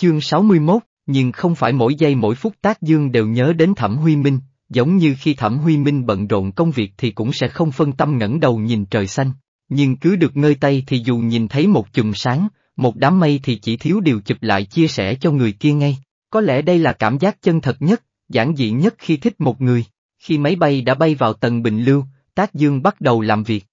Chương 61, nhưng không phải mỗi giây mỗi phút tác dương đều nhớ đến Thẩm Huy Minh, giống như khi Thẩm Huy Minh bận rộn công việc thì cũng sẽ không phân tâm ngẩng đầu nhìn trời xanh, nhưng cứ được ngơi tay thì dù nhìn thấy một chùm sáng, một đám mây thì chỉ thiếu điều chụp lại chia sẻ cho người kia ngay. Có lẽ đây là cảm giác chân thật nhất, giản dị nhất khi thích một người. Khi máy bay đã bay vào tầng bình lưu, Tác Dương bắt đầu làm việc.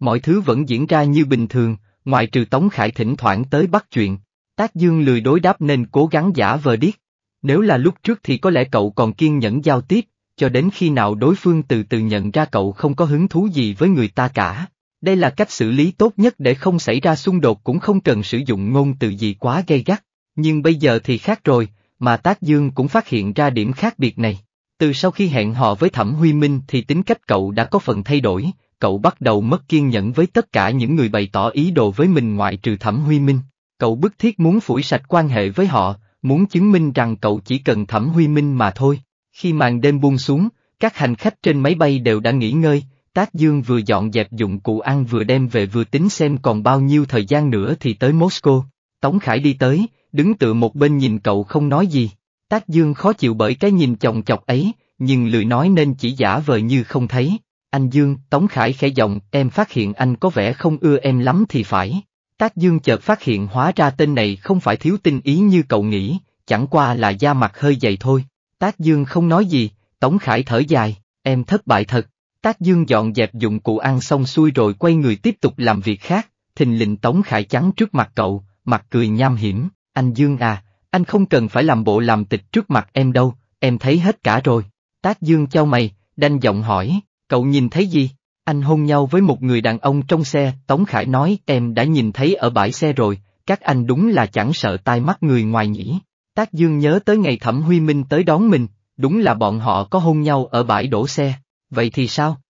Mọi thứ vẫn diễn ra như bình thường, ngoại trừ Tống Khải thỉnh thoảng tới bắt chuyện, Tác Dương lười đối đáp nên cố gắng giả vờ điếc. Nếu là lúc trước thì có lẽ cậu còn kiên nhẫn giao tiếp, cho đến khi nào đối phương từ từ nhận ra cậu không có hứng thú gì với người ta cả. Đây là cách xử lý tốt nhất để không xảy ra xung đột cũng không cần sử dụng ngôn từ gì quá gay gắt. Nhưng bây giờ thì khác rồi, mà Tác Dương cũng phát hiện ra điểm khác biệt này. Từ sau khi hẹn hò với Thẩm Huy Minh thì tính cách cậu đã có phần thay đổi, cậu bắt đầu mất kiên nhẫn với tất cả những người bày tỏ ý đồ với mình ngoại trừ Thẩm Huy Minh. Cậu bức thiết muốn phủi sạch quan hệ với họ, muốn chứng minh rằng cậu chỉ cần Thẩm Huy Minh mà thôi. Khi màn đêm buông xuống, các hành khách trên máy bay đều đã nghỉ ngơi, Tác Dương vừa dọn dẹp dụng cụ ăn vừa đem về vừa tính xem còn bao nhiêu thời gian nữa thì tới Moscow. Tống Khải đi tới, đứng tựa một bên nhìn cậu không nói gì. Tác Dương khó chịu bởi cái nhìn chồng chọc ấy, nhưng lười nói nên chỉ giả vờ như không thấy. Anh Dương, Tống Khải khẽ giọng, em phát hiện anh có vẻ không ưa em lắm thì phải. Tác dương chợt phát hiện hóa ra tên này không phải thiếu tinh ý như cậu nghĩ, chẳng qua là da mặt hơi dày thôi. Tác dương không nói gì, Tống Khải thở dài, em thất bại thật. Tác dương dọn dẹp dụng cụ ăn xong xuôi rồi quay người tiếp tục làm việc khác, thình lình Tống Khải trắng trước mặt cậu, mặt cười nham hiểm, anh Dương à, anh không cần phải làm bộ làm tịch trước mặt em đâu, em thấy hết cả rồi. Tác dương trao mày, đanh giọng hỏi, cậu nhìn thấy gì? Anh hôn nhau với một người đàn ông trong xe, Tống Khải nói em đã nhìn thấy ở bãi xe rồi, các anh đúng là chẳng sợ tai mắt người ngoài nhỉ. Tác Dương nhớ tới ngày Thẩm Huy Minh tới đón mình, đúng là bọn họ có hôn nhau ở bãi đổ xe, vậy thì sao?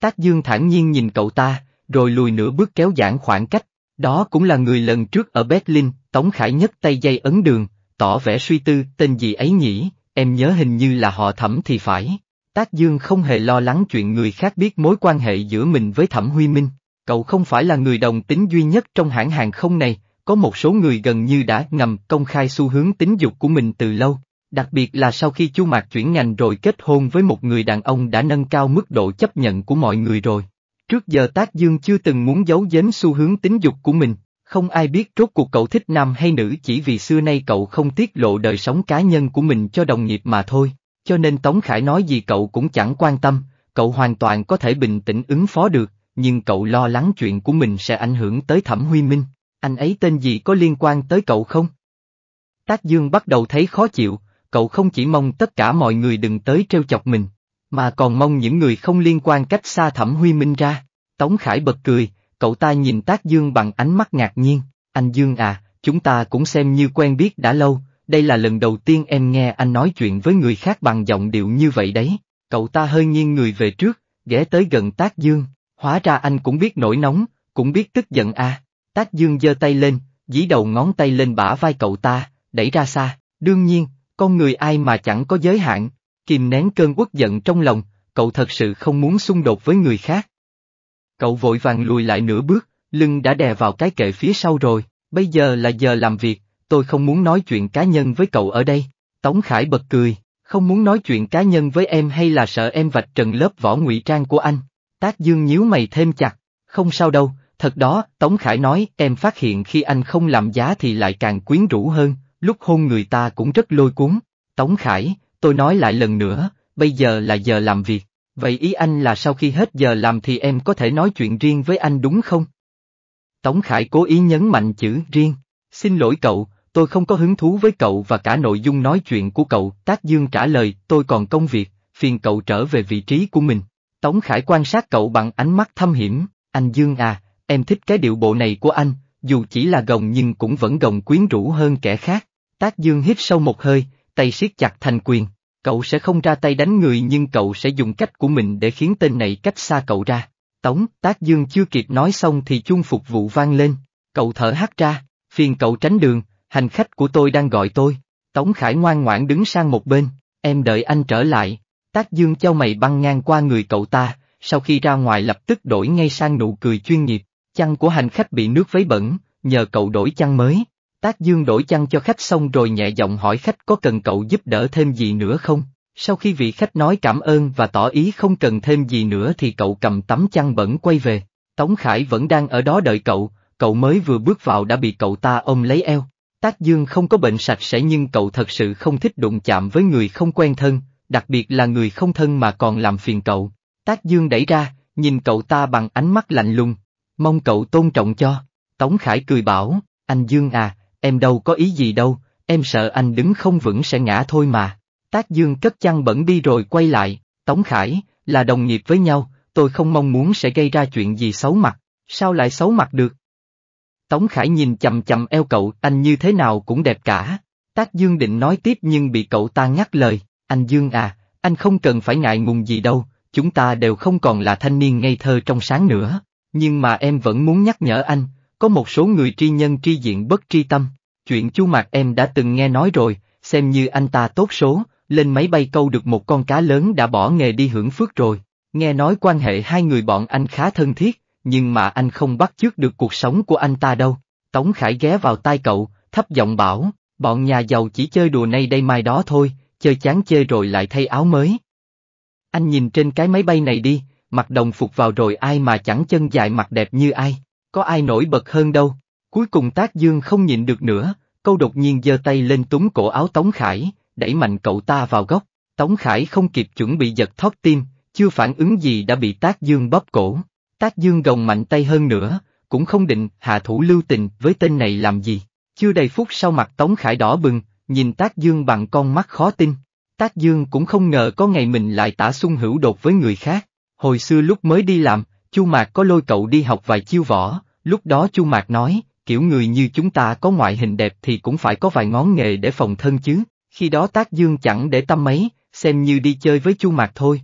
Tác Dương thản nhiên nhìn cậu ta, rồi lùi nửa bước kéo giãn khoảng cách, đó cũng là người lần trước ở Berlin, Tống Khải nhấc tay dây ấn đường, tỏ vẻ suy tư, tên gì ấy nhỉ, em nhớ hình như là họ Thẩm thì phải. Tác Dương không hề lo lắng chuyện người khác biết mối quan hệ giữa mình với Thẩm Huy Minh, cậu không phải là người đồng tính duy nhất trong hãng hàng không này, có một số người gần như đã ngầm công khai xu hướng tính dục của mình từ lâu, đặc biệt là sau khi Chu Mạc chuyển ngành rồi kết hôn với một người đàn ông đã nâng cao mức độ chấp nhận của mọi người rồi. Trước giờ Tác Dương chưa từng muốn giấu giếm xu hướng tính dục của mình, không ai biết rốt cuộc cậu thích nam hay nữ chỉ vì xưa nay cậu không tiết lộ đời sống cá nhân của mình cho đồng nghiệp mà thôi cho nên Tống Khải nói gì cậu cũng chẳng quan tâm, cậu hoàn toàn có thể bình tĩnh ứng phó được, nhưng cậu lo lắng chuyện của mình sẽ ảnh hưởng tới Thẩm Huy Minh, anh ấy tên gì có liên quan tới cậu không? Tác Dương bắt đầu thấy khó chịu, cậu không chỉ mong tất cả mọi người đừng tới trêu chọc mình, mà còn mong những người không liên quan cách xa Thẩm Huy Minh ra. Tống Khải bật cười, cậu ta nhìn Tác Dương bằng ánh mắt ngạc nhiên, anh Dương à, chúng ta cũng xem như quen biết đã lâu, đây là lần đầu tiên em nghe anh nói chuyện với người khác bằng giọng điệu như vậy đấy. Cậu ta hơi nghiêng người về trước, ghé tới gần Tác Dương, hóa ra anh cũng biết nổi nóng, cũng biết tức giận a. À. Tác Dương giơ tay lên, dí đầu ngón tay lên bả vai cậu ta, đẩy ra xa, đương nhiên, con người ai mà chẳng có giới hạn, kìm nén cơn uất giận trong lòng, cậu thật sự không muốn xung đột với người khác. Cậu vội vàng lùi lại nửa bước, lưng đã đè vào cái kệ phía sau rồi, bây giờ là giờ làm việc, tôi không muốn nói chuyện cá nhân với cậu ở đây. Tống Khải bật cười, không muốn nói chuyện cá nhân với em hay là sợ em vạch trần lớp vỏ ngụy trang của anh. Tác Dương nhíu mày thêm chặt, không sao đâu, thật đó, Tống Khải nói, em phát hiện khi anh không làm giá thì lại càng quyến rũ hơn, lúc hôn người ta cũng rất lôi cuốn. Tống Khải, tôi nói lại lần nữa, bây giờ là giờ làm việc, vậy ý anh là sau khi hết giờ làm thì em có thể nói chuyện riêng với anh đúng không? Tống Khải cố ý nhấn mạnh chữ riêng, xin lỗi cậu, tôi không có hứng thú với cậu và cả nội dung nói chuyện của cậu, Tác Dương trả lời, tôi còn công việc, phiền cậu trở về vị trí của mình. Tống Khải quan sát cậu bằng ánh mắt thâm hiểm, anh Dương à, em thích cái điệu bộ này của anh, dù chỉ là gồng nhưng cũng vẫn gồng quyến rũ hơn kẻ khác. Tác Dương hít sâu một hơi, tay siết chặt thành quyền, cậu sẽ không ra tay đánh người nhưng cậu sẽ dùng cách của mình để khiến tên này cách xa cậu ra. Tống, Tác Dương chưa kịp nói xong thì chuông phục vụ vang lên, cậu thở hắt ra, phiền cậu tránh đường, hành khách của tôi đang gọi tôi. Tống Khải ngoan ngoãn đứng sang một bên, em đợi anh trở lại. Tác dương châu mày băng ngang qua người cậu ta, sau khi ra ngoài lập tức đổi ngay sang nụ cười chuyên nghiệp. Chăn của hành khách bị nước vấy bẩn, nhờ cậu đổi chăn mới. Tác dương đổi chăn cho khách xong rồi nhẹ giọng hỏi khách có cần cậu giúp đỡ thêm gì nữa không? Sau khi vị khách nói cảm ơn và tỏ ý không cần thêm gì nữa thì cậu cầm tấm chăn bẩn quay về. Tống Khải vẫn đang ở đó đợi cậu, cậu mới vừa bước vào đã bị cậu ta ôm lấy eo. Tác dương không có bệnh sạch sẽ nhưng cậu thật sự không thích đụng chạm với người không quen thân, đặc biệt là người không thân mà còn làm phiền cậu. Tác dương đẩy ra, nhìn cậu ta bằng ánh mắt lạnh lùng, mong cậu tôn trọng cho. Tống Khải cười bảo, anh Dương à, em đâu có ý gì đâu, em sợ anh đứng không vững sẽ ngã thôi mà. Tác Dương cất chăn bẩn đi rồi quay lại, Tống Khải, là đồng nghiệp với nhau, tôi không mong muốn sẽ gây ra chuyện gì xấu mặt, sao lại xấu mặt được? Tống Khải nhìn chầm chầm eo cậu, anh như thế nào cũng đẹp cả. Tác Dương định nói tiếp nhưng bị cậu ta ngắt lời, anh Dương à, anh không cần phải ngại ngùng gì đâu, chúng ta đều không còn là thanh niên ngây thơ trong sáng nữa. Nhưng mà em vẫn muốn nhắc nhở anh, có một số người tri nhân tri diện bất tri tâm. Chuyện chú mạc em đã từng nghe nói rồi, xem như anh ta tốt số, lên máy bay câu được một con cá lớn đã bỏ nghề đi hưởng phước rồi. Nghe nói quan hệ hai người bọn anh khá thân thiết, nhưng mà anh không bắt chước được cuộc sống của anh ta đâu. Tống Khải ghé vào tai cậu, thấp giọng bảo, bọn nhà giàu chỉ chơi đùa nay đây mai đó thôi, chơi chán chơi rồi lại thay áo mới. Anh nhìn trên cái máy bay này đi, mặc đồng phục vào rồi ai mà chẳng chân dài mặt đẹp như ai, có ai nổi bật hơn đâu. Cuối cùng Tác Dương không nhịn được nữa, câu đột nhiên giơ tay lên túm cổ áo Tống Khải, đẩy mạnh cậu ta vào góc. Tống Khải không kịp chuẩn bị giật thót tim, chưa phản ứng gì đã bị Tác Dương bóp cổ. Tác dương gồng mạnh tay hơn nữa, cũng không định hạ thủ lưu tình với tên này làm gì. Chưa đầy phút sau mặt Tống Khải đỏ bừng, nhìn Tác dương bằng con mắt khó tin. Tác dương cũng không ngờ có ngày mình lại tả xung hữu đột với người khác. Hồi xưa lúc mới đi làm, Chu Mạc có lôi cậu đi học vài chiêu võ, lúc đó Chu Mạc nói, kiểu người như chúng ta có ngoại hình đẹp thì cũng phải có vài ngón nghề để phòng thân chứ, khi đó Tác Dương chẳng để tâm mấy, xem như đi chơi với Chu Mạc thôi.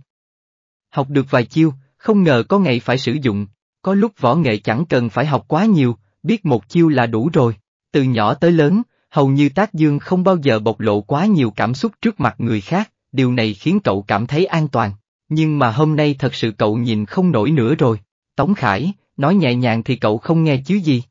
Học được vài chiêu, không ngờ có ngày phải sử dụng, có lúc võ nghệ chẳng cần phải học quá nhiều, biết một chiêu là đủ rồi, từ nhỏ tới lớn, hầu như Tác Dương không bao giờ bộc lộ quá nhiều cảm xúc trước mặt người khác, điều này khiến cậu cảm thấy an toàn, nhưng mà hôm nay thật sự cậu nhìn không nổi nữa rồi, Tống Khải, nói nhẹ nhàng thì cậu không nghe chứ gì.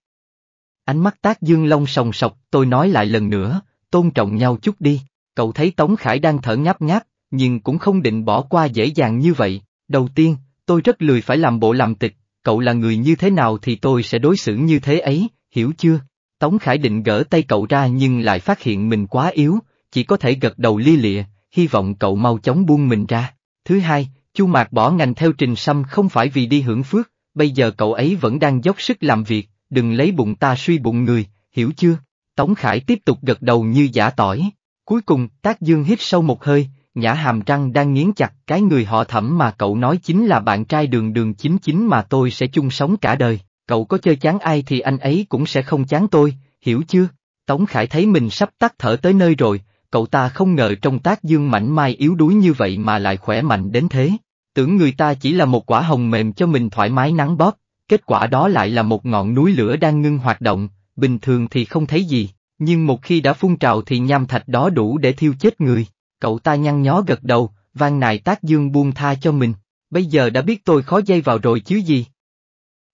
Ánh mắt Tác Dương long sòng sọc, tôi nói lại lần nữa, tôn trọng nhau chút đi, cậu thấy Tống Khải đang thở ngáp ngáp, nhưng cũng không định bỏ qua dễ dàng như vậy, đầu tiên, tôi rất lười phải làm bộ làm tịch, cậu là người như thế nào thì tôi sẽ đối xử như thế ấy, hiểu chưa? Tống Khải định gỡ tay cậu ra nhưng lại phát hiện mình quá yếu, chỉ có thể gật đầu li lịa, hy vọng cậu mau chóng buông mình ra. Thứ hai, Chu Mạc bỏ ngành theo Trình Sâm không phải vì đi hưởng phước, bây giờ cậu ấy vẫn đang dốc sức làm việc, đừng lấy bụng ta suy bụng người, hiểu chưa? Tống Khải tiếp tục gật đầu như giả tỏi. Cuối cùng, Tác Dương hít sâu một hơi, Nhã Hàm răng đang nghiến chặt cái người họ thẩm mà cậu nói chính là bạn trai đường đường chính chính mà tôi sẽ chung sống cả đời, cậu có chơi chán ai thì anh ấy cũng sẽ không chán tôi, hiểu chưa? Tống Khải thấy mình sắp tắt thở tới nơi rồi, cậu ta không ngờ trong tác dương mảnh mai yếu đuối như vậy mà lại khỏe mạnh đến thế. Tưởng người ta chỉ là một quả hồng mềm cho mình thoải mái nắng bóp, kết quả đó lại là một ngọn núi lửa đang ngưng hoạt động, bình thường thì không thấy gì, nhưng một khi đã phun trào thì nham thạch đó đủ để thiêu chết người. Cậu ta nhăn nhó gật đầu, van nài tác dương buông tha cho mình, bây giờ đã biết tôi khó dây vào rồi chứ gì.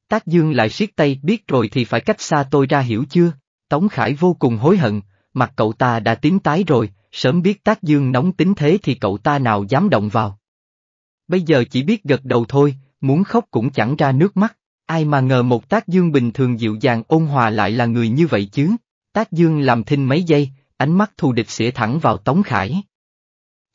Tác dương lại siết tay biết rồi thì phải cách xa tôi ra hiểu chưa, Tống Khải vô cùng hối hận, mặt cậu ta đã tím tái rồi, sớm biết tác dương nóng tính thế thì cậu ta nào dám động vào. Bây giờ chỉ biết gật đầu thôi, muốn khóc cũng chẳng ra nước mắt, ai mà ngờ một tác dương bình thường dịu dàng ôn hòa lại là người như vậy chứ. Tác dương làm thinh mấy giây, ánh mắt thù địch xỉa thẳng vào Tống Khải.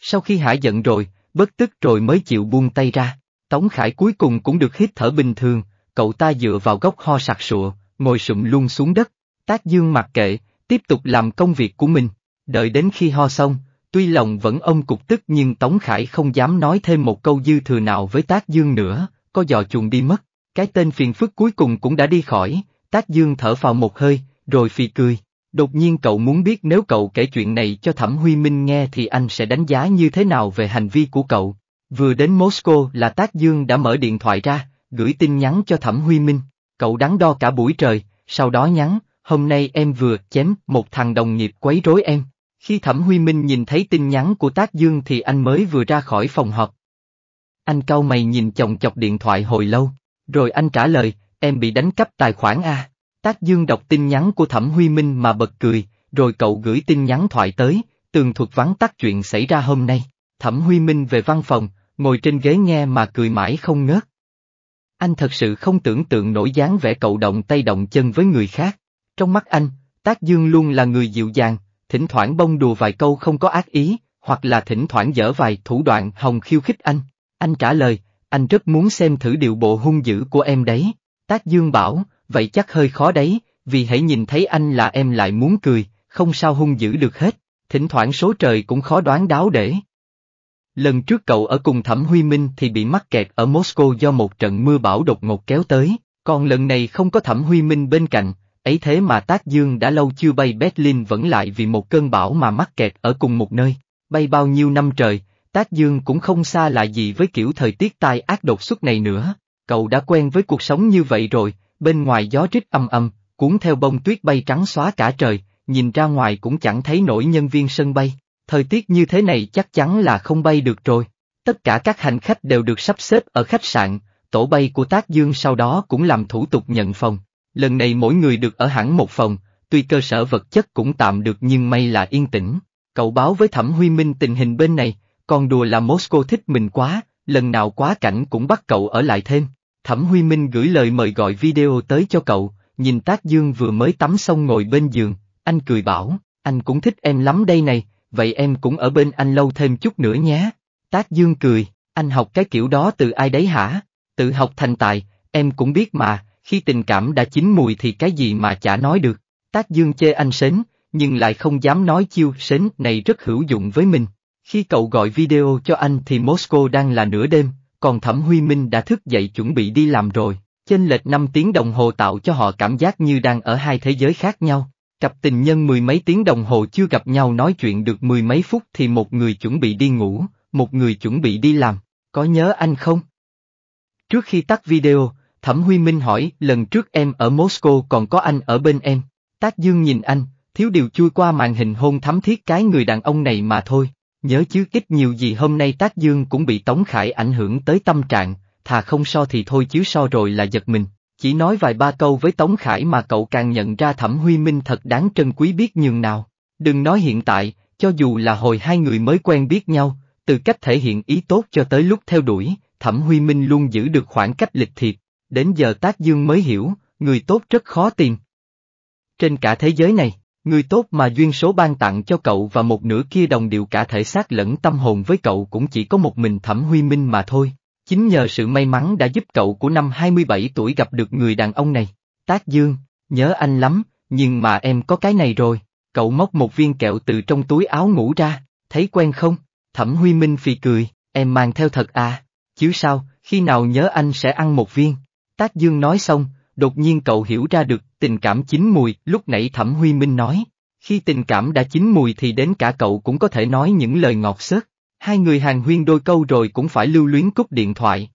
Sau khi hạ giận rồi, bất tức rồi mới chịu buông tay ra, Tống Khải cuối cùng cũng được hít thở bình thường, cậu ta dựa vào góc ho sặc sụa, ngồi sụm luôn xuống đất, tác dương mặc kệ, tiếp tục làm công việc của mình, đợi đến khi ho xong, tuy lòng vẫn ông cục tức nhưng Tống Khải không dám nói thêm một câu dư thừa nào với tác dương nữa, có dò chuồng đi mất, cái tên phiền phức cuối cùng cũng đã đi khỏi, tác dương thở vào một hơi, rồi phì cười. Đột nhiên cậu muốn biết nếu cậu kể chuyện này cho Thẩm Huy Minh nghe thì anh sẽ đánh giá như thế nào về hành vi của cậu. Vừa đến Moscow là Tác Dương đã mở điện thoại ra, gửi tin nhắn cho Thẩm Huy Minh. Cậu đắn đo cả buổi trời, sau đó nhắn, hôm nay em vừa chém một thằng đồng nghiệp quấy rối em. Khi Thẩm Huy Minh nhìn thấy tin nhắn của Tác Dương thì anh mới vừa ra khỏi phòng họp. Anh cau mày nhìn chồng chọc điện thoại hồi lâu, rồi anh trả lời, em bị đánh cắp tài khoản A. À. Tác Dương đọc tin nhắn của Thẩm Huy Minh mà bật cười, rồi cậu gửi tin nhắn thoại tới, tường thuật vắn tắt chuyện xảy ra hôm nay. Thẩm Huy Minh về văn phòng, ngồi trên ghế nghe mà cười mãi không ngớt. Anh thật sự không tưởng tượng nổi dáng vẻ cậu động tay động chân với người khác. Trong mắt anh, Tác Dương luôn là người dịu dàng, thỉnh thoảng bông đùa vài câu không có ác ý, hoặc là thỉnh thoảng dở vài thủ đoạn hồng khiêu khích anh. Anh trả lời, anh rất muốn xem thử điệu bộ hung dữ của em đấy. Tác Dương bảo, vậy chắc hơi khó đấy, vì hãy nhìn thấy anh là em lại muốn cười, không sao hung dữ được hết, thỉnh thoảng số trời cũng khó đoán đáo để. Lần trước cậu ở cùng Thẩm Huy Minh thì bị mắc kẹt ở Moscow do một trận mưa bão đột ngột kéo tới, còn lần này không có Thẩm Huy Minh bên cạnh, ấy thế mà Tác Dương đã lâu chưa bay Berlin vẫn lại vì một cơn bão mà mắc kẹt ở cùng một nơi, bay bao nhiêu năm trời, Tác Dương cũng không xa lạ gì với kiểu thời tiết tai ác đột xuất này nữa, cậu đã quen với cuộc sống như vậy rồi, bên ngoài gió rít âm âm, cuốn theo bông tuyết bay trắng xóa cả trời, nhìn ra ngoài cũng chẳng thấy nổi nhân viên sân bay, thời tiết như thế này chắc chắn là không bay được rồi. Tất cả các hành khách đều được sắp xếp ở khách sạn, tổ bay của Tác Dương sau đó cũng làm thủ tục nhận phòng. Lần này mỗi người được ở hẳn một phòng, tuy cơ sở vật chất cũng tạm được nhưng may là yên tĩnh. Cậu báo với Thẩm Huy Minh tình hình bên này, còn đùa là Moscow thích mình quá, lần nào quá cảnh cũng bắt cậu ở lại thêm. Thẩm Huy Minh gửi lời mời gọi video tới cho cậu, nhìn Tác Dương vừa mới tắm xong ngồi bên giường, anh cười bảo, anh cũng thích em lắm đây này, vậy em cũng ở bên anh lâu thêm chút nữa nhé. Tác Dương cười, anh học cái kiểu đó từ ai đấy hả? Tự học thành tài, em cũng biết mà, khi tình cảm đã chín mùi thì cái gì mà chả nói được. Tác Dương chê anh sến, nhưng lại không dám nói chiêu sến này rất hữu dụng với mình. Khi cậu gọi video cho anh thì Moscow đang là nửa đêm, còn Thẩm Huy Minh đã thức dậy chuẩn bị đi làm rồi. Chênh lệch 5 tiếng đồng hồ tạo cho họ cảm giác như đang ở hai thế giới khác nhau. Cặp tình nhân mười mấy tiếng đồng hồ chưa gặp nhau nói chuyện được mười mấy phút thì một người chuẩn bị đi ngủ, một người chuẩn bị đi làm. Có nhớ anh không? Trước khi tắt video, Thẩm Huy Minh hỏi lần trước em ở Moscow còn có anh ở bên em. Tác Dương nhìn anh, thiếu điều chui qua màn hình hôn thắm thiết cái người đàn ông này mà thôi. Nhớ chứ ít nhiều gì hôm nay Tác Dương cũng bị Tống Khải ảnh hưởng tới tâm trạng, thà không so thì thôi chứ so rồi là giật mình. Chỉ nói vài ba câu với Tống Khải mà cậu càng nhận ra Thẩm Huy Minh thật đáng trân quý biết nhường nào. Đừng nói hiện tại, cho dù là hồi hai người mới quen biết nhau, từ cách thể hiện ý tốt cho tới lúc theo đuổi, Thẩm Huy Minh luôn giữ được khoảng cách lịch thiệp. Đến giờ Tác Dương mới hiểu, người tốt rất khó tìm. Trên cả thế giới này. Người tốt mà duyên số ban tặng cho cậu và một nửa kia đồng điệu cả thể xác lẫn tâm hồn với cậu cũng chỉ có một mình Thẩm Huy Minh mà thôi. Chính nhờ sự may mắn đã giúp cậu của năm 27 tuổi gặp được người đàn ông này. Tác Dương, nhớ anh lắm, nhưng mà em có cái này rồi. Cậu móc một viên kẹo từ trong túi áo ngủ ra, thấy quen không? Thẩm Huy Minh phì cười, em mang theo thật à? Chứ sao, khi nào nhớ anh sẽ ăn một viên? Tác Dương nói xong, đột nhiên cậu hiểu ra được, tình cảm chín mùi, lúc nãy Thẩm Huy Minh nói. Khi tình cảm đã chín mùi thì đến cả cậu cũng có thể nói những lời ngọt xớt. Hai người hàng huyên đôi câu rồi cũng phải lưu luyến cúp điện thoại.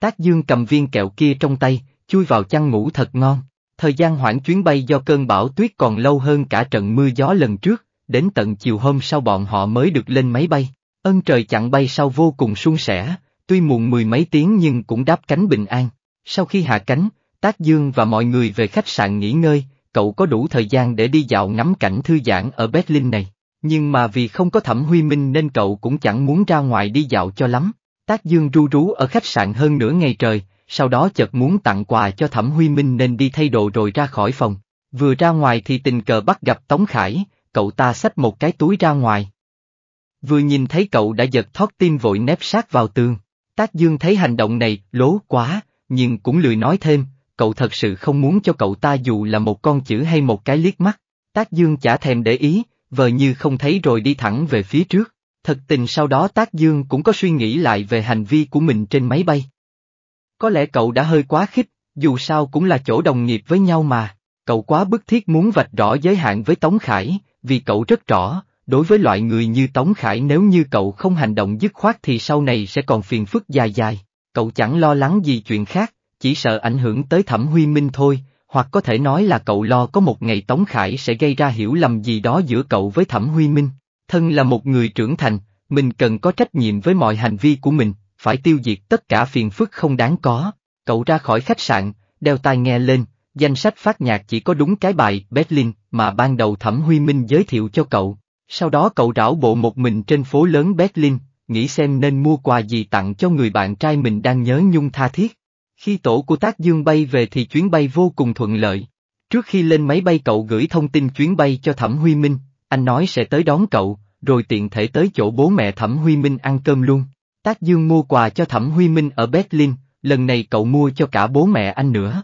Tác dương cầm viên kẹo kia trong tay, chui vào chăn ngủ thật ngon. Thời gian hoãn chuyến bay do cơn bão tuyết còn lâu hơn cả trận mưa gió lần trước, đến tận chiều hôm sau bọn họ mới được lên máy bay. Ân trời chặn bay sau vô cùng suôn sẻ, tuy muộn mười mấy tiếng nhưng cũng đáp cánh bình an. Sau khi hạ cánh, Tác Dương và mọi người về khách sạn nghỉ ngơi, cậu có đủ thời gian để đi dạo ngắm cảnh thư giãn ở Berlin này. Nhưng mà vì không có thẩm huy minh nên cậu cũng chẳng muốn ra ngoài đi dạo cho lắm. Tác Dương ru rú ở khách sạn hơn nửa ngày trời, sau đó chợt muốn tặng quà cho thẩm huy minh nên đi thay đồ rồi ra khỏi phòng. Vừa ra ngoài thì tình cờ bắt gặp Tống Khải, cậu ta xách một cái túi ra ngoài. Vừa nhìn thấy cậu đã giật thoát tim vội nép sát vào tường. Tác Dương thấy hành động này lố quá, nhưng cũng lười nói thêm, cậu thật sự không muốn cho cậu ta dù là một con chữ hay một cái liếc mắt. Tác Dương chả thèm để ý, vờ như không thấy rồi đi thẳng về phía trước. Thật tình sau đó Tác Dương cũng có suy nghĩ lại về hành vi của mình trên máy bay. Có lẽ cậu đã hơi quá khích, dù sao cũng là chỗ đồng nghiệp với nhau mà. Cậu quá bức thiết muốn vạch rõ giới hạn với Tống Khải, vì cậu rất rõ, đối với loại người như Tống Khải nếu như cậu không hành động dứt khoát thì sau này sẽ còn phiền phức dài dài. Cậu chẳng lo lắng gì chuyện khác, chỉ sợ ảnh hưởng tới thẩm huy minh thôi, hoặc có thể nói là cậu lo có một ngày Tống Khải sẽ gây ra hiểu lầm gì đó giữa cậu với thẩm huy minh. Thân là một người trưởng thành, mình cần có trách nhiệm với mọi hành vi của mình, phải tiêu diệt tất cả phiền phức không đáng có. Cậu ra khỏi khách sạn, đeo tai nghe lên, danh sách phát nhạc chỉ có đúng cái bài Berlin mà ban đầu Thẩm Huy Minh giới thiệu cho cậu. Sau đó cậu rảo bộ một mình trên phố lớn Berlin, nghĩ xem nên mua quà gì tặng cho người bạn trai mình đang nhớ nhung tha thiết. Khi tổ của Tác Dương bay về thì chuyến bay vô cùng thuận lợi. Trước khi lên máy bay cậu gửi thông tin chuyến bay cho Thẩm Huy Minh, anh nói sẽ tới đón cậu, rồi tiện thể tới chỗ bố mẹ Thẩm Huy Minh ăn cơm luôn. Tác Dương mua quà cho Thẩm Huy Minh ở Berlin, lần này cậu mua cho cả bố mẹ anh nữa.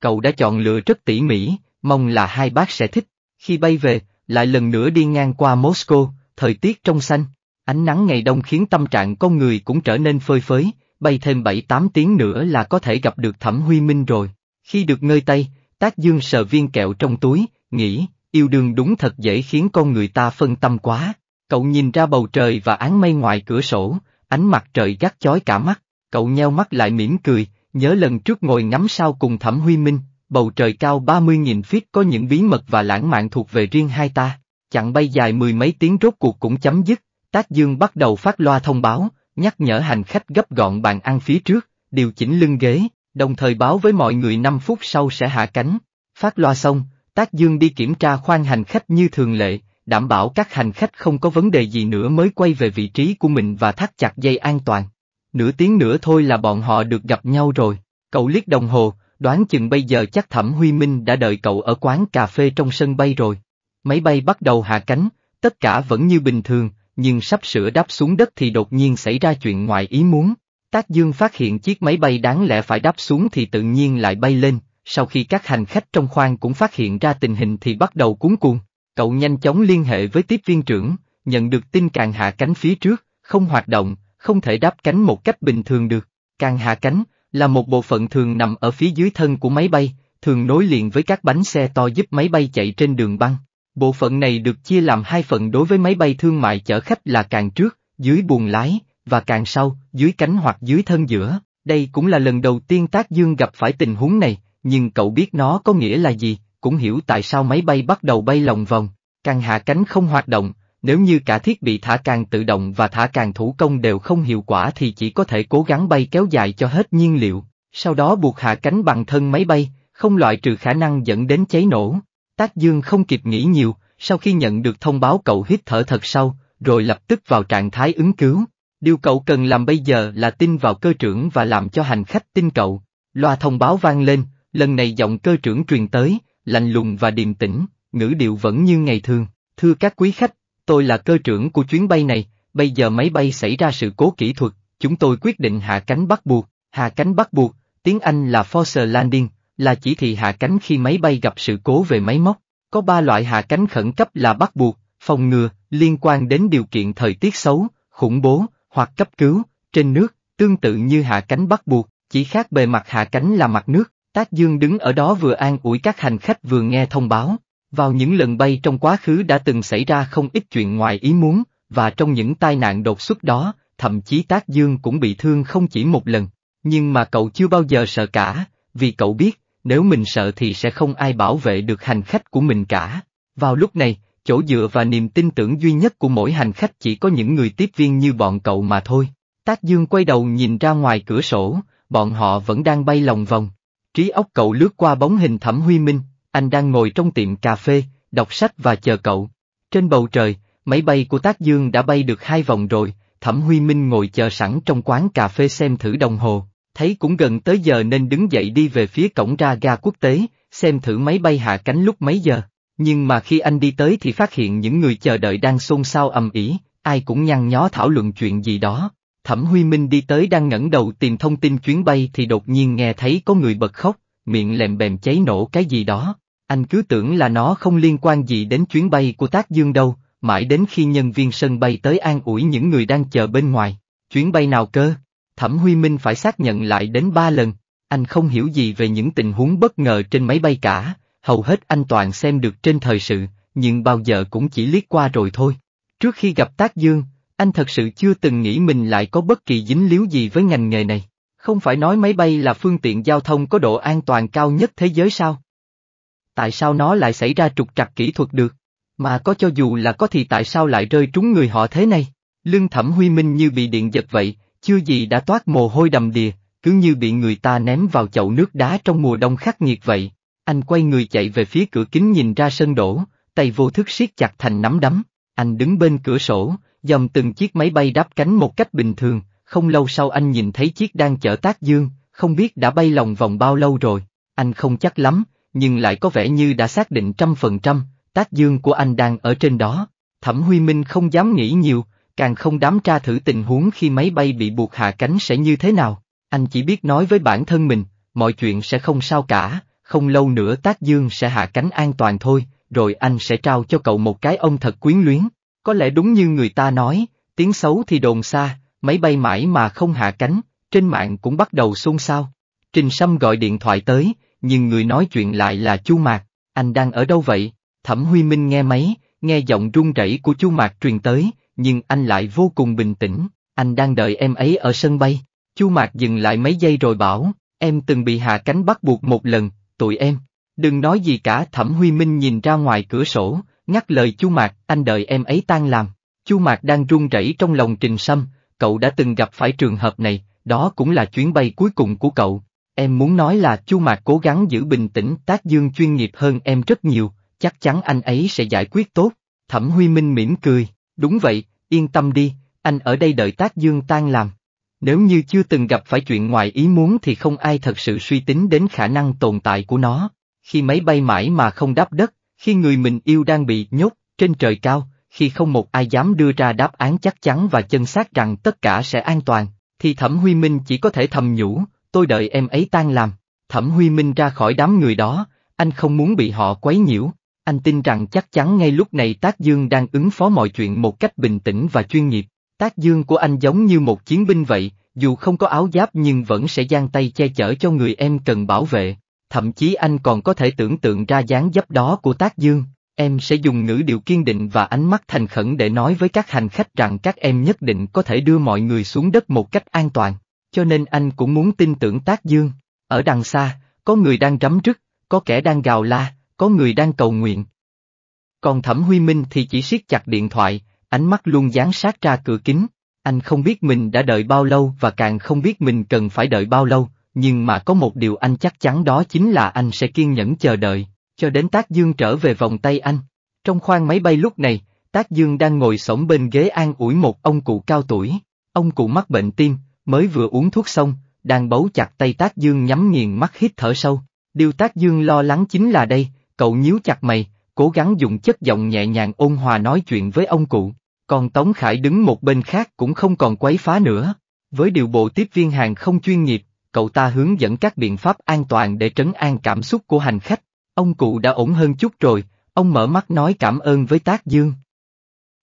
Cậu đã chọn lựa rất tỉ mỉ, mong là hai bác sẽ thích. Khi bay về, lại lần nữa đi ngang qua Moscow, thời tiết trong xanh, ánh nắng ngày đông khiến tâm trạng con người cũng trở nên phơi phới, bay thêm 7-8 tiếng nữa là có thể gặp được Thẩm Huy Minh rồi. Khi được ngơi tay, tác dương sờ viên kẹo trong túi, nghĩ, yêu đương đúng thật dễ khiến con người ta phân tâm quá. Cậu nhìn ra bầu trời và án mây ngoài cửa sổ, ánh mặt trời gắt chói cả mắt, cậu nheo mắt lại mỉm cười, nhớ lần trước ngồi ngắm sao cùng Thẩm Huy Minh, bầu trời cao 30.000 feet có những bí mật và lãng mạn thuộc về riêng hai ta. Chặng bay dài mười mấy tiếng rốt cuộc cũng chấm dứt, Tác Dương bắt đầu phát loa thông báo, nhắc nhở hành khách gấp gọn bàn ăn phía trước, điều chỉnh lưng ghế, đồng thời báo với mọi người 5 phút sau sẽ hạ cánh. Phát loa xong, Tác Dương đi kiểm tra khoang hành khách như thường lệ, đảm bảo các hành khách không có vấn đề gì nữa mới quay về vị trí của mình và thắt chặt dây an toàn. Nửa tiếng nữa thôi là bọn họ được gặp nhau rồi. Cậu liếc đồng hồ, đoán chừng bây giờ chắc Thẩm Huy Minh đã đợi cậu ở quán cà phê trong sân bay rồi. Máy bay bắt đầu hạ cánh, tất cả vẫn như bình thường, nhưng sắp sửa đáp xuống đất thì đột nhiên xảy ra chuyện ngoài ý muốn. Tác Dương phát hiện chiếc máy bay đáng lẽ phải đáp xuống thì tự nhiên lại bay lên, sau khi các hành khách trong khoang cũng phát hiện ra tình hình thì bắt đầu cuốn cuồng. Cậu nhanh chóng liên hệ với tiếp viên trưởng, nhận được tin càng hạ cánh phía trước, không hoạt động, không thể đáp cánh một cách bình thường được. Càng hạ cánh là một bộ phận thường nằm ở phía dưới thân của máy bay, thường nối liền với các bánh xe to giúp máy bay chạy trên đường băng. Bộ phận này được chia làm hai phần đối với máy bay thương mại chở khách là càng trước, dưới buồng lái, và càng sau, dưới cánh hoặc dưới thân giữa. Đây cũng là lần đầu tiên Tác Dương gặp phải tình huống này, nhưng cậu biết nó có nghĩa là gì, cũng hiểu tại sao máy bay bắt đầu bay lòng vòng. Càng hạ cánh không hoạt động, nếu như cả thiết bị thả càng tự động và thả càng thủ công đều không hiệu quả thì chỉ có thể cố gắng bay kéo dài cho hết nhiên liệu, sau đó buộc hạ cánh bằng thân máy bay, không loại trừ khả năng dẫn đến cháy nổ. Tác Dương không kịp nghĩ nhiều, sau khi nhận được thông báo cậu hít thở thật sâu, rồi lập tức vào trạng thái ứng cứu. Điều cậu cần làm bây giờ là tin vào cơ trưởng và làm cho hành khách tin cậu. Loa thông báo vang lên, lần này giọng cơ trưởng truyền tới, lạnh lùng và điềm tĩnh, ngữ điệu vẫn như ngày thường. Thưa các quý khách, tôi là cơ trưởng của chuyến bay này, bây giờ máy bay xảy ra sự cố kỹ thuật, chúng tôi quyết định hạ cánh bắt buộc. Hạ cánh bắt buộc, tiếng Anh là forced Landing, là chỉ thị hạ cánh khi máy bay gặp sự cố về máy móc. Có ba loại hạ cánh khẩn cấp là bắt buộc, phòng ngừa, liên quan đến điều kiện thời tiết xấu, khủng bố, hoặc cấp cứu, trên nước, tương tự như hạ cánh bắt buộc, chỉ khác bề mặt hạ cánh là mặt nước. Tác Dương đứng ở đó vừa an ủi các hành khách vừa nghe thông báo. Vào những lần bay trong quá khứ đã từng xảy ra không ít chuyện ngoài ý muốn, và trong những tai nạn đột xuất đó, thậm chí Tác Dương cũng bị thương không chỉ một lần. Nhưng mà cậu chưa bao giờ sợ cả, vì cậu biết, nếu mình sợ thì sẽ không ai bảo vệ được hành khách của mình cả. Vào lúc này, chỗ dựa và niềm tin tưởng duy nhất của mỗi hành khách chỉ có những người tiếp viên như bọn cậu mà thôi. Tác Dương quay đầu nhìn ra ngoài cửa sổ, bọn họ vẫn đang bay lòng vòng. Trí óc cậu lướt qua bóng hình Thẩm Huy Minh, anh đang ngồi trong tiệm cà phê, đọc sách và chờ cậu. Trên bầu trời, máy bay của Tác Dương đã bay được hai vòng rồi, Thẩm Huy Minh ngồi chờ sẵn trong quán cà phê xem thử đồng hồ thấy cũng gần tới giờ nên đứng dậy đi về phía cổng ra ga quốc tế, xem thử máy bay hạ cánh lúc mấy giờ. Nhưng mà khi anh đi tới thì phát hiện những người chờ đợi đang xôn xao ầm ĩ, ai cũng nhăn nhó thảo luận chuyện gì đó. Thẩm Huy Minh đi tới đang ngẩng đầu tìm thông tin chuyến bay thì đột nhiên nghe thấy có người bật khóc, miệng lèm bèm cháy nổ cái gì đó. Anh cứ tưởng là nó không liên quan gì đến chuyến bay của Tác Dương đâu, mãi đến khi nhân viên sân bay tới an ủi những người đang chờ bên ngoài. Chuyến bay nào cơ? Thẩm Huy Minh phải xác nhận lại đến ba lần, anh không hiểu gì về những tình huống bất ngờ trên máy bay cả, hầu hết anh toàn xem được trên thời sự, nhưng bao giờ cũng chỉ liếc qua rồi thôi. Trước khi gặp Tác Dương, anh thật sự chưa từng nghĩ mình lại có bất kỳ dính líu gì với ngành nghề này. Không phải nói máy bay là phương tiện giao thông có độ an toàn cao nhất thế giới sao? Tại sao nó lại xảy ra trục trặc kỹ thuật được? Mà có cho dù là có thì tại sao lại rơi trúng người họ thế này? Lương Thẩm Huy Minh như bị điện giật vậy, chưa gì đã toát mồ hôi đầm đìa, cứ như bị người ta ném vào chậu nước đá trong mùa đông khắc nghiệt vậy. Anh quay người chạy về phía cửa kính nhìn ra sân đổ, tay vô thức siết chặt thành nắm đấm. Anh đứng bên cửa sổ, dòng từng chiếc máy bay đáp cánh một cách bình thường, không lâu sau anh nhìn thấy chiếc đang chở tác dương, không biết đã bay lòng vòng bao lâu rồi. Anh không chắc lắm, nhưng lại có vẻ như đã xác định trăm phần trăm, tác dương của anh đang ở trên đó. Thẩm Huy Minh không dám nghĩ nhiều, càng không đám tra thử tình huống khi máy bay bị buộc hạ cánh sẽ như thế nào. Anh chỉ biết nói với bản thân mình, mọi chuyện sẽ không sao cả, không lâu nữa Tác Dương sẽ hạ cánh an toàn thôi, rồi anh sẽ trao cho cậu một cái ông thật quyến luyến. Có lẽ đúng như người ta nói, tiếng xấu thì đồn xa, máy bay mãi mà không hạ cánh, trên mạng cũng bắt đầu xôn xao. Trình Sâm gọi điện thoại tới, nhưng người nói chuyện lại là Chu Mạc, anh đang ở đâu vậy? Thẩm Huy Minh nghe máy, nghe giọng run rẩy của Chu Mạc truyền tới, nhưng anh lại vô cùng bình tĩnh, anh đang đợi em ấy ở sân bay. Chu Mạc dừng lại mấy giây rồi bảo, em từng bị hạ cánh bắt buộc một lần, tụi em. Đừng nói gì cả Thẩm Huy Minh nhìn ra ngoài cửa sổ, ngắt lời Chu Mạc, anh đợi em ấy tan làm. Chu Mạc đang run rẩy trong lòng Trình Sâm, cậu đã từng gặp phải trường hợp này, đó cũng là chuyến bay cuối cùng của cậu. Em muốn nói là Chu Mạc cố gắng giữ bình tĩnh tác dương chuyên nghiệp hơn em rất nhiều, chắc chắn anh ấy sẽ giải quyết tốt. Thẩm Huy Minh mỉm cười, Đúng vậy, yên tâm đi, anh ở đây đợi tác dương tan làm. Nếu như chưa từng gặp phải chuyện ngoài ý muốn thì không ai thật sự suy tính đến khả năng tồn tại của nó. Khi máy bay mãi mà không đáp đất, khi người mình yêu đang bị nhốt trên trời cao, khi không một ai dám đưa ra đáp án chắc chắn và chân xác rằng tất cả sẽ an toàn, thì Thẩm Huy Minh chỉ có thể thầm nhủ, tôi đợi em ấy tan làm. Thẩm Huy Minh ra khỏi đám người đó, anh không muốn bị họ quấy nhiễu, anh tin rằng chắc chắn ngay lúc này Tác Dương đang ứng phó mọi chuyện một cách bình tĩnh và chuyên nghiệp. Tác Dương của anh giống như một chiến binh vậy, dù không có áo giáp nhưng vẫn sẽ giang tay che chở cho người em cần bảo vệ. Thậm chí anh còn có thể tưởng tượng ra dáng dấp đó của Tác Dương. Em sẽ dùng ngữ điệu kiên định và ánh mắt thành khẩn để nói với các hành khách rằng các em nhất định có thể đưa mọi người xuống đất một cách an toàn. Cho nên anh cũng muốn tin tưởng Tác Dương. Ở đằng xa, có người đang rắm rứt, có kẻ đang gào la, có người đang cầu nguyện. Còn Thẩm Huy Minh thì chỉ siết chặt điện thoại, ánh mắt luôn dán sát ra cửa kính. Anh không biết mình đã đợi bao lâu và càng không biết mình cần phải đợi bao lâu, nhưng mà có một điều anh chắc chắn đó chính là anh sẽ kiên nhẫn chờ đợi, cho đến Tác Dương trở về vòng tay anh. Trong khoang máy bay lúc này, Tác Dương đang ngồi sổng bên ghế an ủi một ông cụ cao tuổi. Ông cụ mắc bệnh tim, mới vừa uống thuốc xong, đang bấu chặt tay Tác Dương nhắm nghiền mắt hít thở sâu. Điều Tác Dương lo lắng chính là đây, cậu nhíu chặt mày, cố gắng dùng chất giọng nhẹ nhàng ôn hòa nói chuyện với ông cụ, còn Tống Khải đứng một bên khác cũng không còn quấy phá nữa. Với điều bộ tiếp viên hàng không chuyên nghiệp, cậu ta hướng dẫn các biện pháp an toàn để trấn an cảm xúc của hành khách. Ông cụ đã ổn hơn chút rồi, ông mở mắt nói cảm ơn với Tác Dương.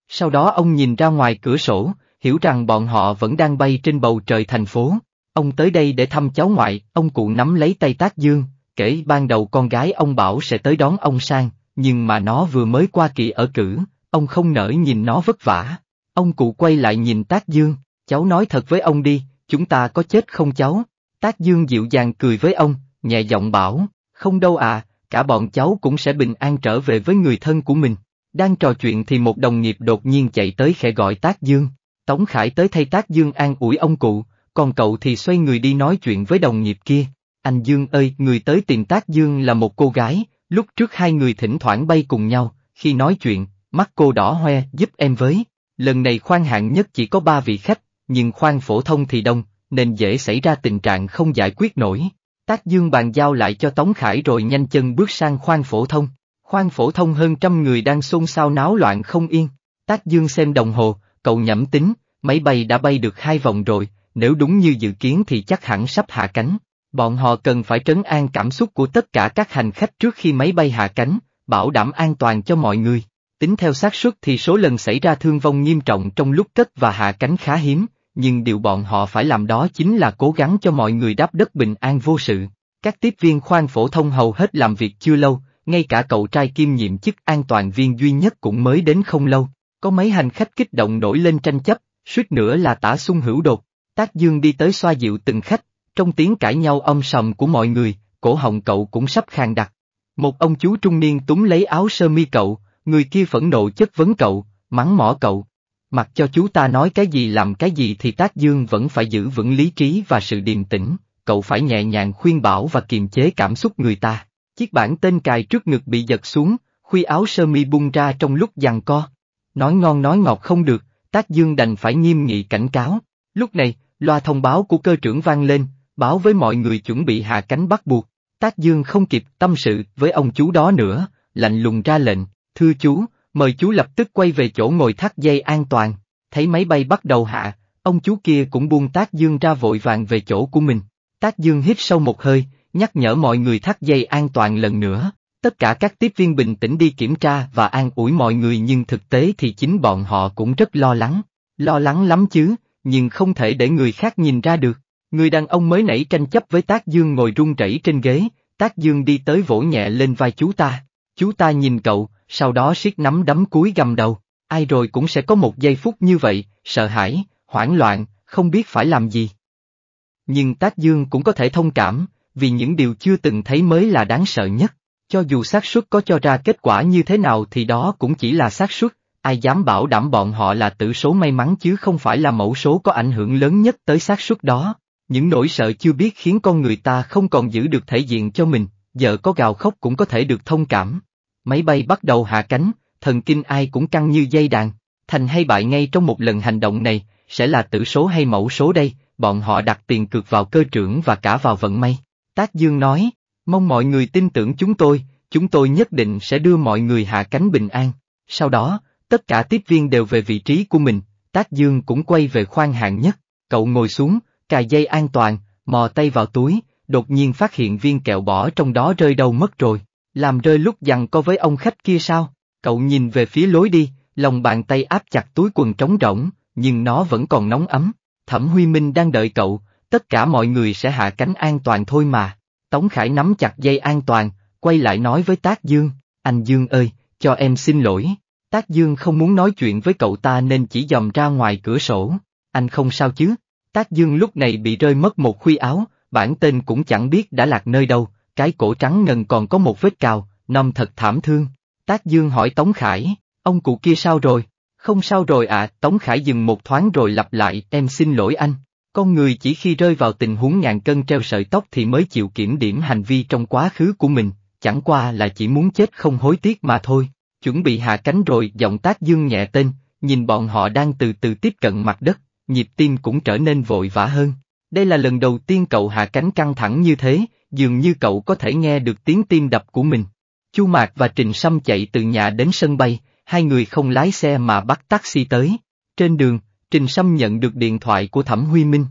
Sau đó ông nhìn ra ngoài cửa sổ, hiểu rằng bọn họ vẫn đang bay trên bầu trời thành phố. Ông tới đây để thăm cháu ngoại, ông cụ nắm lấy tay Tác Dương, Kể ban đầu con gái ông bảo sẽ tới đón ông sang, nhưng mà nó vừa mới qua kỳ ở cử, ông không nỡ nhìn nó vất vả. Ông cụ quay lại nhìn Tác Dương, cháu nói thật với ông đi, chúng ta có chết không cháu? Tác Dương dịu dàng cười với ông, nhẹ giọng bảo, không đâu à, cả bọn cháu cũng sẽ bình an trở về với người thân của mình. Đang trò chuyện thì một đồng nghiệp đột nhiên chạy tới khẽ gọi Tác Dương. Tống Khải tới thay Tác Dương an ủi ông cụ, còn cậu thì xoay người đi nói chuyện với đồng nghiệp kia. Anh Dương ơi, người tới tìm Tác Dương là một cô gái, lúc trước hai người thỉnh thoảng bay cùng nhau, khi nói chuyện, mắt cô đỏ hoe giúp em với. Lần này khoan hạng nhất chỉ có ba vị khách, nhưng khoan phổ thông thì đông, nên dễ xảy ra tình trạng không giải quyết nổi. Tác Dương bàn giao lại cho Tống Khải rồi nhanh chân bước sang khoan phổ thông. Khoan phổ thông hơn trăm người đang xôn xao náo loạn không yên. Tác Dương xem đồng hồ, cậu nhẩm tính, máy bay đã bay được hai vòng rồi, nếu đúng như dự kiến thì chắc hẳn sắp hạ cánh. Bọn họ cần phải trấn an cảm xúc của tất cả các hành khách trước khi máy bay hạ cánh, bảo đảm an toàn cho mọi người. Tính theo xác suất thì số lần xảy ra thương vong nghiêm trọng trong lúc cất và hạ cánh khá hiếm, nhưng điều bọn họ phải làm đó chính là cố gắng cho mọi người đáp đất bình an vô sự. Các tiếp viên khoan phổ thông hầu hết làm việc chưa lâu, ngay cả cậu trai Kim nhiệm chức an toàn viên duy nhất cũng mới đến không lâu. Có mấy hành khách kích động nổi lên tranh chấp, suýt nữa là tả xung hữu đột. Tác Dương đi tới xoa dịu từng khách, trong tiếng cãi nhau âm sầm của mọi người, cổ hồng cậu cũng sắp khang đặt Một ông chú trung niên túm lấy áo sơ mi cậu, người kia phẫn nộ chất vấn cậu, mắng mỏ cậu. Mặc cho chú ta nói cái gì làm cái gì thì tác dương vẫn phải giữ vững lý trí và sự điềm tĩnh, cậu phải nhẹ nhàng khuyên bảo và kiềm chế cảm xúc người ta. Chiếc bảng tên cài trước ngực bị giật xuống, khuy áo sơ mi bung ra trong lúc giằng co. Nói ngon nói ngọt không được, tác dương đành phải nghiêm nghị cảnh cáo. Lúc này, loa thông báo của cơ trưởng vang lên, báo với mọi người chuẩn bị hạ cánh bắt buộc. Tác Dương không kịp tâm sự với ông chú đó nữa, lạnh lùng ra lệnh, thưa chú, mời chú lập tức quay về chỗ ngồi thắt dây an toàn. Thấy máy bay bắt đầu hạ, ông chú kia cũng buông Tác Dương ra vội vàng về chỗ của mình. Tác Dương hít sâu một hơi, nhắc nhở mọi người thắt dây an toàn lần nữa. Tất cả các tiếp viên bình tĩnh đi kiểm tra và an ủi mọi người nhưng thực tế thì chính bọn họ cũng rất lo lắng. Lo lắng lắm chứ, nhưng không thể để người khác nhìn ra được. Người đàn ông mới nảy tranh chấp với Tác Dương ngồi run rẩy trên ghế, Tác Dương đi tới vỗ nhẹ lên vai chú ta. Chú ta nhìn cậu, sau đó siết nắm đấm cúi gầm đầu. Ai rồi cũng sẽ có một giây phút như vậy, sợ hãi, hoảng loạn, không biết phải làm gì. Nhưng Tác Dương cũng có thể thông cảm, vì những điều chưa từng thấy mới là đáng sợ nhất. Cho dù xác suất có cho ra kết quả như thế nào thì đó cũng chỉ là xác suất, ai dám bảo đảm bọn họ là tử số may mắn chứ không phải là mẫu số có ảnh hưởng lớn nhất tới xác suất đó. Những nỗi sợ chưa biết khiến con người ta không còn giữ được thể diện cho mình, giờ có gào khóc cũng có thể được thông cảm. Máy bay bắt đầu hạ cánh, thần kinh ai cũng căng như dây đàn, thành hay bại ngay trong một lần hành động này, sẽ là tử số hay mẫu số đây, bọn họ đặt tiền cược vào cơ trưởng và cả vào vận may. Tác Dương nói, mong mọi người tin tưởng chúng tôi, chúng tôi nhất định sẽ đưa mọi người hạ cánh bình an. Sau đó, tất cả tiếp viên đều về vị trí của mình, Tác Dương cũng quay về khoang hạng nhất, cậu ngồi xuống, cài dây an toàn, mò tay vào túi, đột nhiên phát hiện viên kẹo bỏ trong đó rơi đâu mất rồi, làm rơi lúc dặn co với ông khách kia sao, cậu nhìn về phía lối đi, lòng bàn tay áp chặt túi quần trống rỗng, nhưng nó vẫn còn nóng ấm, thẩm huy minh đang đợi cậu, tất cả mọi người sẽ hạ cánh an toàn thôi mà, Tống Khải nắm chặt dây an toàn, quay lại nói với Tác Dương, anh Dương ơi, cho em xin lỗi. Tác Dương không muốn nói chuyện với cậu ta nên chỉ dòm ra ngoài cửa sổ. Anh không sao chứ? Tác dương lúc này bị rơi mất một khuy áo, bản tên cũng chẳng biết đã lạc nơi đâu, cái cổ trắng ngần còn có một vết cào, năm thật thảm thương. Tác dương hỏi Tống Khải, ông cụ kia sao rồi? Không sao rồi ạ, à, Tống Khải dừng một thoáng rồi lặp lại, em xin lỗi anh. Con người chỉ khi rơi vào tình huống ngàn cân treo sợi tóc thì mới chịu kiểm điểm hành vi trong quá khứ của mình, chẳng qua là chỉ muốn chết không hối tiếc mà thôi. Chuẩn bị hạ cánh rồi giọng tác dương nhẹ tên, nhìn bọn họ đang từ từ tiếp cận mặt đất, nhịp tim cũng trở nên vội vã hơn. Đây là lần đầu tiên cậu hạ cánh căng thẳng như thế, dường như cậu có thể nghe được tiếng tim đập của mình. Chu Mạc và Trình Sâm chạy từ nhà đến sân bay, hai người không lái xe mà bắt taxi tới. Trên đường, Trình Sâm nhận được điện thoại của Thẩm Huy Minh.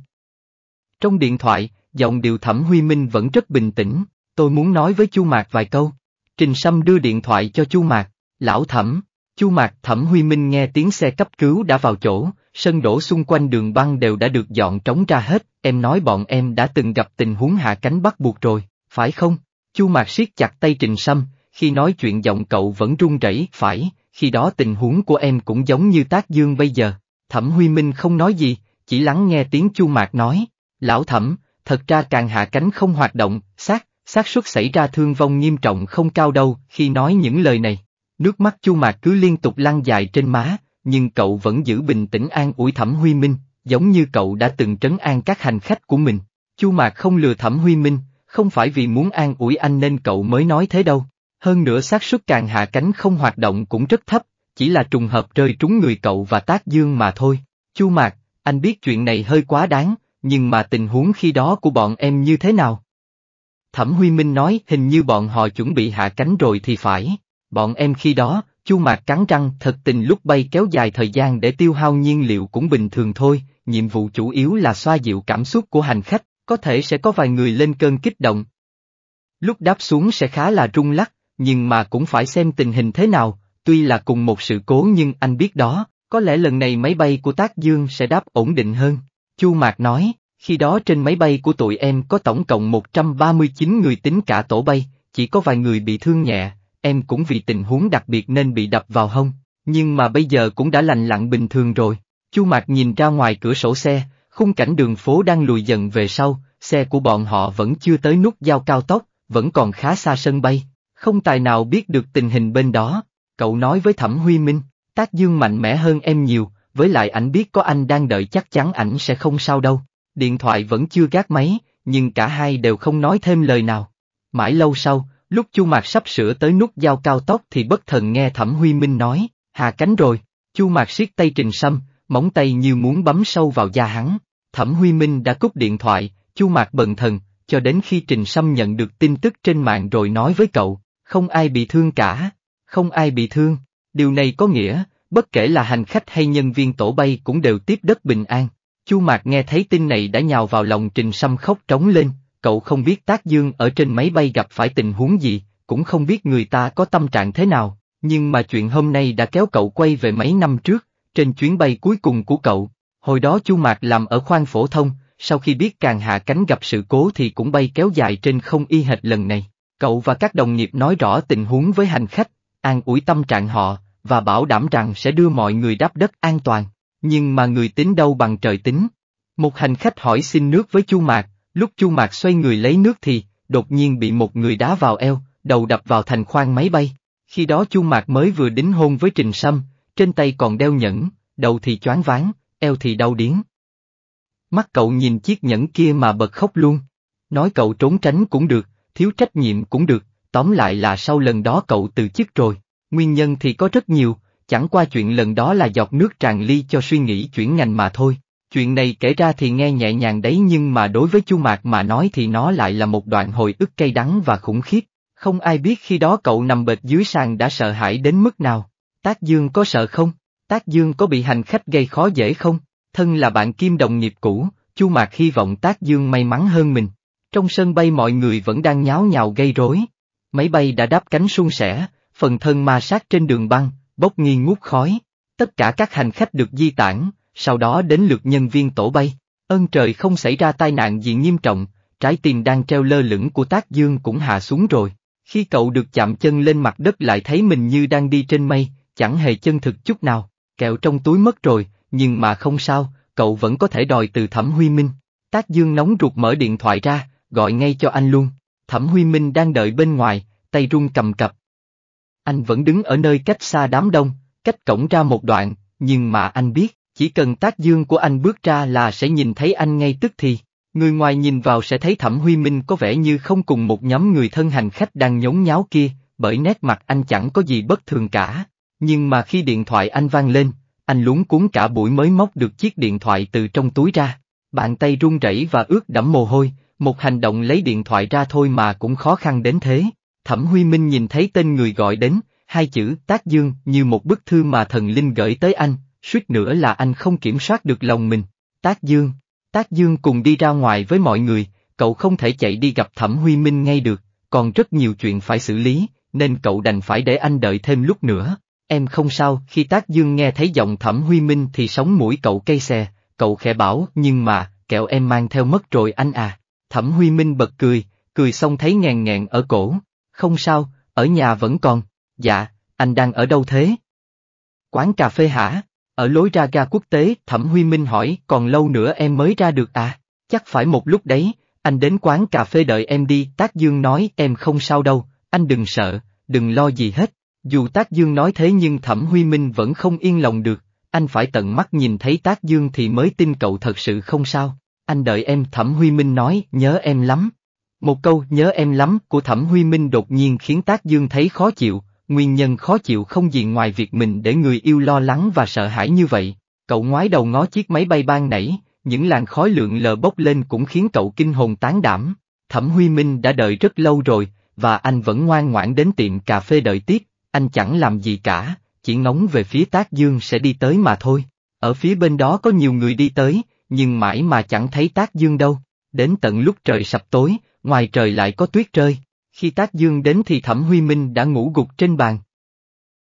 Trong điện thoại, giọng điệu Thẩm Huy Minh vẫn rất bình tĩnh, tôi muốn nói với Chu Mạc vài câu. Trình Sâm đưa điện thoại cho Chu Mạc, lão Thẩm, Chu Mạc Thẩm Huy Minh nghe tiếng xe cấp cứu đã vào chỗ, sân đổ xung quanh đường băng đều đã được dọn trống ra hết, em nói bọn em đã từng gặp tình huống hạ cánh bắt buộc rồi, phải không? Chu Mạc siết chặt tay Trình Sâm, khi nói chuyện giọng cậu vẫn run rẩy, phải, khi đó tình huống của em cũng giống như Tác Dương bây giờ. Thẩm Huy Minh không nói gì, chỉ lắng nghe tiếng Chu Mạc nói, lão thẩm, thật ra càng hạ cánh không hoạt động, xác, xác suất xảy ra thương vong nghiêm trọng không cao đâu, khi nói những lời này, Nước mắt Chu Mạc cứ liên tục lăn dài trên má, nhưng cậu vẫn giữ bình tĩnh an ủi Thẩm Huy Minh, giống như cậu đã từng trấn an các hành khách của mình. Chu Mạc không lừa Thẩm Huy Minh, không phải vì muốn an ủi anh nên cậu mới nói thế đâu. Hơn nữa xác suất càng hạ cánh không hoạt động cũng rất thấp, chỉ là trùng hợp rơi trúng người cậu và tác dương mà thôi. Chu Mạc, anh biết chuyện này hơi quá đáng, nhưng mà tình huống khi đó của bọn em như thế nào? Thẩm Huy Minh nói hình như bọn họ chuẩn bị hạ cánh rồi thì phải. Bọn em khi đó, chu mạc cắn răng thật tình lúc bay kéo dài thời gian để tiêu hao nhiên liệu cũng bình thường thôi, nhiệm vụ chủ yếu là xoa dịu cảm xúc của hành khách, có thể sẽ có vài người lên cơn kích động. Lúc đáp xuống sẽ khá là rung lắc, nhưng mà cũng phải xem tình hình thế nào, tuy là cùng một sự cố nhưng anh biết đó, có lẽ lần này máy bay của Tác Dương sẽ đáp ổn định hơn. Chu Mạc nói, khi đó trên máy bay của tụi em có tổng cộng 139 người tính cả tổ bay, chỉ có vài người bị thương nhẹ, em cũng vì tình huống đặc biệt nên bị đập vào hông, nhưng mà bây giờ cũng đã lành lặn bình thường rồi. Chu Mạc nhìn ra ngoài cửa sổ xe, khung cảnh đường phố đang lùi dần về sau, xe của bọn họ vẫn chưa tới nút giao cao tốc, vẫn còn khá xa sân bay, không tài nào biết được tình hình bên đó. Cậu nói với Thẩm Huy Minh, Tác Dương mạnh mẽ hơn em nhiều, với lại ảnh biết có anh đang đợi chắc chắn ảnh sẽ không sao đâu. Điện thoại vẫn chưa gác máy, nhưng cả hai đều không nói thêm lời nào. Mãi lâu sau, Lúc Chu Mạc sắp sửa tới nút giao cao tốc thì bất thần nghe Thẩm Huy Minh nói, hạ cánh rồi, Chu Mạc siết tay Trình Sâm, móng tay như muốn bấm sâu vào da hắn. Thẩm Huy Minh đã cúp điện thoại, Chu Mạc bần thần, cho đến khi Trình Sâm nhận được tin tức trên mạng rồi nói với cậu, không ai bị thương cả, không ai bị thương. Điều này có nghĩa, bất kể là hành khách hay nhân viên tổ bay cũng đều tiếp đất bình an. Chu Mạc nghe thấy tin này đã nhào vào lòng Trình Sâm khóc trống lên, cậu không biết tác dương ở trên máy bay gặp phải tình huống gì, cũng không biết người ta có tâm trạng thế nào, nhưng mà chuyện hôm nay đã kéo cậu quay về mấy năm trước, trên chuyến bay cuối cùng của cậu. Hồi đó chú Mạc làm ở khoang phổ thông, sau khi biết càng hạ cánh gặp sự cố thì cũng bay kéo dài trên không y hệt lần này. Cậu và các đồng nghiệp nói rõ tình huống với hành khách, an ủi tâm trạng họ, và bảo đảm rằng sẽ đưa mọi người đáp đất an toàn. Nhưng mà người tính đâu bằng trời tính. Một hành khách hỏi xin nước với chú Mạc, Lúc Chu Mạc xoay người lấy nước thì, đột nhiên bị một người đá vào eo, đầu đập vào thành khoang máy bay. Khi đó Chu Mạc mới vừa đính hôn với Trình Sâm, trên tay còn đeo nhẫn, đầu thì choáng váng, eo thì đau điếng. Mắt cậu nhìn chiếc nhẫn kia mà bật khóc luôn. Nói cậu trốn tránh cũng được, thiếu trách nhiệm cũng được, tóm lại là sau lần đó cậu từ chức rồi. Nguyên nhân thì có rất nhiều, chẳng qua chuyện lần đó là giọt nước tràn ly cho suy nghĩ chuyển ngành mà thôi. Chuyện này kể ra thì nghe nhẹ nhàng đấy nhưng mà đối với Chu Mạc mà nói thì nó lại là một đoạn hồi ức cay đắng và khủng khiếp. Không ai biết khi đó cậu nằm bệt dưới sàn đã sợ hãi đến mức nào. Tác Dương có sợ không? Tác Dương có bị hành khách gây khó dễ không? Thân là bạn kim đồng nghiệp cũ, Chu Mạc hy vọng Tác Dương may mắn hơn mình. Trong sân bay mọi người vẫn đang nháo nhào gây rối. Máy bay đã đáp cánh suôn sẻ, phần thân ma sát trên đường băng, bốc nghi ngút khói. Tất cả các hành khách được di tản, sau đó đến lượt nhân viên tổ bay. Ơn trời không xảy ra tai nạn gì nghiêm trọng, trái tim đang treo lơ lửng của tác dương cũng hạ xuống rồi. Khi cậu được chạm chân lên mặt đất lại thấy mình như đang đi trên mây, chẳng hề chân thực chút nào, kẹo trong túi mất rồi, nhưng mà không sao, cậu vẫn có thể đòi từ Thẩm Huy Minh. Tác Dương nóng ruột mở điện thoại ra, gọi ngay cho anh luôn. Thẩm Huy Minh đang đợi bên ngoài, tay run cầm cập. Anh vẫn đứng ở nơi cách xa đám đông, cách cổng ra một đoạn, nhưng mà anh biết, chỉ cần tác dương của anh bước ra là sẽ nhìn thấy anh ngay tức thì. Người ngoài nhìn vào sẽ thấy Thẩm Huy Minh có vẻ như không cùng một nhóm người thân hành khách đang nhốn nháo kia, bởi nét mặt anh chẳng có gì bất thường cả. Nhưng mà khi điện thoại anh vang lên, anh lúng cuốn cả buổi mới móc được chiếc điện thoại từ trong túi ra. Bàn tay run rẩy và ướt đẫm mồ hôi, một hành động lấy điện thoại ra thôi mà cũng khó khăn đến thế. Thẩm Huy Minh nhìn thấy tên người gọi đến, hai chữ Tác Dương như một bức thư mà thần linh gửi tới anh, suýt nữa là anh không kiểm soát được lòng mình. Tác Dương, Tác Dương cùng đi ra ngoài với mọi người, cậu không thể chạy đi gặp Thẩm Huy Minh ngay được, còn rất nhiều chuyện phải xử lý, nên cậu đành phải để anh đợi thêm lúc nữa. Em không sao, khi Tác Dương nghe thấy giọng Thẩm Huy Minh thì sóng mũi cậu cây xe, cậu khẽ bảo, nhưng mà, kẹo em mang theo mất rồi anh à. Thẩm Huy Minh bật cười, cười xong thấy ngàn ngàn ở cổ. Không sao, ở nhà vẫn còn. Dạ, anh đang ở đâu thế? Quán cà phê hả? Ở lối ra ga quốc tế, Thẩm Huy Minh hỏi, còn lâu nữa em mới ra được à? Chắc phải một lúc đấy, anh đến quán cà phê đợi em đi, Tác Dương nói, em không sao đâu, anh đừng sợ, đừng lo gì hết. Dù Tác Dương nói thế nhưng Thẩm Huy Minh vẫn không yên lòng được, anh phải tận mắt nhìn thấy Tác Dương thì mới tin cậu thật sự không sao. Anh đợi em Thẩm Huy Minh nói, nhớ em lắm. Một câu nhớ em lắm của Thẩm Huy Minh đột nhiên khiến Tác Dương thấy khó chịu, nguyên nhân khó chịu không gì ngoài việc mình để người yêu lo lắng và sợ hãi như vậy. Cậu ngoái đầu ngó chiếc máy bay ban nảy, những làn khói lượng lờ bốc lên cũng khiến cậu kinh hồn tán đảm. Thẩm Huy Minh đã đợi rất lâu rồi, và anh vẫn ngoan ngoãn đến tiệm cà phê đợi tiếp, anh chẳng làm gì cả, chỉ ngóng về phía Tác Dương sẽ đi tới mà thôi. Ở phía bên đó có nhiều người đi tới, nhưng mãi mà chẳng thấy Tác Dương đâu. Đến tận lúc trời sập tối, ngoài trời lại có tuyết rơi. Khi Tác Dương đến thì Thẩm Huy Minh đã ngủ gục trên bàn.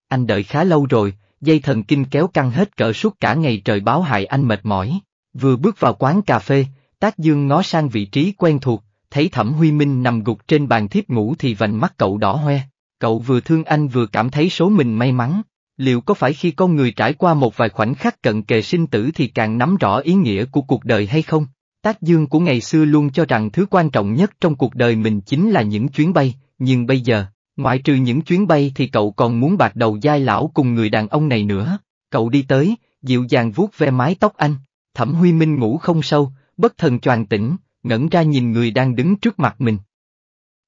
Anh đợi khá lâu rồi, dây thần kinh kéo căng hết cỡ suốt cả ngày trời báo hại anh mệt mỏi. Vừa bước vào quán cà phê, Tác Dương ngó sang vị trí quen thuộc, thấy Thẩm Huy Minh nằm gục trên bàn thiếp ngủ thì vành mắt cậu đỏ hoe. Cậu vừa thương anh vừa cảm thấy số mình may mắn. Liệu có phải khi con người trải qua một vài khoảnh khắc cận kề sinh tử thì càng nắm rõ ý nghĩa của cuộc đời hay không? Tác dương của ngày xưa luôn cho rằng thứ quan trọng nhất trong cuộc đời mình chính là những chuyến bay, nhưng bây giờ, ngoại trừ những chuyến bay thì cậu còn muốn bạc đầu giai lão cùng người đàn ông này nữa. Cậu đi tới, dịu dàng vuốt ve mái tóc anh, thẩm huy minh ngủ không sâu, bất thần choàng tỉnh, ngẩn ra nhìn người đang đứng trước mặt mình.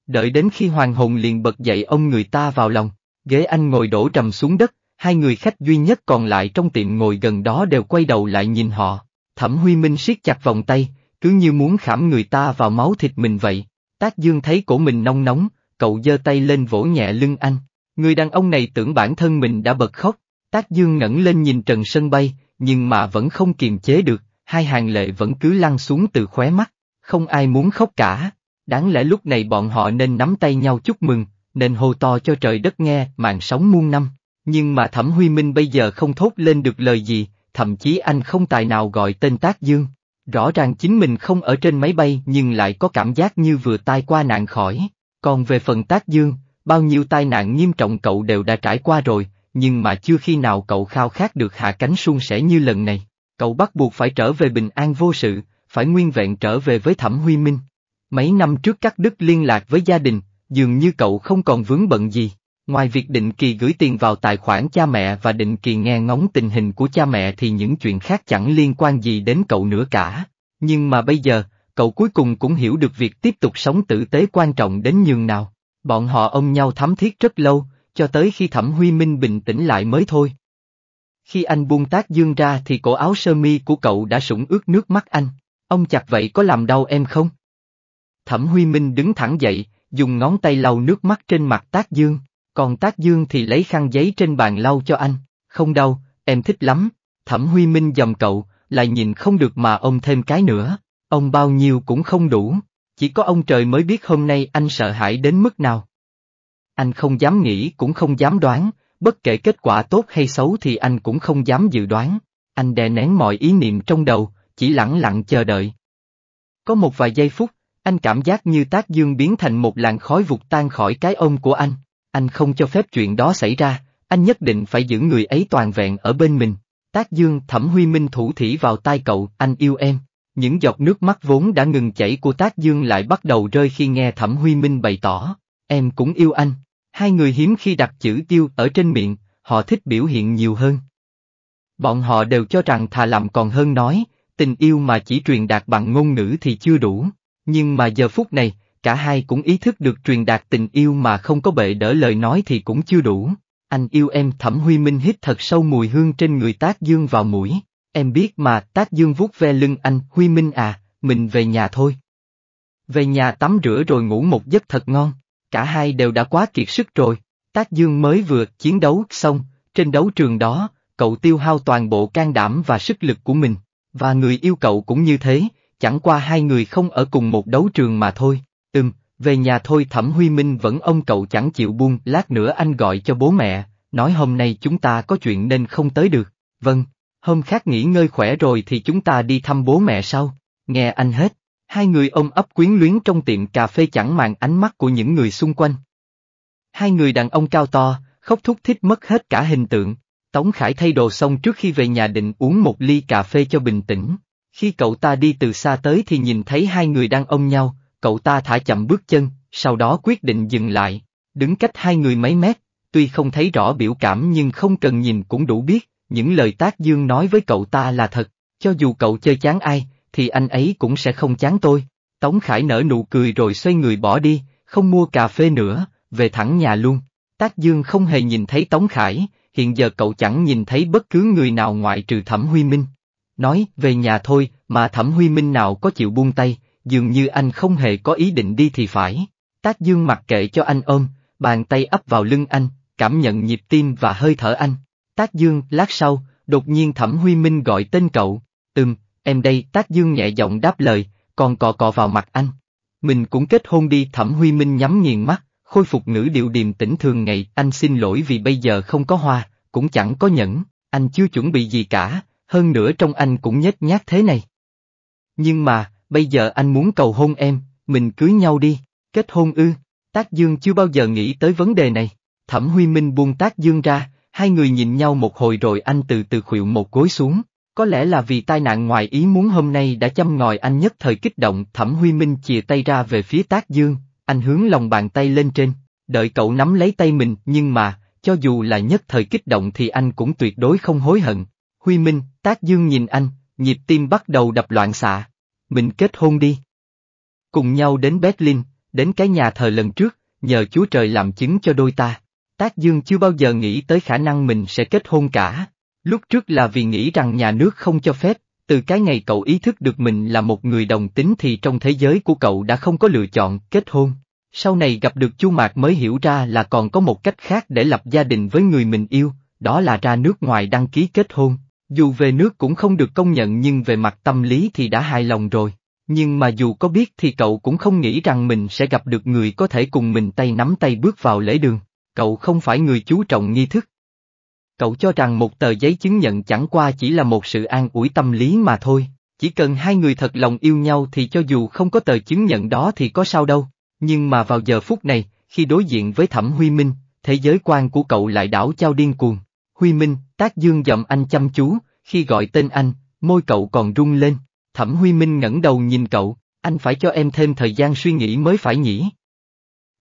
Đợi đến khi hoàng hồn liền bật dậy ông người ta vào lòng, ghế anh ngồi đổ trầm xuống đất, hai người khách duy nhất còn lại trong tiệm ngồi gần đó đều quay đầu lại nhìn họ. Thẩm Huy Minh siết chặt vòng tay, cứ như muốn khảm người ta vào máu thịt mình vậy. Tác dương thấy cổ mình nóng nóng, cậu giơ tay lên vỗ nhẹ lưng anh. Người đàn ông này tưởng bản thân mình đã bật khóc, tác dương ngẩng lên nhìn trần sân bay, nhưng mà vẫn không kiềm chế được, hai hàng lệ vẫn cứ lăn xuống từ khóe mắt, không ai muốn khóc cả. Đáng lẽ lúc này bọn họ nên nắm tay nhau chúc mừng, nên hô to cho trời đất nghe mạng sống muôn năm. Nhưng mà Thẩm Huy Minh bây giờ không thốt lên được lời gì, thậm chí anh không tài nào gọi tên Tác Dương, Rõ ràng chính mình không ở trên máy bay nhưng lại có cảm giác như vừa tai qua nạn khỏi. Còn về phần tác dương, bao nhiêu tai nạn nghiêm trọng cậu đều đã trải qua rồi, nhưng mà chưa khi nào cậu khao khát được hạ cánh suôn sẻ như lần này. Cậu bắt buộc phải trở về bình an vô sự, phải nguyên vẹn trở về với Thẩm Huy Minh. Mấy năm trước cắt đứt liên lạc với gia đình, dường như cậu không còn vướng bận gì. Ngoài việc định kỳ gửi tiền vào tài khoản cha mẹ và định kỳ nghe ngóng tình hình của cha mẹ thì những chuyện khác chẳng liên quan gì đến cậu nữa cả. Nhưng mà bây giờ, cậu cuối cùng cũng hiểu được việc tiếp tục sống tử tế quan trọng đến nhường nào. Bọn họ ôm nhau thắm thiết rất lâu, cho tới khi Thẩm Huy Minh bình tĩnh lại mới thôi. Khi anh buông tác dương ra thì cổ áo sơ mi của cậu đã sũng ướt nước mắt anh. Ông chặt vậy có làm đau em không? Thẩm Huy Minh đứng thẳng dậy, dùng ngón tay lau nước mắt trên mặt tác dương. Còn Tác Dương thì lấy khăn giấy trên bàn lau cho anh, không đau, em thích lắm, Thẩm Huy Minh dòm cậu, lại nhìn không được mà ông thêm cái nữa, ông bao nhiêu cũng không đủ, chỉ có ông trời mới biết hôm nay anh sợ hãi đến mức nào. Anh không dám nghĩ cũng không dám đoán, bất kể kết quả tốt hay xấu thì anh cũng không dám dự đoán, anh đè nén mọi ý niệm trong đầu, chỉ lặng lặng chờ đợi. Có một vài giây phút, anh cảm giác như tác dương biến thành một làn khói vụt tan khỏi cái ôm của anh anh không cho phép chuyện đó xảy ra, anh nhất định phải giữ người ấy toàn vẹn ở bên mình. Tác dương thẩm huy minh thủ thỉ vào tai cậu, anh yêu em. Những giọt nước mắt vốn đã ngừng chảy của tác dương lại bắt đầu rơi khi nghe thẩm huy minh bày tỏ, em cũng yêu anh. Hai người hiếm khi đặt chữ yêu ở trên miệng, họ thích biểu hiện nhiều hơn. Bọn họ đều cho rằng thà làm còn hơn nói, tình yêu mà chỉ truyền đạt bằng ngôn ngữ thì chưa đủ. Nhưng mà giờ phút này, cả hai cũng ý thức được truyền đạt tình yêu mà không có bệ đỡ lời nói thì cũng chưa đủ. Anh yêu em Thẩm Huy Minh hít thật sâu mùi hương trên người Tác Dương vào mũi. Em biết mà Tác Dương vuốt ve lưng anh, Huy Minh à, mình về nhà thôi. Về nhà tắm rửa rồi ngủ một giấc thật ngon, cả hai đều đã quá kiệt sức rồi. Tác Dương mới vừa chiến đấu xong, trên đấu trường đó, cậu tiêu hao toàn bộ can đảm và sức lực của mình, và người yêu cậu cũng như thế, chẳng qua hai người không ở cùng một đấu trường mà thôi về nhà thôi Thẩm Huy Minh vẫn ông cậu chẳng chịu buông, lát nữa anh gọi cho bố mẹ, nói hôm nay chúng ta có chuyện nên không tới được, vâng, hôm khác nghỉ ngơi khỏe rồi thì chúng ta đi thăm bố mẹ sau, nghe anh hết, hai người ông ấp quyến luyến trong tiệm cà phê chẳng màng ánh mắt của những người xung quanh. Hai người đàn ông cao to, khóc thúc thích mất hết cả hình tượng, Tống Khải thay đồ xong trước khi về nhà định uống một ly cà phê cho bình tĩnh, khi cậu ta đi từ xa tới thì nhìn thấy hai người đang ôm nhau, cậu ta thả chậm bước chân, sau đó quyết định dừng lại, đứng cách hai người mấy mét, tuy không thấy rõ biểu cảm nhưng không cần nhìn cũng đủ biết, những lời tác dương nói với cậu ta là thật, cho dù cậu chơi chán ai, thì anh ấy cũng sẽ không chán tôi. Tống Khải nở nụ cười rồi xoay người bỏ đi, không mua cà phê nữa, về thẳng nhà luôn. Tác Dương không hề nhìn thấy Tống Khải, hiện giờ cậu chẳng nhìn thấy bất cứ người nào ngoại trừ Thẩm Huy Minh. Nói, về nhà thôi, mà Thẩm Huy Minh nào có chịu buông tay, dường như anh không hề có ý định đi thì phải. Tác dương mặc kệ cho anh ôm, bàn tay ấp vào lưng anh, cảm nhận nhịp tim và hơi thở anh. Tác dương, lát sau, đột nhiên Thẩm Huy Minh gọi tên cậu, ừm, em đây, Tác dương nhẹ giọng đáp lời, còn cọ cọ vào mặt anh. Mình cũng kết hôn đi Thẩm Huy Minh nhắm nghiền mắt, khôi phục ngữ điệu điềm tĩnh thường ngày, anh xin lỗi vì bây giờ không có hoa, cũng chẳng có nhẫn, anh chưa chuẩn bị gì cả, hơn nữa trong anh cũng nhếch nhác thế này. Nhưng mà, bây giờ anh muốn cầu hôn em, mình cưới nhau đi, kết hôn ư, Tác Dương chưa bao giờ nghĩ tới vấn đề này, Thẩm Huy Minh buông Tác Dương ra, hai người nhìn nhau một hồi rồi anh từ từ khuỵu một gối xuống, có lẽ là vì tai nạn ngoài ý muốn hôm nay đã chăm ngòi anh nhất thời kích động Thẩm Huy Minh chìa tay ra về phía Tác Dương, anh hướng lòng bàn tay lên trên, đợi cậu nắm lấy tay mình nhưng mà, cho dù là nhất thời kích động thì anh cũng tuyệt đối không hối hận. Huy Minh, Tác Dương nhìn anh, nhịp tim bắt đầu đập loạn xạ mình kết hôn đi. Cùng nhau đến Berlin, đến cái nhà thờ lần trước, nhờ Chúa Trời làm chứng cho đôi ta. Tác Dương chưa bao giờ nghĩ tới khả năng mình sẽ kết hôn cả. Lúc trước là vì nghĩ rằng nhà nước không cho phép, từ cái ngày cậu ý thức được mình là một người đồng tính thì trong thế giới của cậu đã không có lựa chọn kết hôn. Sau này gặp được Chu Mạc mới hiểu ra là còn có một cách khác để lập gia đình với người mình yêu, đó là ra nước ngoài đăng ký kết hôn. Dù về nước cũng không được công nhận nhưng về mặt tâm lý thì đã hài lòng rồi. Nhưng mà dù có biết thì cậu cũng không nghĩ rằng mình sẽ gặp được người có thể cùng mình tay nắm tay bước vào lễ đường. Cậu không phải người chú trọng nghi thức. Cậu cho rằng một tờ giấy chứng nhận chẳng qua chỉ là một sự an ủi tâm lý mà thôi. Chỉ cần hai người thật lòng yêu nhau thì cho dù không có tờ chứng nhận đó thì có sao đâu. Nhưng mà vào giờ phút này, khi đối diện với Thẩm Huy Minh, thế giới quan của cậu lại đảo trao điên cuồng. Huy Minh, Tác dương giọng anh chăm chú, khi gọi tên anh, môi cậu còn rung lên, thẩm huy minh ngẩng đầu nhìn cậu, anh phải cho em thêm thời gian suy nghĩ mới phải nhỉ.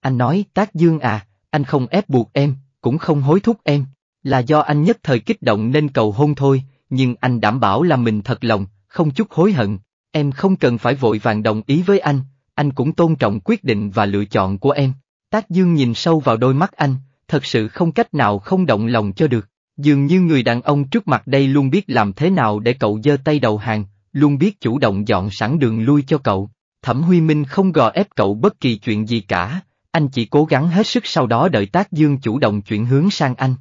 Anh nói, tác dương à, anh không ép buộc em, cũng không hối thúc em, là do anh nhất thời kích động nên cầu hôn thôi, nhưng anh đảm bảo là mình thật lòng, không chút hối hận, em không cần phải vội vàng đồng ý với anh, anh cũng tôn trọng quyết định và lựa chọn của em. Tác Dương nhìn sâu vào đôi mắt anh, thật sự không cách nào không động lòng cho được. Dường như người đàn ông trước mặt đây luôn biết làm thế nào để cậu giơ tay đầu hàng, luôn biết chủ động dọn sẵn đường lui cho cậu. Thẩm Huy Minh không gò ép cậu bất kỳ chuyện gì cả, anh chỉ cố gắng hết sức sau đó đợi Tác Dương chủ động chuyển hướng sang anh.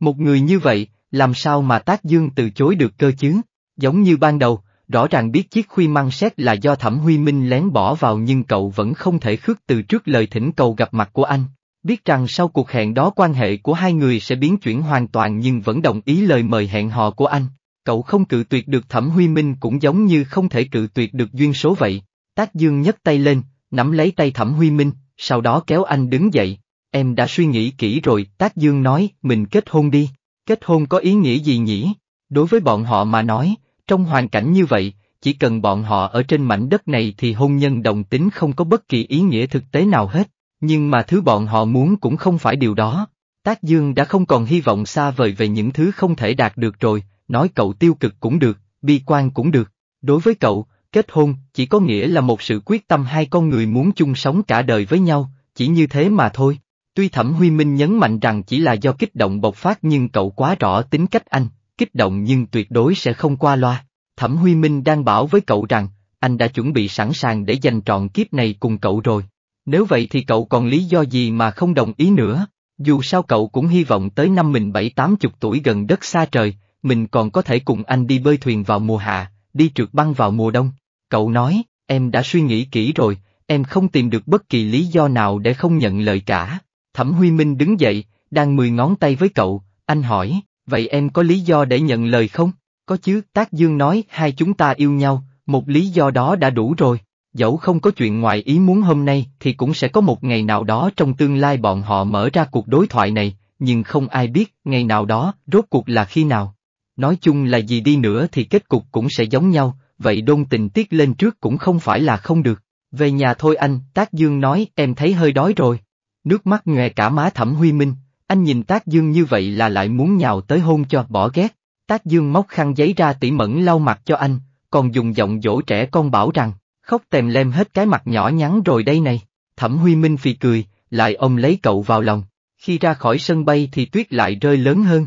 Một người như vậy, làm sao mà Tác Dương từ chối được cơ chứ? Giống như ban đầu, rõ ràng biết chiếc khuy mang xét là do Thẩm Huy Minh lén bỏ vào nhưng cậu vẫn không thể khước từ trước lời thỉnh cầu gặp mặt của anh. Biết rằng sau cuộc hẹn đó quan hệ của hai người sẽ biến chuyển hoàn toàn nhưng vẫn đồng ý lời mời hẹn hò của anh, cậu không cự tuyệt được Thẩm Huy Minh cũng giống như không thể cự tuyệt được duyên số vậy. Tác Dương nhấc tay lên, nắm lấy tay Thẩm Huy Minh, sau đó kéo anh đứng dậy. Em đã suy nghĩ kỹ rồi, Tác Dương nói, mình kết hôn đi. Kết hôn có ý nghĩa gì nhỉ? Đối với bọn họ mà nói, trong hoàn cảnh như vậy, chỉ cần bọn họ ở trên mảnh đất này thì hôn nhân đồng tính không có bất kỳ ý nghĩa thực tế nào hết. Nhưng mà thứ bọn họ muốn cũng không phải điều đó. Tác Dương đã không còn hy vọng xa vời về những thứ không thể đạt được rồi, nói cậu tiêu cực cũng được, bi quan cũng được. Đối với cậu, kết hôn chỉ có nghĩa là một sự quyết tâm hai con người muốn chung sống cả đời với nhau, chỉ như thế mà thôi. Tuy Thẩm Huy Minh nhấn mạnh rằng chỉ là do kích động bộc phát nhưng cậu quá rõ tính cách anh, kích động nhưng tuyệt đối sẽ không qua loa. Thẩm Huy Minh đang bảo với cậu rằng, anh đã chuẩn bị sẵn sàng để dành trọn kiếp này cùng cậu rồi. Nếu vậy thì cậu còn lý do gì mà không đồng ý nữa, dù sao cậu cũng hy vọng tới năm mình bảy tám chục tuổi gần đất xa trời, mình còn có thể cùng anh đi bơi thuyền vào mùa hạ, đi trượt băng vào mùa đông. Cậu nói, em đã suy nghĩ kỹ rồi, em không tìm được bất kỳ lý do nào để không nhận lời cả. Thẩm Huy Minh đứng dậy, đang mười ngón tay với cậu, anh hỏi, vậy em có lý do để nhận lời không? Có chứ, Tác Dương nói hai chúng ta yêu nhau, một lý do đó đã đủ rồi dẫu không có chuyện ngoài ý muốn hôm nay thì cũng sẽ có một ngày nào đó trong tương lai bọn họ mở ra cuộc đối thoại này, nhưng không ai biết ngày nào đó rốt cuộc là khi nào. Nói chung là gì đi nữa thì kết cục cũng sẽ giống nhau, vậy đôn tình tiết lên trước cũng không phải là không được. Về nhà thôi anh, Tác Dương nói em thấy hơi đói rồi. Nước mắt nhòe cả má thẩm huy minh, anh nhìn Tác Dương như vậy là lại muốn nhào tới hôn cho bỏ ghét. Tác Dương móc khăn giấy ra tỉ mẫn lau mặt cho anh, còn dùng giọng dỗ trẻ con bảo rằng, khóc tèm lem hết cái mặt nhỏ nhắn rồi đây này. Thẩm Huy Minh phì cười, lại ôm lấy cậu vào lòng. Khi ra khỏi sân bay thì tuyết lại rơi lớn hơn.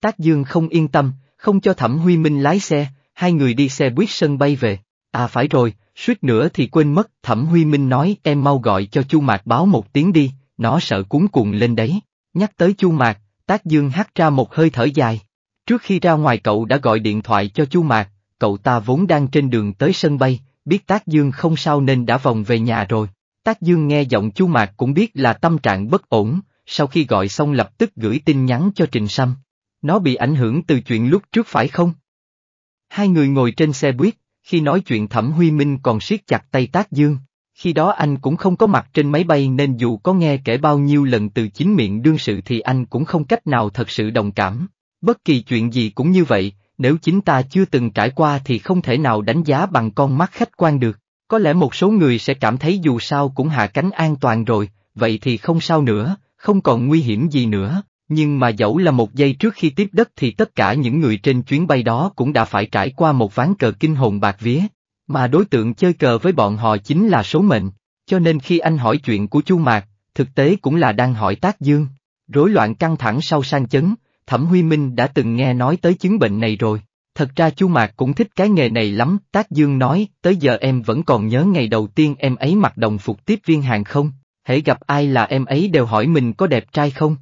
Tác Dương không yên tâm, không cho Thẩm Huy Minh lái xe, hai người đi xe buýt sân bay về. À phải rồi, suýt nữa thì quên mất, Thẩm Huy Minh nói em mau gọi cho Chu Mạc báo một tiếng đi, nó sợ cuốn cuồng lên đấy. Nhắc tới Chu Mạc, Tác Dương hắt ra một hơi thở dài. Trước khi ra ngoài cậu đã gọi điện thoại cho Chu Mạc, cậu ta vốn đang trên đường tới sân bay, biết Tác Dương không sao nên đã vòng về nhà rồi. Tác Dương nghe giọng chu Mạc cũng biết là tâm trạng bất ổn, sau khi gọi xong lập tức gửi tin nhắn cho Trình Sâm. Nó bị ảnh hưởng từ chuyện lúc trước phải không? Hai người ngồi trên xe buýt, khi nói chuyện Thẩm Huy Minh còn siết chặt tay Tác Dương. Khi đó anh cũng không có mặt trên máy bay nên dù có nghe kể bao nhiêu lần từ chính miệng đương sự thì anh cũng không cách nào thật sự đồng cảm. Bất kỳ chuyện gì cũng như vậy, nếu chính ta chưa từng trải qua thì không thể nào đánh giá bằng con mắt khách quan được. Có lẽ một số người sẽ cảm thấy dù sao cũng hạ cánh an toàn rồi, vậy thì không sao nữa, không còn nguy hiểm gì nữa, nhưng mà dẫu là một giây trước khi tiếp đất thì tất cả những người trên chuyến bay đó cũng đã phải trải qua một ván cờ kinh hồn bạc vía, mà đối tượng chơi cờ với bọn họ chính là số mệnh, cho nên khi anh hỏi chuyện của Chu Mạc, thực tế cũng là đang hỏi Tác Dương. Rối loạn căng thẳng sau sang chấn, Thẩm Huy Minh đã từng nghe nói tới chứng bệnh này rồi. Thật ra chú Mạc cũng thích cái nghề này lắm, Tác Dương nói, tới giờ em vẫn còn nhớ ngày đầu tiên em ấy mặc đồng phục tiếp viên hàng không, hãy gặp ai là em ấy đều hỏi mình có đẹp trai không.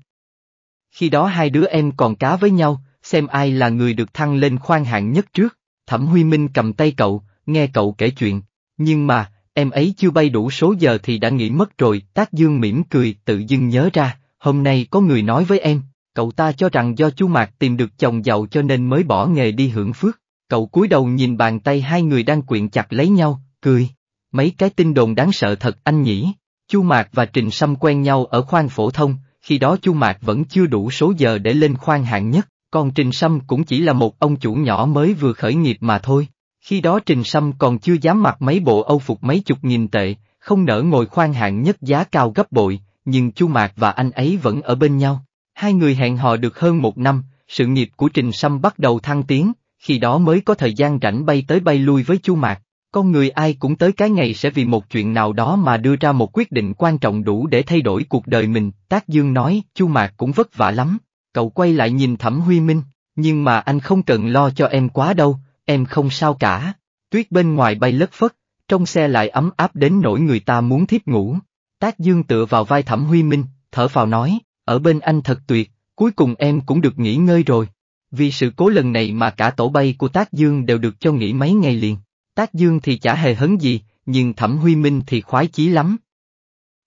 Khi đó hai đứa em còn cá với nhau, xem ai là người được thăng lên khoan hạng nhất trước, Thẩm Huy Minh cầm tay cậu, nghe cậu kể chuyện, nhưng mà, em ấy chưa bay đủ số giờ thì đã nghỉ mất rồi, Tác Dương mỉm cười, tự dưng nhớ ra, hôm nay có người nói với em, cậu ta cho rằng do chu mạc tìm được chồng giàu cho nên mới bỏ nghề đi hưởng phước. Cậu cúi đầu nhìn bàn tay hai người đang quyện chặt lấy nhau, cười. Mấy cái tin đồn đáng sợ thật anh nhỉ. Chu Mạc và Trình Sâm quen nhau ở khoang phổ thông, khi đó Chu Mạc vẫn chưa đủ số giờ để lên khoang hạng nhất, còn Trình Sâm cũng chỉ là một ông chủ nhỏ mới vừa khởi nghiệp mà thôi. Khi đó Trình Sâm còn chưa dám mặc mấy bộ âu phục mấy chục nghìn tệ, không nỡ ngồi khoang hạng nhất giá cao gấp bội, nhưng Chu Mạc và anh ấy vẫn ở bên nhau. Hai người hẹn hò được hơn một năm, sự nghiệp của Trình Sâm bắt đầu thăng tiến, khi đó mới có thời gian rảnh bay tới bay lui với Chu Mạc. Con người ai cũng tới cái ngày sẽ vì một chuyện nào đó mà đưa ra một quyết định quan trọng đủ để thay đổi cuộc đời mình, Tác Dương nói, Chu Mạc cũng vất vả lắm. Cậu quay lại nhìn Thẩm Huy Minh, nhưng mà anh không cần lo cho em quá đâu, em không sao cả. Tuyết bên ngoài bay lất phất, trong xe lại ấm áp đến nỗi người ta muốn thiếp ngủ. Tác Dương tựa vào vai Thẩm Huy Minh, thở vào nói, ở bên anh thật tuyệt, cuối cùng em cũng được nghỉ ngơi rồi. Vì sự cố lần này mà cả tổ bay của Tác Dương đều được cho nghỉ mấy ngày liền. Tác Dương thì chả hề hấn gì, nhưng Thẩm Huy Minh thì khoái chí lắm.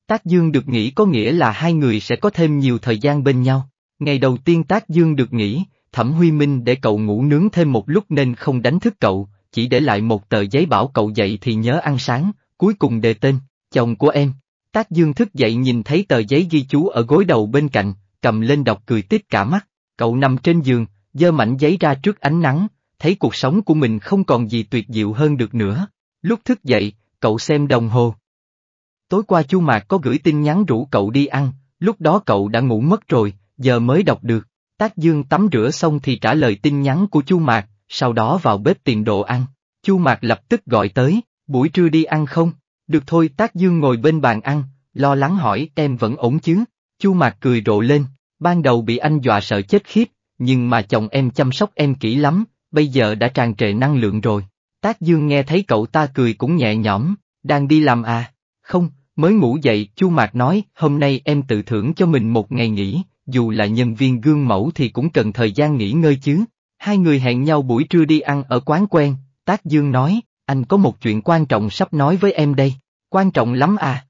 Tác Dương được nghỉ có nghĩa là hai người sẽ có thêm nhiều thời gian bên nhau. Ngày đầu tiên Tác Dương được nghỉ, Thẩm Huy Minh để cậu ngủ nướng thêm một lúc nên không đánh thức cậu, chỉ để lại một tờ giấy bảo cậu dậy thì nhớ ăn sáng, cuối cùng đề tên, chồng của em. Tác dương thức dậy nhìn thấy tờ giấy ghi chú ở gối đầu bên cạnh, cầm lên đọc cười tít cả mắt, cậu nằm trên giường, dơ mảnh giấy ra trước ánh nắng, thấy cuộc sống của mình không còn gì tuyệt diệu hơn được nữa. Lúc thức dậy, cậu xem đồng hồ. Tối qua Chu Mạc có gửi tin nhắn rủ cậu đi ăn, lúc đó cậu đã ngủ mất rồi, giờ mới đọc được. Tác Dương tắm rửa xong thì trả lời tin nhắn của Chu Mạc, sau đó vào bếp tìm đồ ăn. Chu Mạc lập tức gọi tới, buổi trưa đi ăn không? Được thôi Tác Dương ngồi bên bàn ăn, lo lắng hỏi em vẫn ổn chứ, Chu Mạc cười rộ lên, ban đầu bị anh dọa sợ chết khiếp, nhưng mà chồng em chăm sóc em kỹ lắm, bây giờ đã tràn trề năng lượng rồi. Tác Dương nghe thấy cậu ta cười cũng nhẹ nhõm, đang đi làm à? Không, mới ngủ dậy, Chu Mạc nói, hôm nay em tự thưởng cho mình một ngày nghỉ, dù là nhân viên gương mẫu thì cũng cần thời gian nghỉ ngơi chứ. Hai người hẹn nhau buổi trưa đi ăn ở quán quen, Tác Dương nói anh có một chuyện quan trọng sắp nói với em đây, quan trọng lắm à.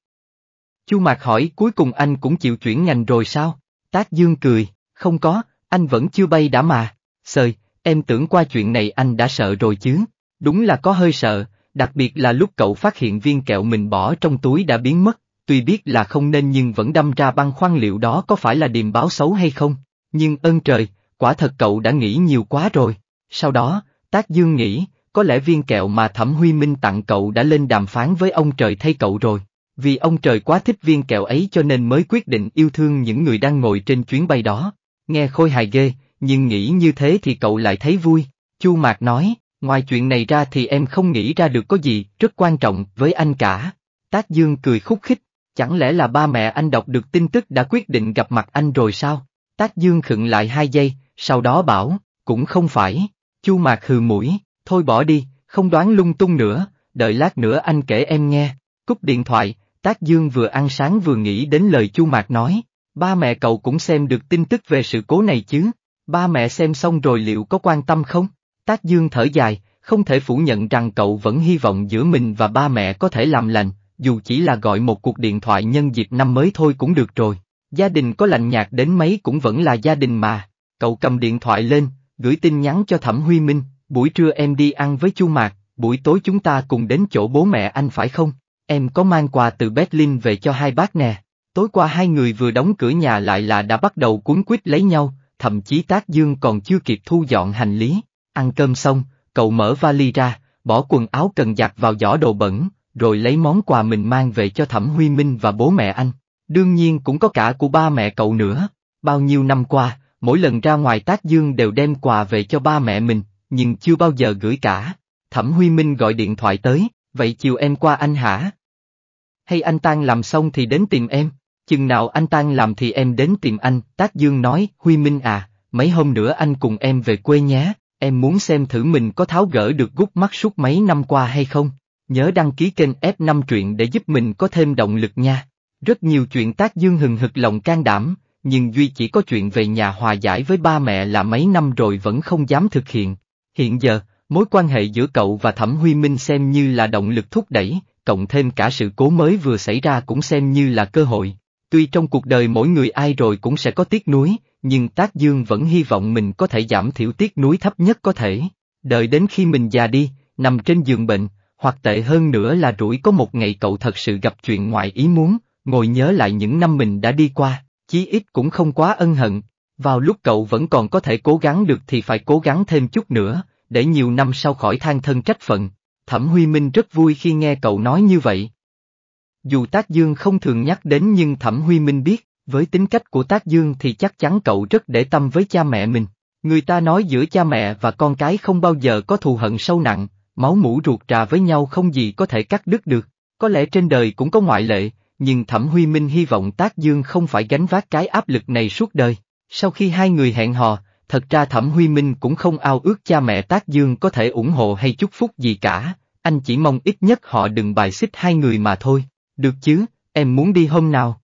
Chu Mạc hỏi cuối cùng anh cũng chịu chuyển ngành rồi sao? Tác Dương cười, không có, anh vẫn chưa bay đã mà. Sời, em tưởng qua chuyện này anh đã sợ rồi chứ. Đúng là có hơi sợ, đặc biệt là lúc cậu phát hiện viên kẹo mình bỏ trong túi đã biến mất, tuy biết là không nên nhưng vẫn đâm ra băng khoan liệu đó có phải là điềm báo xấu hay không. Nhưng ơn trời, quả thật cậu đã nghĩ nhiều quá rồi. Sau đó, Tác Dương nghĩ, có lẽ viên kẹo mà Thẩm Huy Minh tặng cậu đã lên đàm phán với ông trời thay cậu rồi. Vì ông trời quá thích viên kẹo ấy cho nên mới quyết định yêu thương những người đang ngồi trên chuyến bay đó. Nghe khôi hài ghê, nhưng nghĩ như thế thì cậu lại thấy vui. Chu Mạc nói, ngoài chuyện này ra thì em không nghĩ ra được có gì rất quan trọng với anh cả. Tác Dương cười khúc khích, chẳng lẽ là ba mẹ anh đọc được tin tức đã quyết định gặp mặt anh rồi sao? Tác Dương khựng lại hai giây, sau đó bảo, cũng không phải. Chu Mạc hừ mũi, thôi bỏ đi, không đoán lung tung nữa, đợi lát nữa anh kể em nghe. Cúp điện thoại, Tác Dương vừa ăn sáng vừa nghĩ đến lời Chu Mạc nói, ba mẹ cậu cũng xem được tin tức về sự cố này chứ, ba mẹ xem xong rồi liệu có quan tâm không? Tác Dương thở dài, không thể phủ nhận rằng cậu vẫn hy vọng giữa mình và ba mẹ có thể làm lành, dù chỉ là gọi một cuộc điện thoại nhân dịp năm mới thôi cũng được rồi. Gia đình có lạnh nhạt đến mấy cũng vẫn là gia đình mà. Cậu cầm điện thoại lên, gửi tin nhắn cho Thẩm Huy Minh, buổi trưa em đi ăn với chu mạc, buổi tối chúng ta cùng đến chỗ bố mẹ anh phải không? Em có mang quà từ Berlin về cho hai bác nè. Tối qua hai người vừa đóng cửa nhà lại là đã bắt đầu cuốn quýt lấy nhau, thậm chí tác dương còn chưa kịp thu dọn hành lý. Ăn cơm xong, cậu mở vali ra, bỏ quần áo cần giặt vào giỏ đồ bẩn, rồi lấy món quà mình mang về cho Thẩm Huy Minh và bố mẹ anh. Đương nhiên cũng có cả của ba mẹ cậu nữa. Bao nhiêu năm qua, mỗi lần ra ngoài tác dương đều đem quà về cho ba mẹ mình, nhưng chưa bao giờ gửi cả. Thẩm Huy Minh gọi điện thoại tới, vậy chiều em qua anh hả? Hay anh tan làm xong thì đến tìm em, chừng nào anh tan làm thì em đến tìm anh, Tác Dương nói, Huy Minh à, mấy hôm nữa anh cùng em về quê nhé, em muốn xem thử mình có tháo gỡ được gút mắt suốt mấy năm qua hay không. Nhớ đăng ký kênh F5 truyện để giúp mình có thêm động lực nha. Rất nhiều chuyện Tác Dương hừng hực lòng can đảm, nhưng Duy chỉ có chuyện về nhà hòa giải với ba mẹ là mấy năm rồi vẫn không dám thực hiện, Hiện giờ, mối quan hệ giữa cậu và Thẩm Huy Minh xem như là động lực thúc đẩy, cộng thêm cả sự cố mới vừa xảy ra cũng xem như là cơ hội. Tuy trong cuộc đời mỗi người ai rồi cũng sẽ có tiếc nuối, nhưng Tác Dương vẫn hy vọng mình có thể giảm thiểu tiếc nuối thấp nhất có thể. Đợi đến khi mình già đi, nằm trên giường bệnh, hoặc tệ hơn nữa là rủi có một ngày cậu thật sự gặp chuyện ngoại ý muốn, ngồi nhớ lại những năm mình đã đi qua, chí ít cũng không quá ân hận, vào lúc cậu vẫn còn có thể cố gắng được thì phải cố gắng thêm chút nữa, để nhiều năm sau khỏi than thân trách phận. Thẩm Huy Minh rất vui khi nghe cậu nói như vậy. Dù Tác Dương không thường nhắc đến nhưng Thẩm Huy Minh biết, với tính cách của Tác Dương thì chắc chắn cậu rất để tâm với cha mẹ mình. Người ta nói giữa cha mẹ và con cái không bao giờ có thù hận sâu nặng, máu mũ ruột trà với nhau không gì có thể cắt đứt được. Có lẽ trên đời cũng có ngoại lệ, nhưng Thẩm Huy Minh hy vọng Tác Dương không phải gánh vác cái áp lực này suốt đời. Sau khi hai người hẹn hò, thật ra Thẩm Huy Minh cũng không ao ước cha mẹ Tác Dương có thể ủng hộ hay chúc phúc gì cả, anh chỉ mong ít nhất họ đừng bài xích hai người mà thôi, được chứ, em muốn đi hôm nào?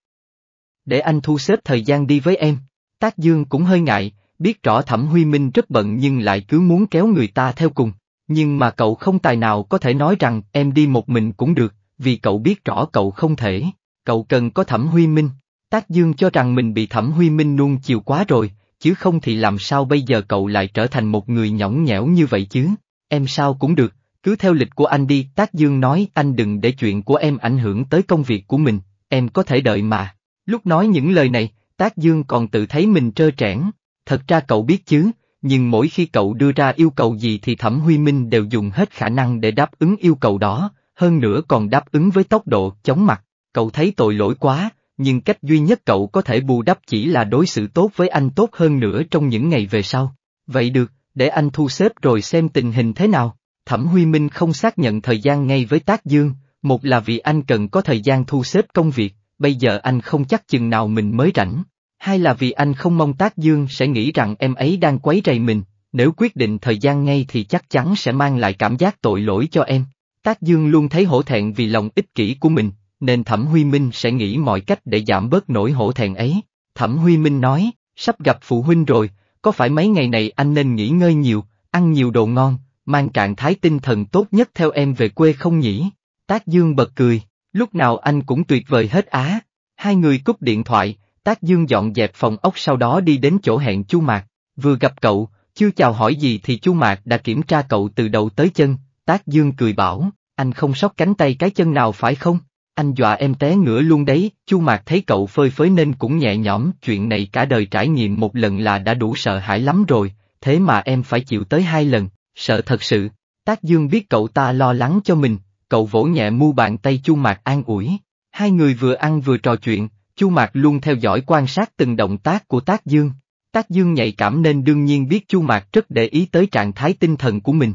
Để anh thu xếp thời gian đi với em, Tác Dương cũng hơi ngại, biết rõ Thẩm Huy Minh rất bận nhưng lại cứ muốn kéo người ta theo cùng, nhưng mà cậu không tài nào có thể nói rằng em đi một mình cũng được, vì cậu biết rõ cậu không thể, cậu cần có Thẩm Huy Minh. Tác Dương cho rằng mình bị Thẩm Huy Minh nuông chiều quá rồi, chứ không thì làm sao bây giờ cậu lại trở thành một người nhõng nhẽo như vậy chứ? Em sao cũng được, cứ theo lịch của anh đi, Tác Dương nói anh đừng để chuyện của em ảnh hưởng tới công việc của mình, em có thể đợi mà. Lúc nói những lời này, Tác Dương còn tự thấy mình trơ trẽn, thật ra cậu biết chứ, nhưng mỗi khi cậu đưa ra yêu cầu gì thì Thẩm Huy Minh đều dùng hết khả năng để đáp ứng yêu cầu đó, hơn nữa còn đáp ứng với tốc độ chóng mặt, cậu thấy tội lỗi quá nhưng cách duy nhất cậu có thể bù đắp chỉ là đối xử tốt với anh tốt hơn nữa trong những ngày về sau. Vậy được, để anh thu xếp rồi xem tình hình thế nào. Thẩm Huy Minh không xác nhận thời gian ngay với Tác Dương, một là vì anh cần có thời gian thu xếp công việc, bây giờ anh không chắc chừng nào mình mới rảnh. Hai là vì anh không mong Tác Dương sẽ nghĩ rằng em ấy đang quấy rầy mình, nếu quyết định thời gian ngay thì chắc chắn sẽ mang lại cảm giác tội lỗi cho em. Tác Dương luôn thấy hổ thẹn vì lòng ích kỷ của mình, nên Thẩm Huy Minh sẽ nghĩ mọi cách để giảm bớt nỗi hổ thẹn ấy. Thẩm Huy Minh nói, sắp gặp phụ huynh rồi, có phải mấy ngày này anh nên nghỉ ngơi nhiều, ăn nhiều đồ ngon, mang trạng thái tinh thần tốt nhất theo em về quê không nhỉ? Tác Dương bật cười, lúc nào anh cũng tuyệt vời hết á. Hai người cúp điện thoại, Tác Dương dọn dẹp phòng ốc sau đó đi đến chỗ hẹn Chu Mạc. Vừa gặp cậu, chưa chào hỏi gì thì Chu Mạc đã kiểm tra cậu từ đầu tới chân. Tác Dương cười bảo, anh không sóc cánh tay cái chân nào phải không? Anh dọa em té ngửa luôn đấy, Chu Mạc thấy cậu phơi phới nên cũng nhẹ nhõm, chuyện này cả đời trải nghiệm một lần là đã đủ sợ hãi lắm rồi, thế mà em phải chịu tới hai lần, sợ thật sự. Tác Dương biết cậu ta lo lắng cho mình, cậu vỗ nhẹ mu bàn tay Chu Mạc an ủi. Hai người vừa ăn vừa trò chuyện, Chu Mạc luôn theo dõi quan sát từng động tác của Tác Dương. Tác Dương nhạy cảm nên đương nhiên biết Chu Mạc rất để ý tới trạng thái tinh thần của mình.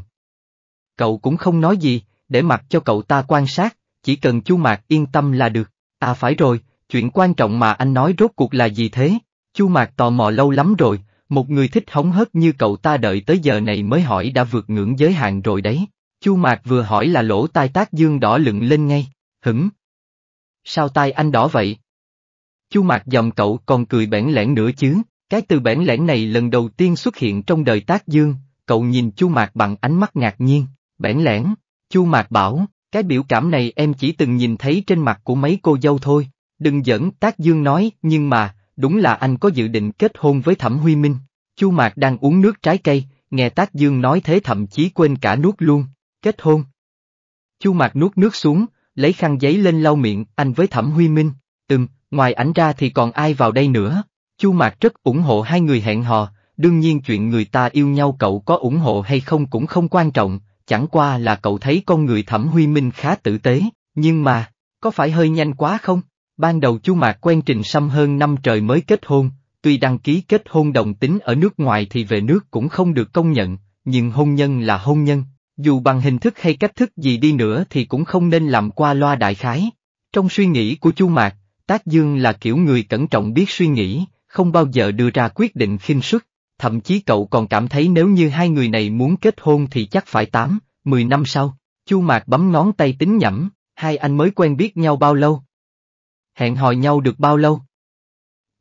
Cậu cũng không nói gì, để mặc cho cậu ta quan sát, chỉ cần chu mạc yên tâm là được. À phải rồi, chuyện quan trọng mà anh nói rốt cuộc là gì thế? Chu mạc tò mò lâu lắm rồi, một người thích hóng hớt như cậu ta đợi tới giờ này mới hỏi đã vượt ngưỡng giới hạn rồi đấy. Chu mạc vừa hỏi là lỗ tai tác dương đỏ lựng lên ngay, hửng. Sao tai anh đỏ vậy? Chu mạc dòng cậu còn cười bẽn lẽn nữa chứ, cái từ bẽn lẽn này lần đầu tiên xuất hiện trong đời tác dương, cậu nhìn chu mạc bằng ánh mắt ngạc nhiên, bẽn lẽn, chu mạc bảo, cái biểu cảm này em chỉ từng nhìn thấy trên mặt của mấy cô dâu thôi, đừng giỡn tác dương nói, nhưng mà, đúng là anh có dự định kết hôn với Thẩm Huy Minh. Chu Mạc đang uống nước trái cây, nghe tác dương nói thế thậm chí quên cả nuốt luôn, kết hôn. Chu Mạc nuốt nước xuống, lấy khăn giấy lên lau miệng, anh với Thẩm Huy Minh, Từng. ngoài ảnh ra thì còn ai vào đây nữa. Chu Mạc rất ủng hộ hai người hẹn hò, đương nhiên chuyện người ta yêu nhau cậu có ủng hộ hay không cũng không quan trọng, chẳng qua là cậu thấy con người thẩm huy minh khá tử tế, nhưng mà, có phải hơi nhanh quá không? Ban đầu chu Mạc quen Trình Sâm hơn năm trời mới kết hôn, tuy đăng ký kết hôn đồng tính ở nước ngoài thì về nước cũng không được công nhận, nhưng hôn nhân là hôn nhân, dù bằng hình thức hay cách thức gì đi nữa thì cũng không nên làm qua loa đại khái. Trong suy nghĩ của chu Mạc, Tác Dương là kiểu người cẩn trọng biết suy nghĩ, không bao giờ đưa ra quyết định khinh suất thậm chí cậu còn cảm thấy nếu như hai người này muốn kết hôn thì chắc phải 8, 10 năm sau. Chu Mạc bấm ngón tay tính nhẩm, hai anh mới quen biết nhau bao lâu? Hẹn hò nhau được bao lâu?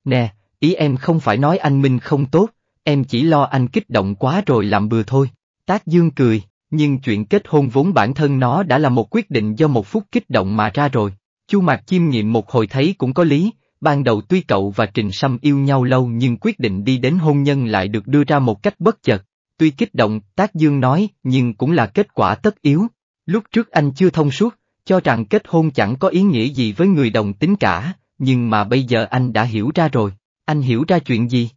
Nè, ý em không phải nói anh Minh không tốt, em chỉ lo anh kích động quá rồi làm bừa thôi. Tác Dương cười, nhưng chuyện kết hôn vốn bản thân nó đã là một quyết định do một phút kích động mà ra rồi. Chu Mạc chiêm nghiệm một hồi thấy cũng có lý, Ban đầu tuy cậu và Trình Sâm yêu nhau lâu nhưng quyết định đi đến hôn nhân lại được đưa ra một cách bất chợt. Tuy kích động, Tác Dương nói, nhưng cũng là kết quả tất yếu. Lúc trước anh chưa thông suốt, cho rằng kết hôn chẳng có ý nghĩa gì với người đồng tính cả, nhưng mà bây giờ anh đã hiểu ra rồi. Anh hiểu ra chuyện gì?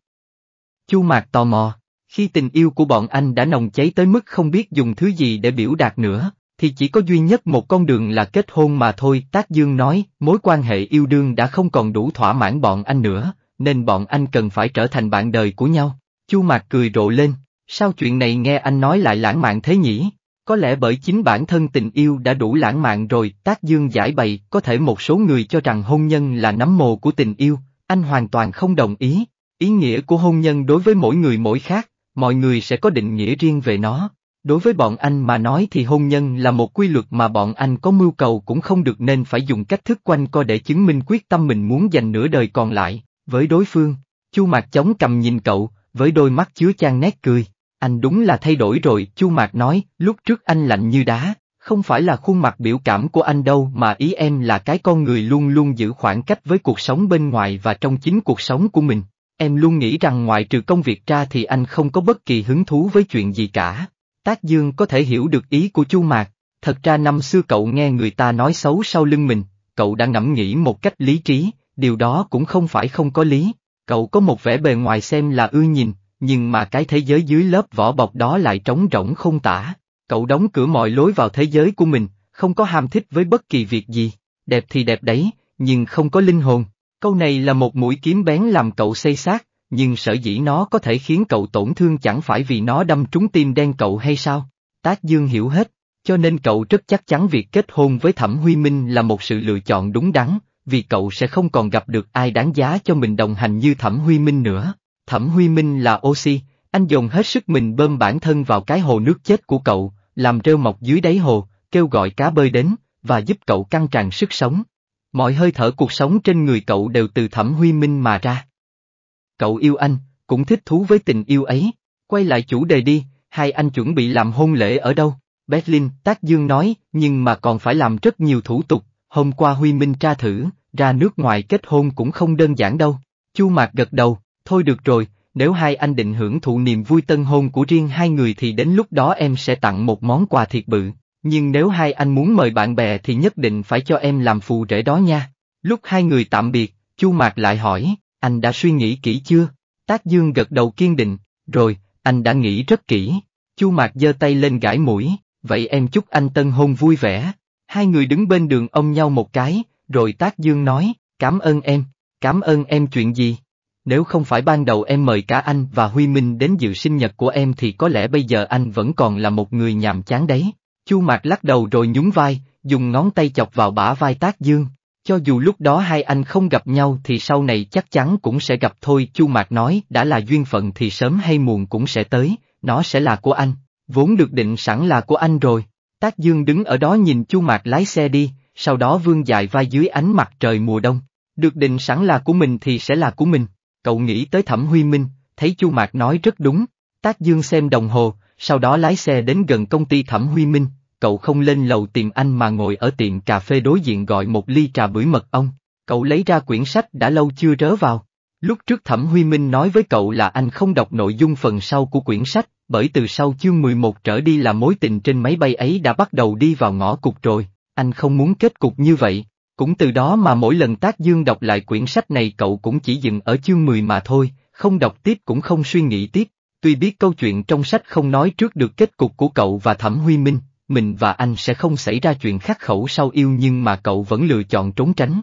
Chu Mạc tò mò, khi tình yêu của bọn anh đã nồng cháy tới mức không biết dùng thứ gì để biểu đạt nữa, thì chỉ có duy nhất một con đường là kết hôn mà thôi. Tác Dương nói, mối quan hệ yêu đương đã không còn đủ thỏa mãn bọn anh nữa, nên bọn anh cần phải trở thành bạn đời của nhau. Chu Mạc cười rộ lên, sao chuyện này nghe anh nói lại lãng mạn thế nhỉ? Có lẽ bởi chính bản thân tình yêu đã đủ lãng mạn rồi, Tác Dương giải bày, có thể một số người cho rằng hôn nhân là nắm mồ của tình yêu, anh hoàn toàn không đồng ý. Ý nghĩa của hôn nhân đối với mỗi người mỗi khác, mọi người sẽ có định nghĩa riêng về nó, Đối với bọn anh mà nói thì hôn nhân là một quy luật mà bọn anh có mưu cầu cũng không được nên phải dùng cách thức quanh co để chứng minh quyết tâm mình muốn dành nửa đời còn lại, với đối phương, chu mạc chống cầm nhìn cậu, với đôi mắt chứa chan nét cười. Anh đúng là thay đổi rồi, chu mạc nói, lúc trước anh lạnh như đá, không phải là khuôn mặt biểu cảm của anh đâu mà ý em là cái con người luôn luôn giữ khoảng cách với cuộc sống bên ngoài và trong chính cuộc sống của mình. Em luôn nghĩ rằng ngoại trừ công việc ra thì anh không có bất kỳ hứng thú với chuyện gì cả. Tác Dương có thể hiểu được ý của Chu Mạc, thật ra năm xưa cậu nghe người ta nói xấu sau lưng mình, cậu đã ngẫm nghĩ một cách lý trí, điều đó cũng không phải không có lý, cậu có một vẻ bề ngoài xem là ưa nhìn, nhưng mà cái thế giới dưới lớp vỏ bọc đó lại trống rỗng không tả, cậu đóng cửa mọi lối vào thế giới của mình, không có ham thích với bất kỳ việc gì, đẹp thì đẹp đấy, nhưng không có linh hồn, câu này là một mũi kiếm bén làm cậu xây xác, nhưng sở dĩ nó có thể khiến cậu tổn thương chẳng phải vì nó đâm trúng tim đen cậu hay sao? Tác Dương hiểu hết, cho nên cậu rất chắc chắn việc kết hôn với Thẩm Huy Minh là một sự lựa chọn đúng đắn, vì cậu sẽ không còn gặp được ai đáng giá cho mình đồng hành như Thẩm Huy Minh nữa. Thẩm Huy Minh là oxy, anh dùng hết sức mình bơm bản thân vào cái hồ nước chết của cậu, làm rêu mọc dưới đáy hồ, kêu gọi cá bơi đến, và giúp cậu căng tràn sức sống. Mọi hơi thở cuộc sống trên người cậu đều từ Thẩm Huy Minh mà ra cậu yêu anh, cũng thích thú với tình yêu ấy. Quay lại chủ đề đi, hai anh chuẩn bị làm hôn lễ ở đâu? Berlin, Tác Dương nói, nhưng mà còn phải làm rất nhiều thủ tục, hôm qua Huy Minh tra thử, ra nước ngoài kết hôn cũng không đơn giản đâu. Chu Mạc gật đầu, thôi được rồi, nếu hai anh định hưởng thụ niềm vui tân hôn của riêng hai người thì đến lúc đó em sẽ tặng một món quà thiệt bự, nhưng nếu hai anh muốn mời bạn bè thì nhất định phải cho em làm phù rể đó nha. Lúc hai người tạm biệt, Chu Mạc lại hỏi, anh đã suy nghĩ kỹ chưa? Tác Dương gật đầu kiên định, rồi, anh đã nghĩ rất kỹ. Chu Mạc giơ tay lên gãi mũi, vậy em chúc anh tân hôn vui vẻ. Hai người đứng bên đường ông nhau một cái, rồi Tác Dương nói, cảm ơn em, cảm ơn em chuyện gì? Nếu không phải ban đầu em mời cả anh và Huy Minh đến dự sinh nhật của em thì có lẽ bây giờ anh vẫn còn là một người nhàm chán đấy. Chu Mạc lắc đầu rồi nhún vai, dùng ngón tay chọc vào bả vai Tác Dương. Cho dù lúc đó hai anh không gặp nhau thì sau này chắc chắn cũng sẽ gặp thôi Chu Mạc nói đã là duyên phận thì sớm hay muộn cũng sẽ tới, nó sẽ là của anh, vốn được định sẵn là của anh rồi. Tác Dương đứng ở đó nhìn Chu Mạc lái xe đi, sau đó vương dài vai dưới ánh mặt trời mùa đông. Được định sẵn là của mình thì sẽ là của mình. Cậu nghĩ tới Thẩm Huy Minh, thấy Chu Mạc nói rất đúng. Tác Dương xem đồng hồ, sau đó lái xe đến gần công ty Thẩm Huy Minh, cậu không lên lầu tìm anh mà ngồi ở tiệm cà phê đối diện gọi một ly trà bưởi mật ong, cậu lấy ra quyển sách đã lâu chưa rớ vào. Lúc trước Thẩm Huy Minh nói với cậu là anh không đọc nội dung phần sau của quyển sách, bởi từ sau chương 11 trở đi là mối tình trên máy bay ấy đã bắt đầu đi vào ngõ cụt rồi, anh không muốn kết cục như vậy. Cũng từ đó mà mỗi lần Tác Dương đọc lại quyển sách này cậu cũng chỉ dừng ở chương 10 mà thôi, không đọc tiếp cũng không suy nghĩ tiếp. Tuy biết câu chuyện trong sách không nói trước được kết cục của cậu và Thẩm Huy Minh, mình và anh sẽ không xảy ra chuyện khắc khẩu sau yêu nhưng mà cậu vẫn lựa chọn trốn tránh.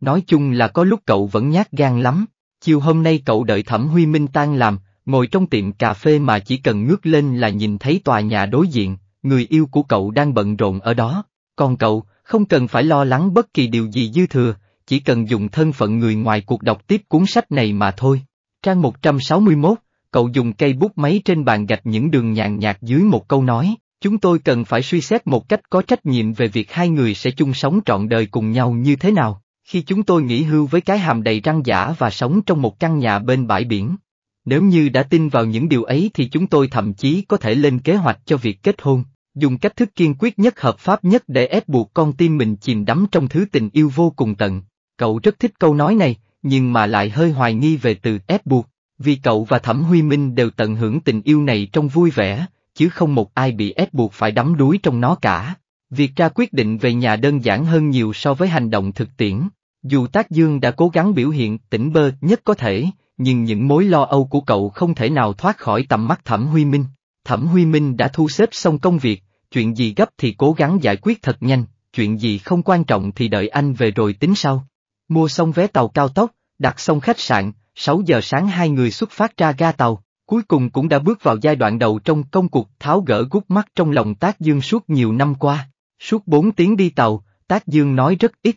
Nói chung là có lúc cậu vẫn nhát gan lắm, chiều hôm nay cậu đợi Thẩm Huy Minh tan làm, ngồi trong tiệm cà phê mà chỉ cần ngước lên là nhìn thấy tòa nhà đối diện, người yêu của cậu đang bận rộn ở đó, còn cậu, không cần phải lo lắng bất kỳ điều gì dư thừa, chỉ cần dùng thân phận người ngoài cuộc đọc tiếp cuốn sách này mà thôi. Trang 161, cậu dùng cây bút máy trên bàn gạch những đường nhàn nhạt dưới một câu nói. Chúng tôi cần phải suy xét một cách có trách nhiệm về việc hai người sẽ chung sống trọn đời cùng nhau như thế nào, khi chúng tôi nghỉ hưu với cái hàm đầy răng giả và sống trong một căn nhà bên bãi biển. Nếu như đã tin vào những điều ấy thì chúng tôi thậm chí có thể lên kế hoạch cho việc kết hôn, dùng cách thức kiên quyết nhất hợp pháp nhất để ép buộc con tim mình chìm đắm trong thứ tình yêu vô cùng tận. Cậu rất thích câu nói này, nhưng mà lại hơi hoài nghi về từ ép buộc, vì cậu và Thẩm Huy Minh đều tận hưởng tình yêu này trong vui vẻ, chứ không một ai bị ép buộc phải đắm đuối trong nó cả. Việc ra quyết định về nhà đơn giản hơn nhiều so với hành động thực tiễn. Dù Tác Dương đã cố gắng biểu hiện tỉnh bơ nhất có thể, nhưng những mối lo âu của cậu không thể nào thoát khỏi tầm mắt Thẩm Huy Minh. Thẩm Huy Minh đã thu xếp xong công việc, chuyện gì gấp thì cố gắng giải quyết thật nhanh, chuyện gì không quan trọng thì đợi anh về rồi tính sau. Mua xong vé tàu cao tốc, đặt xong khách sạn, 6 giờ sáng hai người xuất phát ra ga tàu cuối cùng cũng đã bước vào giai đoạn đầu trong công cuộc tháo gỡ gút mắt trong lòng Tác Dương suốt nhiều năm qua. Suốt 4 tiếng đi tàu, Tác Dương nói rất ít.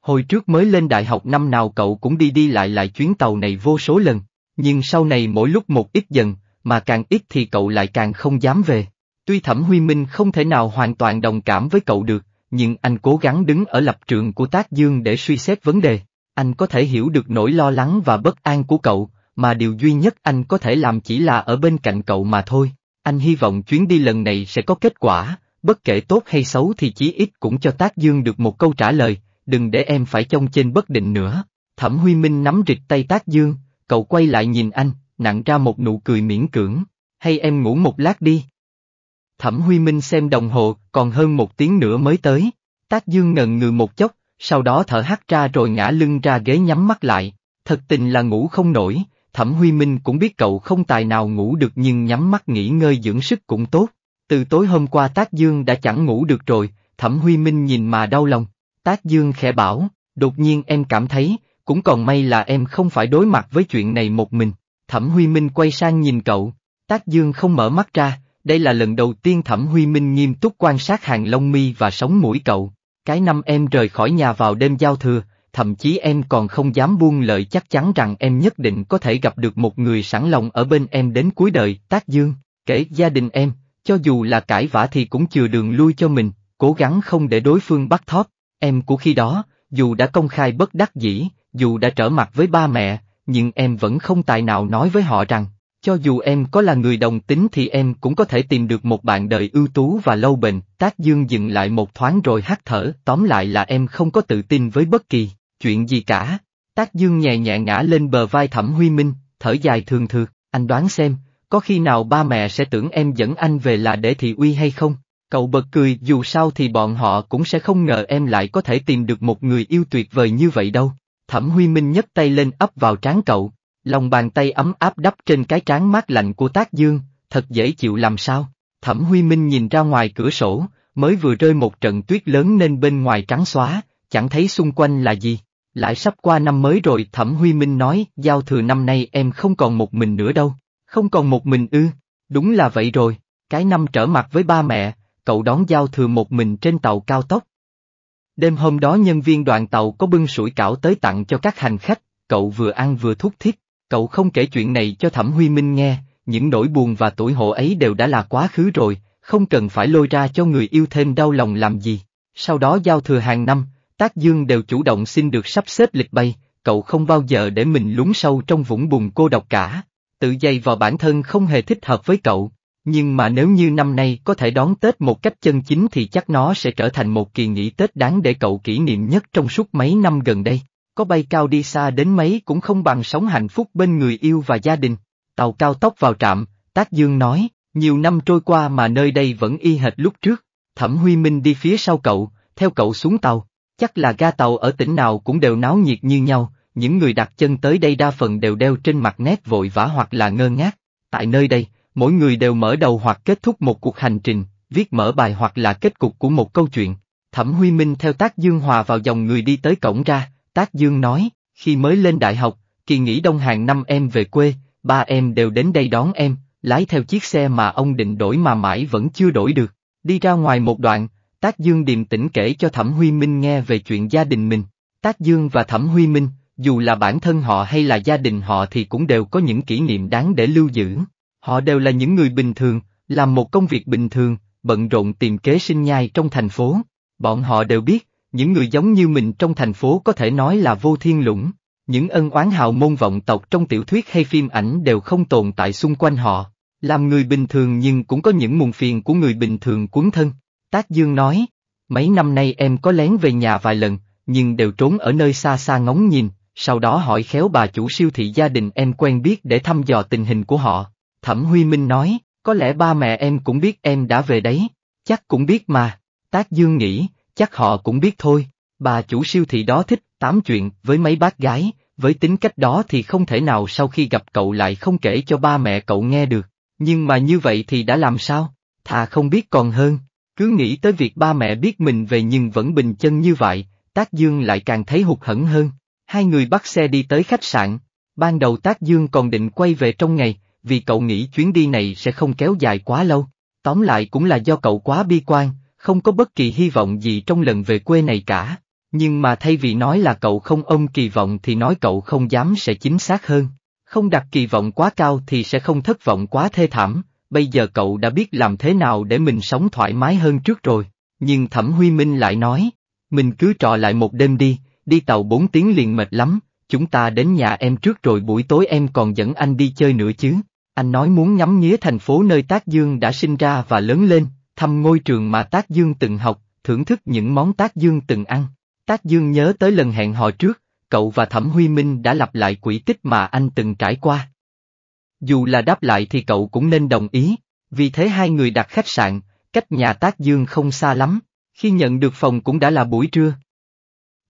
Hồi trước mới lên đại học năm nào cậu cũng đi đi lại lại chuyến tàu này vô số lần, nhưng sau này mỗi lúc một ít dần, mà càng ít thì cậu lại càng không dám về. Tuy Thẩm Huy Minh không thể nào hoàn toàn đồng cảm với cậu được, nhưng anh cố gắng đứng ở lập trường của Tác Dương để suy xét vấn đề. Anh có thể hiểu được nỗi lo lắng và bất an của cậu, mà điều duy nhất anh có thể làm chỉ là ở bên cạnh cậu mà thôi. Anh hy vọng chuyến đi lần này sẽ có kết quả, bất kể tốt hay xấu thì chí ít cũng cho Tác Dương được một câu trả lời, đừng để em phải trông trên bất định nữa. Thẩm Huy Minh nắm rịch tay Tác Dương, cậu quay lại nhìn anh, nặng ra một nụ cười miễn cưỡng, hay em ngủ một lát đi. Thẩm Huy Minh xem đồng hồ, còn hơn một tiếng nữa mới tới, Tác Dương ngần ngừ một chốc, sau đó thở hắt ra rồi ngã lưng ra ghế nhắm mắt lại, thật tình là ngủ không nổi, Thẩm Huy Minh cũng biết cậu không tài nào ngủ được nhưng nhắm mắt nghỉ ngơi dưỡng sức cũng tốt. Từ tối hôm qua Tác Dương đã chẳng ngủ được rồi, Thẩm Huy Minh nhìn mà đau lòng. Tác Dương khẽ bảo, đột nhiên em cảm thấy, cũng còn may là em không phải đối mặt với chuyện này một mình. Thẩm Huy Minh quay sang nhìn cậu, Tác Dương không mở mắt ra, đây là lần đầu tiên Thẩm Huy Minh nghiêm túc quan sát hàng lông mi và sống mũi cậu. Cái năm em rời khỏi nhà vào đêm giao thừa, thậm chí em còn không dám buông lời chắc chắn rằng em nhất định có thể gặp được một người sẵn lòng ở bên em đến cuối đời, tác dương, kể gia đình em, cho dù là cãi vã thì cũng chừa đường lui cho mình, cố gắng không để đối phương bắt thóp, em của khi đó, dù đã công khai bất đắc dĩ, dù đã trở mặt với ba mẹ, nhưng em vẫn không tài nào nói với họ rằng, cho dù em có là người đồng tính thì em cũng có thể tìm được một bạn đời ưu tú và lâu bền, tác dương dừng lại một thoáng rồi hắt thở, tóm lại là em không có tự tin với bất kỳ chuyện gì cả. Tác dương nhẹ nhẹ ngã lên bờ vai thẩm huy minh, thở dài thường thường, anh đoán xem, có khi nào ba mẹ sẽ tưởng em dẫn anh về là để thị uy hay không? Cậu bật cười dù sao thì bọn họ cũng sẽ không ngờ em lại có thể tìm được một người yêu tuyệt vời như vậy đâu. Thẩm Huy Minh nhấc tay lên ấp vào trán cậu, lòng bàn tay ấm áp đắp trên cái trán mát lạnh của Tác Dương, thật dễ chịu làm sao. Thẩm Huy Minh nhìn ra ngoài cửa sổ, mới vừa rơi một trận tuyết lớn nên bên ngoài trắng xóa, chẳng thấy xung quanh là gì. Lại sắp qua năm mới rồi Thẩm Huy Minh nói, giao thừa năm nay em không còn một mình nữa đâu. Không còn một mình ư, đúng là vậy rồi, cái năm trở mặt với ba mẹ, cậu đón giao thừa một mình trên tàu cao tốc. Đêm hôm đó nhân viên đoàn tàu có bưng sủi cảo tới tặng cho các hành khách, cậu vừa ăn vừa thúc thiết, cậu không kể chuyện này cho Thẩm Huy Minh nghe, những nỗi buồn và tuổi hộ ấy đều đã là quá khứ rồi, không cần phải lôi ra cho người yêu thêm đau lòng làm gì. Sau đó giao thừa hàng năm, Tác Dương đều chủ động xin được sắp xếp lịch bay, cậu không bao giờ để mình lún sâu trong vũng bùn cô độc cả. Tự dày vào bản thân không hề thích hợp với cậu, nhưng mà nếu như năm nay có thể đón Tết một cách chân chính thì chắc nó sẽ trở thành một kỳ nghỉ Tết đáng để cậu kỷ niệm nhất trong suốt mấy năm gần đây. Có bay cao đi xa đến mấy cũng không bằng sống hạnh phúc bên người yêu và gia đình. Tàu cao tốc vào trạm, Tác Dương nói, nhiều năm trôi qua mà nơi đây vẫn y hệt lúc trước. Thẩm Huy Minh đi phía sau cậu, theo cậu xuống tàu, Chắc là ga tàu ở tỉnh nào cũng đều náo nhiệt như nhau, những người đặt chân tới đây đa phần đều đeo trên mặt nét vội vã hoặc là ngơ ngác. Tại nơi đây, mỗi người đều mở đầu hoặc kết thúc một cuộc hành trình, viết mở bài hoặc là kết cục của một câu chuyện. Thẩm Huy Minh theo Tác Dương hòa vào dòng người đi tới cổng ra, Tác Dương nói, khi mới lên đại học, kỳ nghỉ đông hàng năm em về quê, ba em đều đến đây đón em, lái theo chiếc xe mà ông định đổi mà mãi vẫn chưa đổi được. Đi ra ngoài một đoạn, Tác Dương điềm tĩnh kể cho Thẩm Huy Minh nghe về chuyện gia đình mình. Tác Dương và Thẩm Huy Minh, dù là bản thân họ hay là gia đình họ thì cũng đều có những kỷ niệm đáng để lưu giữ. Họ đều là những người bình thường, làm một công việc bình thường, bận rộn tìm kế sinh nhai trong thành phố. Bọn họ đều biết, những người giống như mình trong thành phố có thể nói là vô thiên lũng. Những ân oán hào môn vọng tộc trong tiểu thuyết hay phim ảnh đều không tồn tại xung quanh họ. Làm người bình thường nhưng cũng có những muôn phiền của người bình thường cuốn thân. Tác Dương nói, mấy năm nay em có lén về nhà vài lần, nhưng đều trốn ở nơi xa xa ngóng nhìn, sau đó hỏi khéo bà chủ siêu thị gia đình em quen biết để thăm dò tình hình của họ. Thẩm Huy Minh nói, có lẽ ba mẹ em cũng biết em đã về đấy, chắc cũng biết mà. Tác Dương nghĩ, chắc họ cũng biết thôi, bà chủ siêu thị đó thích tám chuyện với mấy bác gái, với tính cách đó thì không thể nào sau khi gặp cậu lại không kể cho ba mẹ cậu nghe được, nhưng mà như vậy thì đã làm sao, thà không biết còn hơn. Cứ nghĩ tới việc ba mẹ biết mình về nhưng vẫn bình chân như vậy, Tác Dương lại càng thấy hụt hẫng hơn. Hai người bắt xe đi tới khách sạn. Ban đầu Tác Dương còn định quay về trong ngày, vì cậu nghĩ chuyến đi này sẽ không kéo dài quá lâu. Tóm lại cũng là do cậu quá bi quan, không có bất kỳ hy vọng gì trong lần về quê này cả. Nhưng mà thay vì nói là cậu không ôm kỳ vọng thì nói cậu không dám sẽ chính xác hơn. Không đặt kỳ vọng quá cao thì sẽ không thất vọng quá thê thảm, bây giờ cậu đã biết làm thế nào để mình sống thoải mái hơn trước rồi. Nhưng Thẩm Huy Minh lại nói, mình cứ trọ lại một đêm đi, đi tàu 4 tiếng liền mệt lắm, chúng ta đến nhà em trước rồi buổi tối em còn dẫn anh đi chơi nữa chứ. Anh nói muốn ngắm nghía thành phố nơi Tác Dương đã sinh ra và lớn lên, thăm ngôi trường mà Tác Dương từng học, thưởng thức những món Tác Dương từng ăn. Tác Dương nhớ tới lần hẹn hò trước, cậu và Thẩm Huy Minh đã lặp lại quỷ tích mà anh từng trải qua. Dù là đáp lại thì cậu cũng nên đồng ý, vì thế hai người đặt khách sạn, cách nhà Tác Dương không xa lắm, khi nhận được phòng cũng đã là buổi trưa.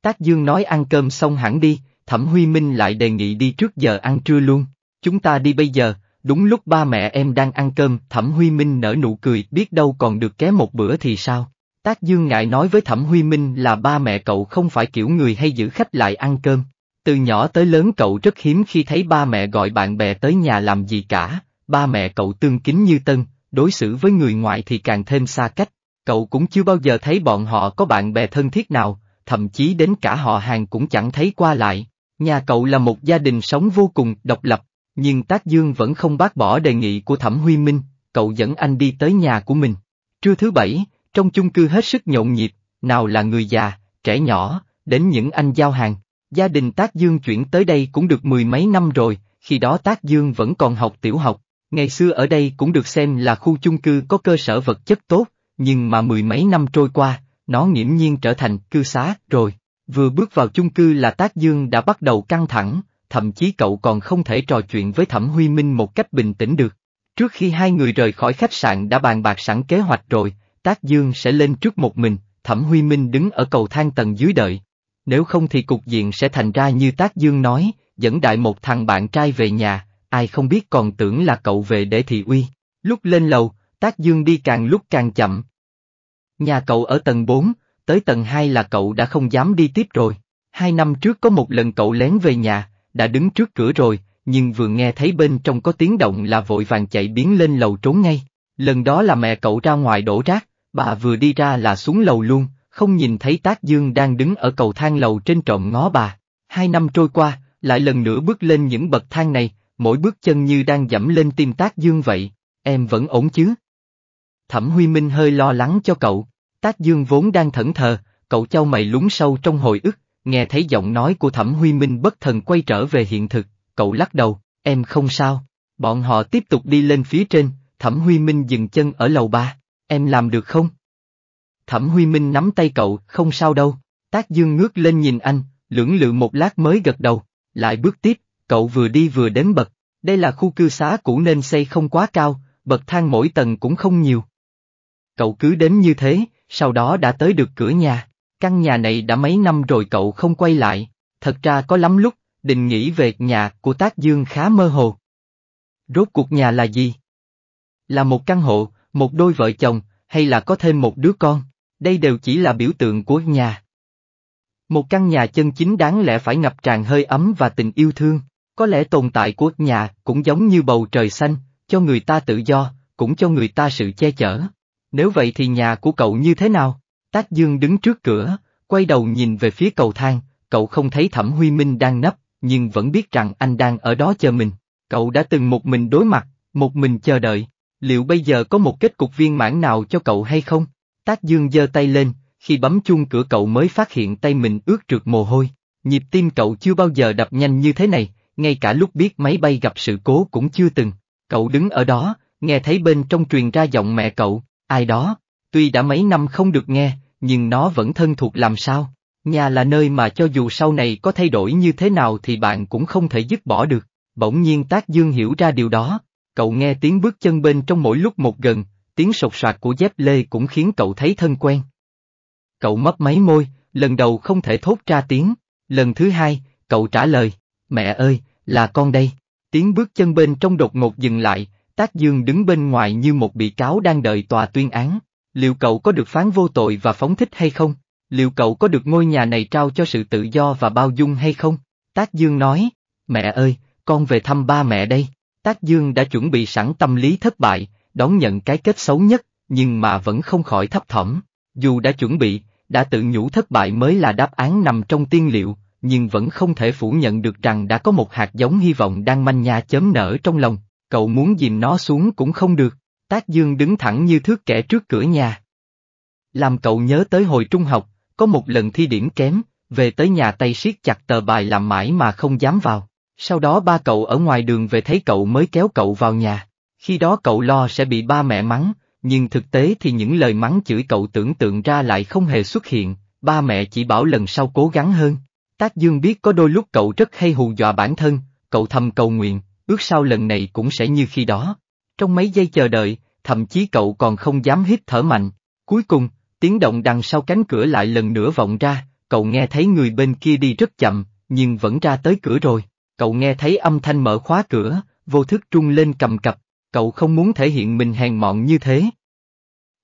Tác Dương nói ăn cơm xong hẳn đi, Thẩm Huy Minh lại đề nghị đi trước giờ ăn trưa luôn, chúng ta đi bây giờ, đúng lúc ba mẹ em đang ăn cơm, Thẩm Huy Minh nở nụ cười, biết đâu còn được ké một bữa thì sao. Tác Dương ngại nói với Thẩm Huy Minh là ba mẹ cậu không phải kiểu người hay giữ khách lại ăn cơm, từ nhỏ tới lớn cậu rất hiếm khi thấy ba mẹ gọi bạn bè tới nhà làm gì cả, ba mẹ cậu tương kính như tân, đối xử với người ngoại thì càng thêm xa cách, cậu cũng chưa bao giờ thấy bọn họ có bạn bè thân thiết nào, thậm chí đến cả họ hàng cũng chẳng thấy qua lại. Nhà cậu là một gia đình sống vô cùng độc lập, nhưng Tác Dương vẫn không bác bỏ đề nghị của Thẩm Huy Minh, cậu dẫn anh đi tới nhà của mình. Trưa thứ bảy, trong chung cư hết sức nhộn nhịp, nào là người già, trẻ nhỏ, đến những anh giao hàng, Gia đình Tác Dương chuyển tới đây cũng được mười mấy năm rồi, khi đó Tác Dương vẫn còn học tiểu học. Ngày xưa ở đây cũng được xem là khu chung cư có cơ sở vật chất tốt, nhưng mà mười mấy năm trôi qua, nó nghiễm nhiên trở thành cư xá rồi. Vừa bước vào chung cư là Tác Dương đã bắt đầu căng thẳng, thậm chí cậu còn không thể trò chuyện với Thẩm Huy Minh một cách bình tĩnh được. Trước khi hai người rời khỏi khách sạn đã bàn bạc sẵn kế hoạch rồi, Tác Dương sẽ lên trước một mình, Thẩm Huy Minh đứng ở cầu thang tầng dưới đợi nếu không thì cục diện sẽ thành ra như Tác Dương nói, dẫn đại một thằng bạn trai về nhà, ai không biết còn tưởng là cậu về để thị uy. Lúc lên lầu, Tác Dương đi càng lúc càng chậm. Nhà cậu ở tầng bốn, tới tầng hai là cậu đã không dám đi tiếp rồi. Hai năm trước có một lần cậu lén về nhà, đã đứng trước cửa rồi, nhưng vừa nghe thấy bên trong có tiếng động là vội vàng chạy biến lên lầu trốn ngay. Lần đó là mẹ cậu ra ngoài đổ rác, bà vừa đi ra là xuống lầu luôn, không nhìn thấy Tác Dương đang đứng ở cầu thang lầu trên trộm ngó bà. Hai năm trôi qua, lại lần nữa bước lên những bậc thang này, mỗi bước chân như đang dẫm lên tim Tác Dương vậy, em vẫn ổn chứ? Thẩm Huy Minh hơi lo lắng cho cậu, Tác Dương vốn đang thẫn thờ, cậu trao mày lúng sâu trong hồi ức, nghe thấy giọng nói của Thẩm Huy Minh bất thần quay trở về hiện thực, cậu lắc đầu, em không sao. Bọn họ tiếp tục đi lên phía trên, Thẩm Huy Minh dừng chân ở lầu ba, em làm được không? Thẩm Huy Minh nắm tay cậu, không sao đâu. Tác Dương ngước lên nhìn anh, lưỡng lự một lát mới gật đầu, lại bước tiếp, cậu vừa đi vừa đến bậc. Đây là khu cư xá cũ nên xây không quá cao, bậc thang mỗi tầng cũng không nhiều. Cậu cứ đến như thế, sau đó đã tới được cửa nhà. Căn nhà này đã mấy năm rồi cậu không quay lại, thật ra có lắm lúc, định nghĩ về nhà của Tác Dương khá mơ hồ. Rốt cuộc nhà là gì? Là một căn hộ, một đôi vợ chồng, hay là có thêm một đứa con? đây đều chỉ là biểu tượng của nhà. Một căn nhà chân chính đáng lẽ phải ngập tràn hơi ấm và tình yêu thương, có lẽ tồn tại của nhà cũng giống như bầu trời xanh, cho người ta tự do, cũng cho người ta sự che chở. Nếu vậy thì nhà của cậu như thế nào? Tác Dương đứng trước cửa, quay đầu nhìn về phía cầu thang, cậu không thấy Thẩm Huy Minh đang nấp, nhưng vẫn biết rằng anh đang ở đó chờ mình. Cậu đã từng một mình đối mặt, một mình chờ đợi, liệu bây giờ có một kết cục viên mãn nào cho cậu hay không? Tác dương giơ tay lên, khi bấm chuông cửa cậu mới phát hiện tay mình ướt trượt mồ hôi. Nhịp tim cậu chưa bao giờ đập nhanh như thế này, ngay cả lúc biết máy bay gặp sự cố cũng chưa từng. Cậu đứng ở đó, nghe thấy bên trong truyền ra giọng mẹ cậu, ai đó, tuy đã mấy năm không được nghe, nhưng nó vẫn thân thuộc làm sao. Nhà là nơi mà cho dù sau này có thay đổi như thế nào thì bạn cũng không thể dứt bỏ được. Bỗng nhiên Tác Dương hiểu ra điều đó, cậu nghe tiếng bước chân bên trong mỗi lúc một gần, tiếng sột soạt của dép lê cũng khiến cậu thấy thân quen. Cậu mấp máy môi, lần đầu không thể thốt ra tiếng, lần thứ hai, cậu trả lời, mẹ ơi, là con đây. Tiếng bước chân bên trong đột ngột dừng lại, Tác Dương đứng bên ngoài như một bị cáo đang đợi tòa tuyên án. Liệu cậu có được phán vô tội và phóng thích hay không? Liệu cậu có được ngôi nhà này trao cho sự tự do và bao dung hay không? Tác Dương nói, mẹ ơi, con về thăm ba mẹ đây. Tác Dương đã chuẩn bị sẵn tâm lý thất bại, đón nhận cái kết xấu nhất, nhưng mà vẫn không khỏi thấp thỏm. Dù đã chuẩn bị, đã tự nhủ thất bại mới là đáp án nằm trong tiên liệu, nhưng vẫn không thể phủ nhận được rằng đã có một hạt giống hy vọng đang manh nha chớm nở trong lòng, cậu muốn dìm nó xuống cũng không được. Tác Dương đứng thẳng như thước kẻ trước cửa nhà. Làm cậu nhớ tới hồi trung học, có một lần thi điểm kém, về tới nhà tay siết chặt tờ bài làm mãi mà không dám vào. Sau đó ba cậu ở ngoài đường về thấy cậu mới kéo cậu vào nhà. Khi đó cậu lo sẽ bị ba mẹ mắng, nhưng thực tế thì những lời mắng chửi cậu tưởng tượng ra lại không hề xuất hiện, ba mẹ chỉ bảo lần sau cố gắng hơn. Tác Dương biết có đôi lúc cậu rất hay hù dọa bản thân, cậu thầm cầu nguyện, ước sau lần này cũng sẽ như khi đó. Trong mấy giây chờ đợi, thậm chí cậu còn không dám hít thở mạnh. Cuối cùng, tiếng động đằng sau cánh cửa lại lần nữa vọng ra, cậu nghe thấy người bên kia đi rất chậm, nhưng vẫn ra tới cửa rồi. Cậu nghe thấy âm thanh mở khóa cửa, vô thức trung lên cầm cập, Cậu không muốn thể hiện mình hèn mọn như thế.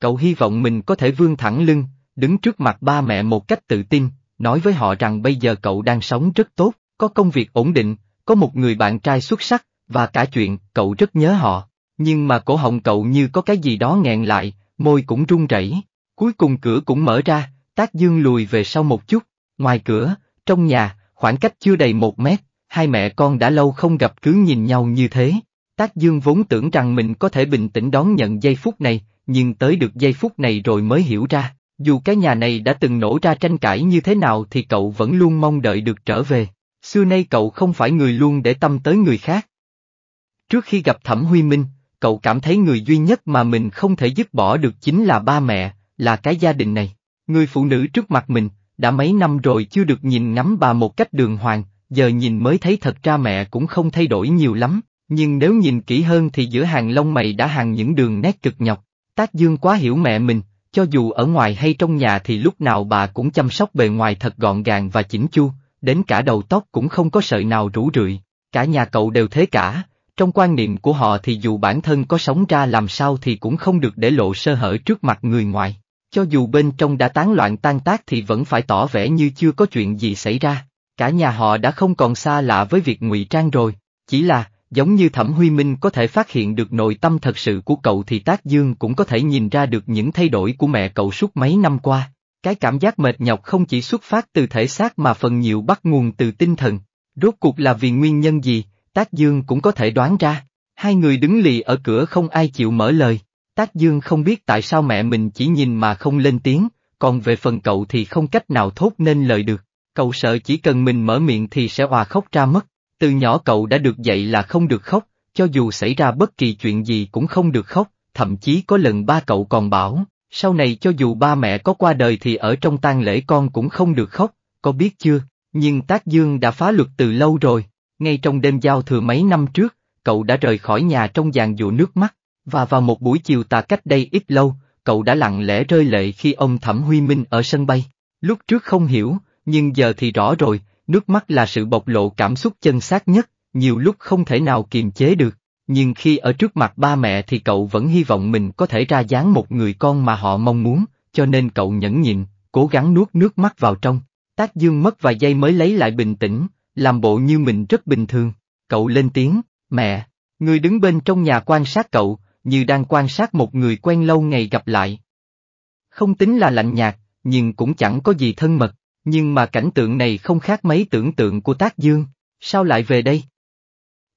Cậu hy vọng mình có thể vươn thẳng lưng, đứng trước mặt ba mẹ một cách tự tin, nói với họ rằng bây giờ cậu đang sống rất tốt, có công việc ổn định, có một người bạn trai xuất sắc, và cả chuyện cậu rất nhớ họ. Nhưng mà cổ họng cậu như có cái gì đó nghẹn lại, môi cũng run rẩy. Cuối cùng cửa cũng mở ra, tác dương lùi về sau một chút, ngoài cửa, trong nhà, khoảng cách chưa đầy một mét, hai mẹ con đã lâu không gặp cứ nhìn nhau như thế. Tác Dương vốn tưởng rằng mình có thể bình tĩnh đón nhận giây phút này, nhưng tới được giây phút này rồi mới hiểu ra, dù cái nhà này đã từng nổ ra tranh cãi như thế nào thì cậu vẫn luôn mong đợi được trở về, xưa nay cậu không phải người luôn để tâm tới người khác. Trước khi gặp Thẩm Huy Minh, cậu cảm thấy người duy nhất mà mình không thể dứt bỏ được chính là ba mẹ, là cái gia đình này. Người phụ nữ trước mặt mình, đã mấy năm rồi chưa được nhìn ngắm bà một cách đường hoàng, giờ nhìn mới thấy thật ra mẹ cũng không thay đổi nhiều lắm, nhưng nếu nhìn kỹ hơn thì giữa hàng lông mày đã hàng những đường nét cực nhọc, tác dương quá hiểu mẹ mình, cho dù ở ngoài hay trong nhà thì lúc nào bà cũng chăm sóc bề ngoài thật gọn gàng và chỉnh chu, đến cả đầu tóc cũng không có sợi nào rủ rượi, cả nhà cậu đều thế cả, trong quan niệm của họ thì dù bản thân có sống ra làm sao thì cũng không được để lộ sơ hở trước mặt người ngoài, cho dù bên trong đã tán loạn tan tác thì vẫn phải tỏ vẻ như chưa có chuyện gì xảy ra, cả nhà họ đã không còn xa lạ với việc ngụy trang rồi, chỉ là giống như Thẩm Huy Minh có thể phát hiện được nội tâm thật sự của cậu thì Tác Dương cũng có thể nhìn ra được những thay đổi của mẹ cậu suốt mấy năm qua. Cái cảm giác mệt nhọc không chỉ xuất phát từ thể xác mà phần nhiều bắt nguồn từ tinh thần. Rốt cuộc là vì nguyên nhân gì, Tác Dương cũng có thể đoán ra. Hai người đứng lì ở cửa không ai chịu mở lời. Tác Dương không biết tại sao mẹ mình chỉ nhìn mà không lên tiếng, còn về phần cậu thì không cách nào thốt nên lời được. Cậu sợ chỉ cần mình mở miệng thì sẽ hòa khóc ra mất. Từ nhỏ cậu đã được dạy là không được khóc, cho dù xảy ra bất kỳ chuyện gì cũng không được khóc, thậm chí có lần ba cậu còn bảo, sau này cho dù ba mẹ có qua đời thì ở trong tang lễ con cũng không được khóc, có biết chưa, nhưng Tác Dương đã phá luật từ lâu rồi, ngay trong đêm giao thừa mấy năm trước, cậu đã rời khỏi nhà trong dàn dụ nước mắt, và vào một buổi chiều tà cách đây ít lâu, cậu đã lặng lẽ rơi lệ khi ông Thẩm Huy Minh ở sân bay. Lúc trước không hiểu, nhưng giờ thì rõ rồi, nước mắt là sự bộc lộ cảm xúc chân xác nhất, nhiều lúc không thể nào kiềm chế được, nhưng khi ở trước mặt ba mẹ thì cậu vẫn hy vọng mình có thể ra dáng một người con mà họ mong muốn, cho nên cậu nhẫn nhịn, cố gắng nuốt nước mắt vào trong. Tác Dương mất vài giây mới lấy lại bình tĩnh, làm bộ như mình rất bình thường. Cậu lên tiếng, mẹ, người đứng bên trong nhà quan sát cậu, như đang quan sát một người quen lâu ngày gặp lại. Không tính là lạnh nhạt, nhưng cũng chẳng có gì thân mật, nhưng mà cảnh tượng này không khác mấy tưởng tượng của Tác Dương, sao lại về đây?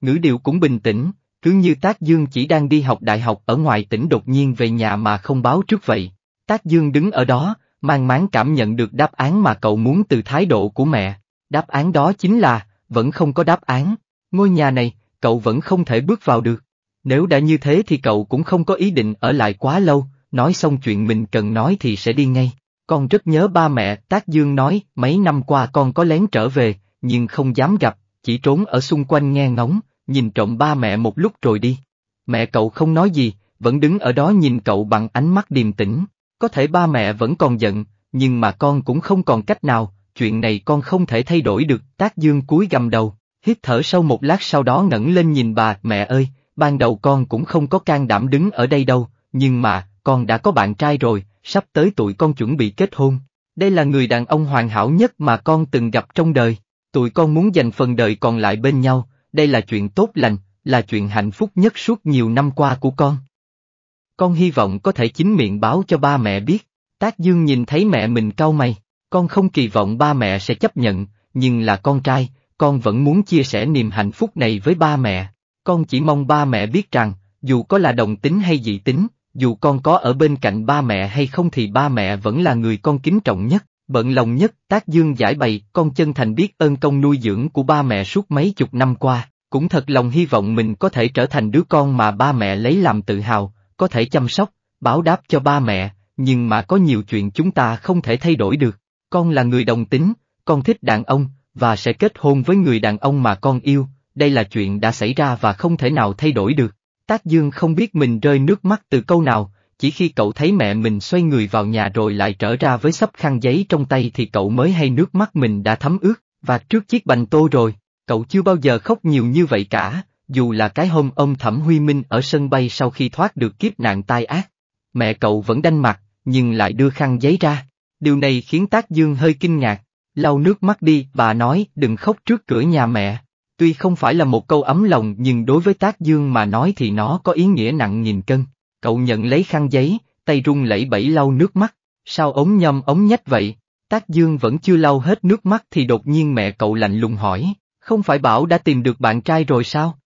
Ngữ điệu cũng bình tĩnh, cứ như Tác Dương chỉ đang đi học đại học ở ngoài tỉnh đột nhiên về nhà mà không báo trước vậy. Tác Dương đứng ở đó, mang máng cảm nhận được đáp án mà cậu muốn từ thái độ của mẹ. Đáp án đó chính là, vẫn không có đáp án, ngôi nhà này, cậu vẫn không thể bước vào được. Nếu đã như thế thì cậu cũng không có ý định ở lại quá lâu, nói xong chuyện mình cần nói thì sẽ đi ngay. Con rất nhớ ba mẹ, Tác Dương nói, mấy năm qua con có lén trở về, nhưng không dám gặp, chỉ trốn ở xung quanh nghe ngóng, nhìn trộm ba mẹ một lúc rồi đi. Mẹ cậu không nói gì, vẫn đứng ở đó nhìn cậu bằng ánh mắt điềm tĩnh. Có thể ba mẹ vẫn còn giận, nhưng mà con cũng không còn cách nào, chuyện này con không thể thay đổi được. Tác Dương cúi gầm đầu, hít thở sâu một lát sau đó ngẩng lên nhìn bà, mẹ ơi, ban đầu con cũng không có can đảm đứng ở đây đâu, nhưng mà, con đã có bạn trai rồi, sắp tới tụi con chuẩn bị kết hôn. Đây là người đàn ông hoàn hảo nhất mà con từng gặp trong đời, tụi con muốn dành phần đời còn lại bên nhau, đây là chuyện tốt lành, là chuyện hạnh phúc nhất suốt nhiều năm qua của con. Con hy vọng có thể chính miệng báo cho ba mẹ biết, Tác Dương nhìn thấy mẹ mình cau mày, con không kỳ vọng ba mẹ sẽ chấp nhận, nhưng là con trai, con vẫn muốn chia sẻ niềm hạnh phúc này với ba mẹ, con chỉ mong ba mẹ biết rằng, dù có là đồng tính hay dị tính, dù con có ở bên cạnh ba mẹ hay không thì ba mẹ vẫn là người con kính trọng nhất, bận lòng nhất, tác dương giải bày, con chân thành biết ơn công nuôi dưỡng của ba mẹ suốt mấy chục năm qua, cũng thật lòng hy vọng mình có thể trở thành đứa con mà ba mẹ lấy làm tự hào, có thể chăm sóc, báo đáp cho ba mẹ, nhưng mà có nhiều chuyện chúng ta không thể thay đổi được, con là người đồng tính, con thích đàn ông, và sẽ kết hôn với người đàn ông mà con yêu, đây là chuyện đã xảy ra và không thể nào thay đổi được. Tác Dương không biết mình rơi nước mắt từ câu nào, chỉ khi cậu thấy mẹ mình xoay người vào nhà rồi lại trở ra với sấp khăn giấy trong tay thì cậu mới hay nước mắt mình đã thấm ướt, và trước chiếc bành tô rồi, cậu chưa bao giờ khóc nhiều như vậy cả, dù là cái hôm ông Thẩm Huy Minh ở sân bay sau khi thoát được kiếp nạn tai ác. Mẹ cậu vẫn đanh mặt, nhưng lại đưa khăn giấy ra. Điều này khiến Tác Dương hơi kinh ngạc. Lau nước mắt đi, bà nói, đừng khóc trước cửa nhà mẹ. Tuy không phải là một câu ấm lòng nhưng đối với Tác Dương mà nói thì nó có ý nghĩa nặng nghìn cân. Cậu nhận lấy khăn giấy, tay run lẩy bẩy lau nước mắt. Sao ống nhâm ống nhách vậy? Tác Dương vẫn chưa lau hết nước mắt thì đột nhiên mẹ cậu lạnh lùng hỏi, không phải bảo đã tìm được bạn trai rồi sao?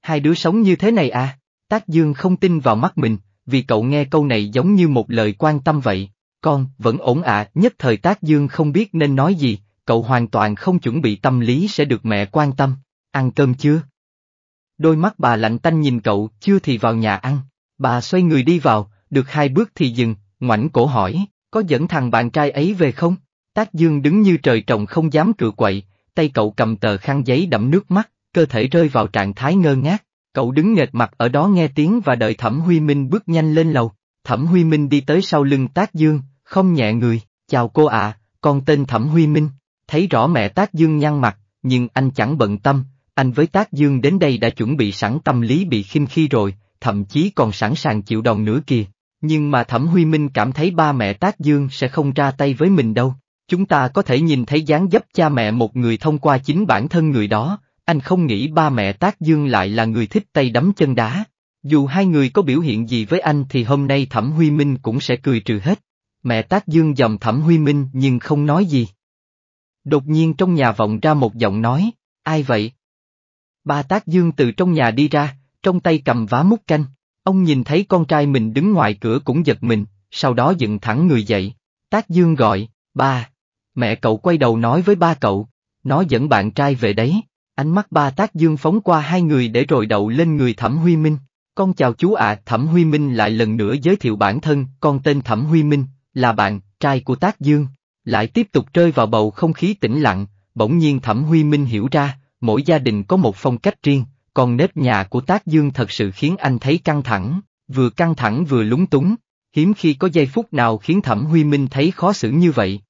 Hai đứa sống như thế này à? Tác Dương không tin vào mắt mình, vì cậu nghe câu này giống như một lời quan tâm vậy. Con, vẫn ổn ạ, nhất thời Tác Dương không biết nên nói gì, cậu hoàn toàn không chuẩn bị tâm lý sẽ được mẹ quan tâm, ăn cơm chưa? Đôi mắt bà lạnh tanh nhìn cậu, chưa thì vào nhà ăn, bà xoay người đi vào, được hai bước thì dừng, ngoảnh cổ hỏi, có dẫn thằng bạn trai ấy về không? Tác Dương đứng như trời trồng không dám cựa quậy, tay cậu cầm tờ khăn giấy đẫm nước mắt, cơ thể rơi vào trạng thái ngơ ngác. Cậu đứng nghệt mặt ở đó nghe tiếng và đợi Thẩm Huy Minh bước nhanh lên lầu. Thẩm Huy Minh đi tới sau lưng Tác Dương, không nhẹ người, chào cô ạ, con tên Thẩm Huy Minh. Thấy rõ mẹ Tác Dương nhăn mặt, nhưng anh chẳng bận tâm, anh với Tác Dương đến đây đã chuẩn bị sẵn tâm lý bị khinh khi rồi, thậm chí còn sẵn sàng chịu đòn nữa kìa. Nhưng mà Thẩm Huy Minh cảm thấy ba mẹ Tác Dương sẽ không ra tay với mình đâu. Chúng ta có thể nhìn thấy dáng dấp cha mẹ một người thông qua chính bản thân người đó, anh không nghĩ ba mẹ Tác Dương lại là người thích tay đấm chân đá. Dù hai người có biểu hiện gì với anh thì hôm nay Thẩm Huy Minh cũng sẽ cười trừ hết. Mẹ Tác Dương dòng Thẩm Huy Minh nhưng không nói gì. Đột nhiên trong nhà vọng ra một giọng nói, ai vậy? Ba tác dương từ trong nhà đi ra, trong tay cầm vá mút canh, ông nhìn thấy con trai mình đứng ngoài cửa cũng giật mình, sau đó dựng thẳng người dậy, tác dương gọi, ba. Mẹ cậu quay đầu nói với ba cậu, nó dẫn bạn trai về đấy, ánh mắt ba tác dương phóng qua hai người để rồi đậu lên người thẩm huy minh. Con chào chú ạ, Thẩm Huy Minh lại lần nữa giới thiệu bản thân, con tên Thẩm Huy Minh, là bạn, trai của Tác Dương. Lại tiếp tục rơi vào bầu không khí tĩnh lặng, bỗng nhiên Thẩm Huy Minh hiểu ra, mỗi gia đình có một phong cách riêng, còn nếp nhà của Tác Dương thật sự khiến anh thấy căng thẳng, vừa căng thẳng vừa lúng túng, hiếm khi có giây phút nào khiến Thẩm Huy Minh thấy khó xử như vậy.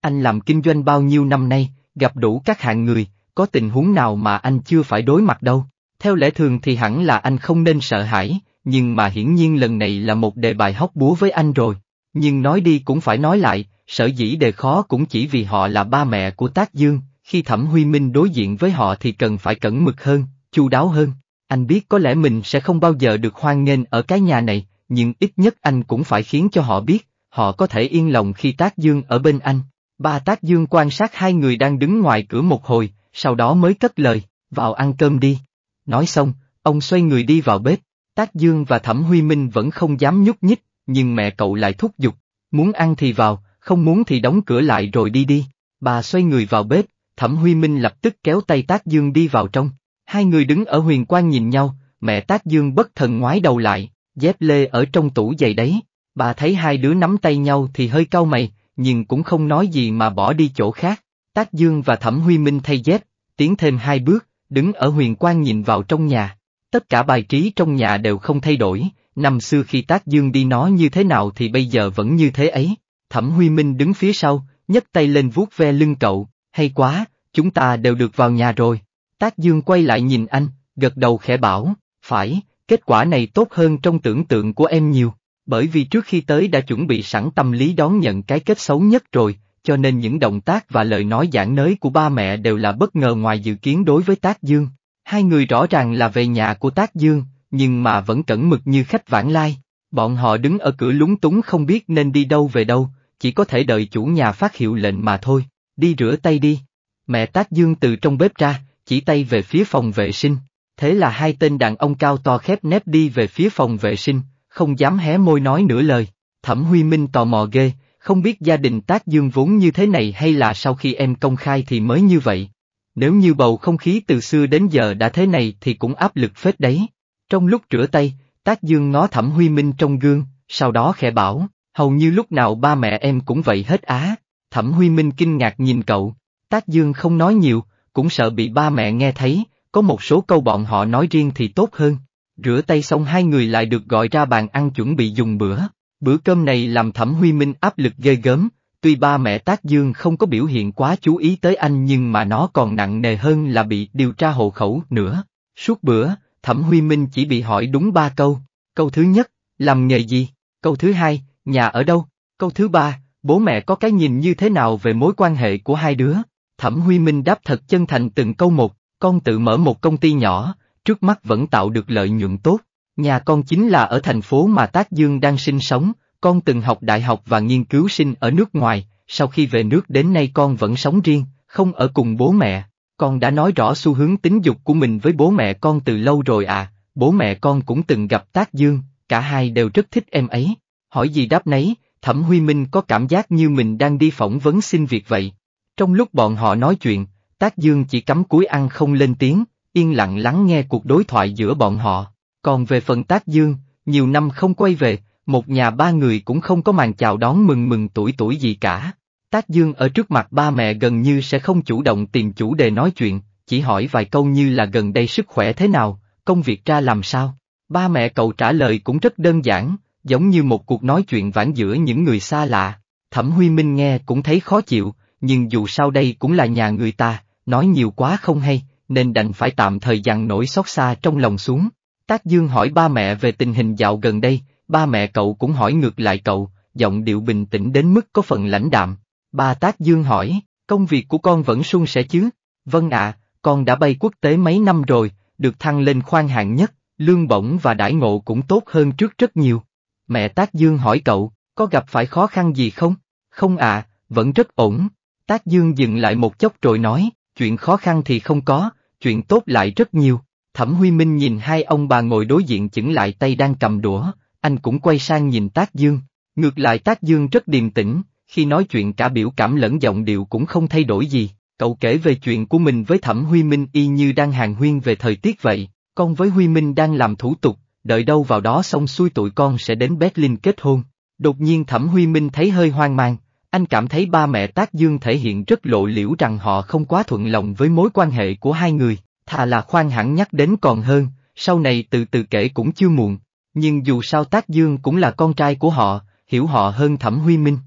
Anh làm kinh doanh bao nhiêu năm nay, gặp đủ các hạng người, có tình huống nào mà anh chưa phải đối mặt đâu, theo lẽ thường thì hẳn là anh không nên sợ hãi, nhưng mà hiển nhiên lần này là một đề bài hóc búa với anh rồi. Nhưng nói đi cũng phải nói lại, Sở dĩ đề khó cũng chỉ vì họ là ba mẹ của Tác Dương, khi Thẩm Huy Minh đối diện với họ thì cần phải cẩn mực hơn, chu đáo hơn. Anh biết có lẽ mình sẽ không bao giờ được hoan nghênh ở cái nhà này, nhưng ít nhất anh cũng phải khiến cho họ biết, họ có thể yên lòng khi Tác Dương ở bên anh. Ba Tác Dương quan sát hai người đang đứng ngoài cửa một hồi, sau đó mới cất lời, vào ăn cơm đi. Nói xong, ông xoay người đi vào bếp, Tác Dương và Thẩm Huy Minh vẫn không dám nhúc nhích, nhưng mẹ cậu lại thúc giục, muốn ăn thì vào, không muốn thì đóng cửa lại rồi đi đi. Bà xoay người vào bếp, Thẩm Huy Minh lập tức kéo tay Tác Dương đi vào trong. Hai người đứng ở huyền quan nhìn nhau, mẹ Tác Dương bất thần ngoái đầu lại, dép lê ở trong tủ giày đấy. Bà thấy hai đứa nắm tay nhau thì hơi cau mày, nhưng cũng không nói gì mà bỏ đi chỗ khác. Tác Dương và Thẩm Huy Minh thay dép, tiến thêm hai bước, đứng ở huyền quan nhìn vào trong nhà. Tất cả bài trí trong nhà đều không thay đổi, năm xưa khi Tác Dương đi nó như thế nào thì bây giờ vẫn như thế ấy. Thẩm Huy Minh đứng phía sau, nhấc tay lên vuốt ve lưng cậu, hay quá, chúng ta đều được vào nhà rồi. Tác Dương quay lại nhìn anh, gật đầu khẽ bảo, phải, kết quả này tốt hơn trong tưởng tượng của em nhiều, bởi vì trước khi tới đã chuẩn bị sẵn tâm lý đón nhận cái kết xấu nhất rồi, cho nên những động tác và lời nói giảng nới của ba mẹ đều là bất ngờ ngoài dự kiến đối với Tác Dương. Hai người rõ ràng là về nhà của Tác Dương, nhưng mà vẫn cẩn mực như khách vãng lai. Bọn họ đứng ở cửa lúng túng không biết nên đi đâu về đâu, chỉ có thể đợi chủ nhà phát hiệu lệnh mà thôi, đi rửa tay đi. Mẹ tác dương từ trong bếp ra, chỉ tay về phía phòng vệ sinh, thế là hai tên đàn ông cao to khép nép đi về phía phòng vệ sinh, không dám hé môi nói nửa lời. Thẩm Huy Minh tò mò ghê, không biết gia đình tác dương vốn như thế này hay là sau khi em công khai thì mới như vậy. Nếu như bầu không khí từ xưa đến giờ đã thế này thì cũng áp lực phết đấy. Trong lúc rửa tay, tác dương ngó thẩm huy minh trong gương, sau đó khẽ bảo, hầu như lúc nào ba mẹ em cũng vậy hết á, thẩm huy minh kinh ngạc nhìn cậu, tác dương không nói nhiều, cũng sợ bị ba mẹ nghe thấy, có một số câu bọn họ nói riêng thì tốt hơn. Rửa tay xong hai người lại được gọi ra bàn ăn chuẩn bị dùng bữa. Bữa cơm này làm Thẩm Huy Minh áp lực ghê gớm, tuy ba mẹ Tác Dương không có biểu hiện quá chú ý tới anh nhưng mà nó còn nặng nề hơn là bị điều tra hộ khẩu nữa. Suốt bữa, Thẩm Huy Minh chỉ bị hỏi đúng ba câu. Câu thứ nhất, làm nghề gì? Câu thứ hai, nhà ở đâu? Câu thứ ba, bố mẹ có cái nhìn như thế nào về mối quan hệ của hai đứa? Thẩm Huy Minh đáp thật chân thành từng câu một, con tự mở một công ty nhỏ, trước mắt vẫn tạo được lợi nhuận tốt. Nhà con chính là ở thành phố mà Tác Dương đang sinh sống, con từng học đại học và nghiên cứu sinh ở nước ngoài, sau khi về nước đến nay con vẫn sống riêng, không ở cùng bố mẹ. Con đã nói rõ xu hướng tính dục của mình với bố mẹ con từ lâu rồi à, bố mẹ con cũng từng gặp Tác Dương, cả hai đều rất thích em ấy hỏi gì đáp nấy, Thẩm Huy Minh có cảm giác như mình đang đi phỏng vấn xin việc vậy. Trong lúc bọn họ nói chuyện, Tác Dương chỉ cắm cúi ăn không lên tiếng, yên lặng lắng nghe cuộc đối thoại giữa bọn họ. Còn về phần Tác Dương, nhiều năm không quay về, một nhà ba người cũng không có màn chào đón mừng mừng tuổi tuổi gì cả. Tác Dương ở trước mặt ba mẹ gần như sẽ không chủ động tìm chủ đề nói chuyện, chỉ hỏi vài câu như là gần đây sức khỏe thế nào, công việc ra làm sao. Ba mẹ cậu trả lời cũng rất đơn giản, giống như một cuộc nói chuyện vãn giữa những người xa lạ. Thẩm Huy Minh nghe cũng thấy khó chịu, nhưng dù sao đây cũng là nhà người ta, nói nhiều quá không hay, nên đành phải tạm thời dằn nổi xót xa trong lòng xuống. Tác Dương hỏi ba mẹ về tình hình dạo gần đây, ba mẹ cậu cũng hỏi ngược lại cậu, giọng điệu bình tĩnh đến mức có phần lãnh đạm. Ba Tác Dương hỏi, công việc của con vẫn suôn sẻ chứ? Vâng ạ, con đã bay quốc tế mấy năm rồi, được thăng lên khoan hạng nhất, lương bổng và đãi ngộ cũng tốt hơn trước rất nhiều. Mẹ Tác Dương hỏi cậu, có gặp phải khó khăn gì không? Không ạ, à, vẫn rất ổn. Tác Dương dừng lại một chốc rồi nói, chuyện khó khăn thì không có, chuyện tốt lại rất nhiều. Thẩm Huy Minh nhìn hai ông bà ngồi đối diện chỉnh lại tay đang cầm đũa, anh cũng quay sang nhìn Tác Dương. Ngược lại Tác Dương rất điềm tĩnh, khi nói chuyện cả biểu cảm lẫn giọng điệu cũng không thay đổi gì. Cậu kể về chuyện của mình với Thẩm Huy Minh y như đang hàng huyên về thời tiết vậy, con với Huy Minh đang làm thủ tục, đợi đâu vào đó xong xuôi tụi con sẽ đến Berlin kết hôn. Đột nhiên Thẩm Huy Minh thấy hơi hoang mang, anh cảm thấy ba mẹ Tác Dương thể hiện rất lộ liễu rằng họ không quá thuận lòng với mối quan hệ của hai người, thà là khoan hẳn nhắc đến còn hơn, sau này từ từ kể cũng chưa muộn. Nhưng dù sao Tác Dương cũng là con trai của họ, hiểu họ hơn Thẩm Huy Minh.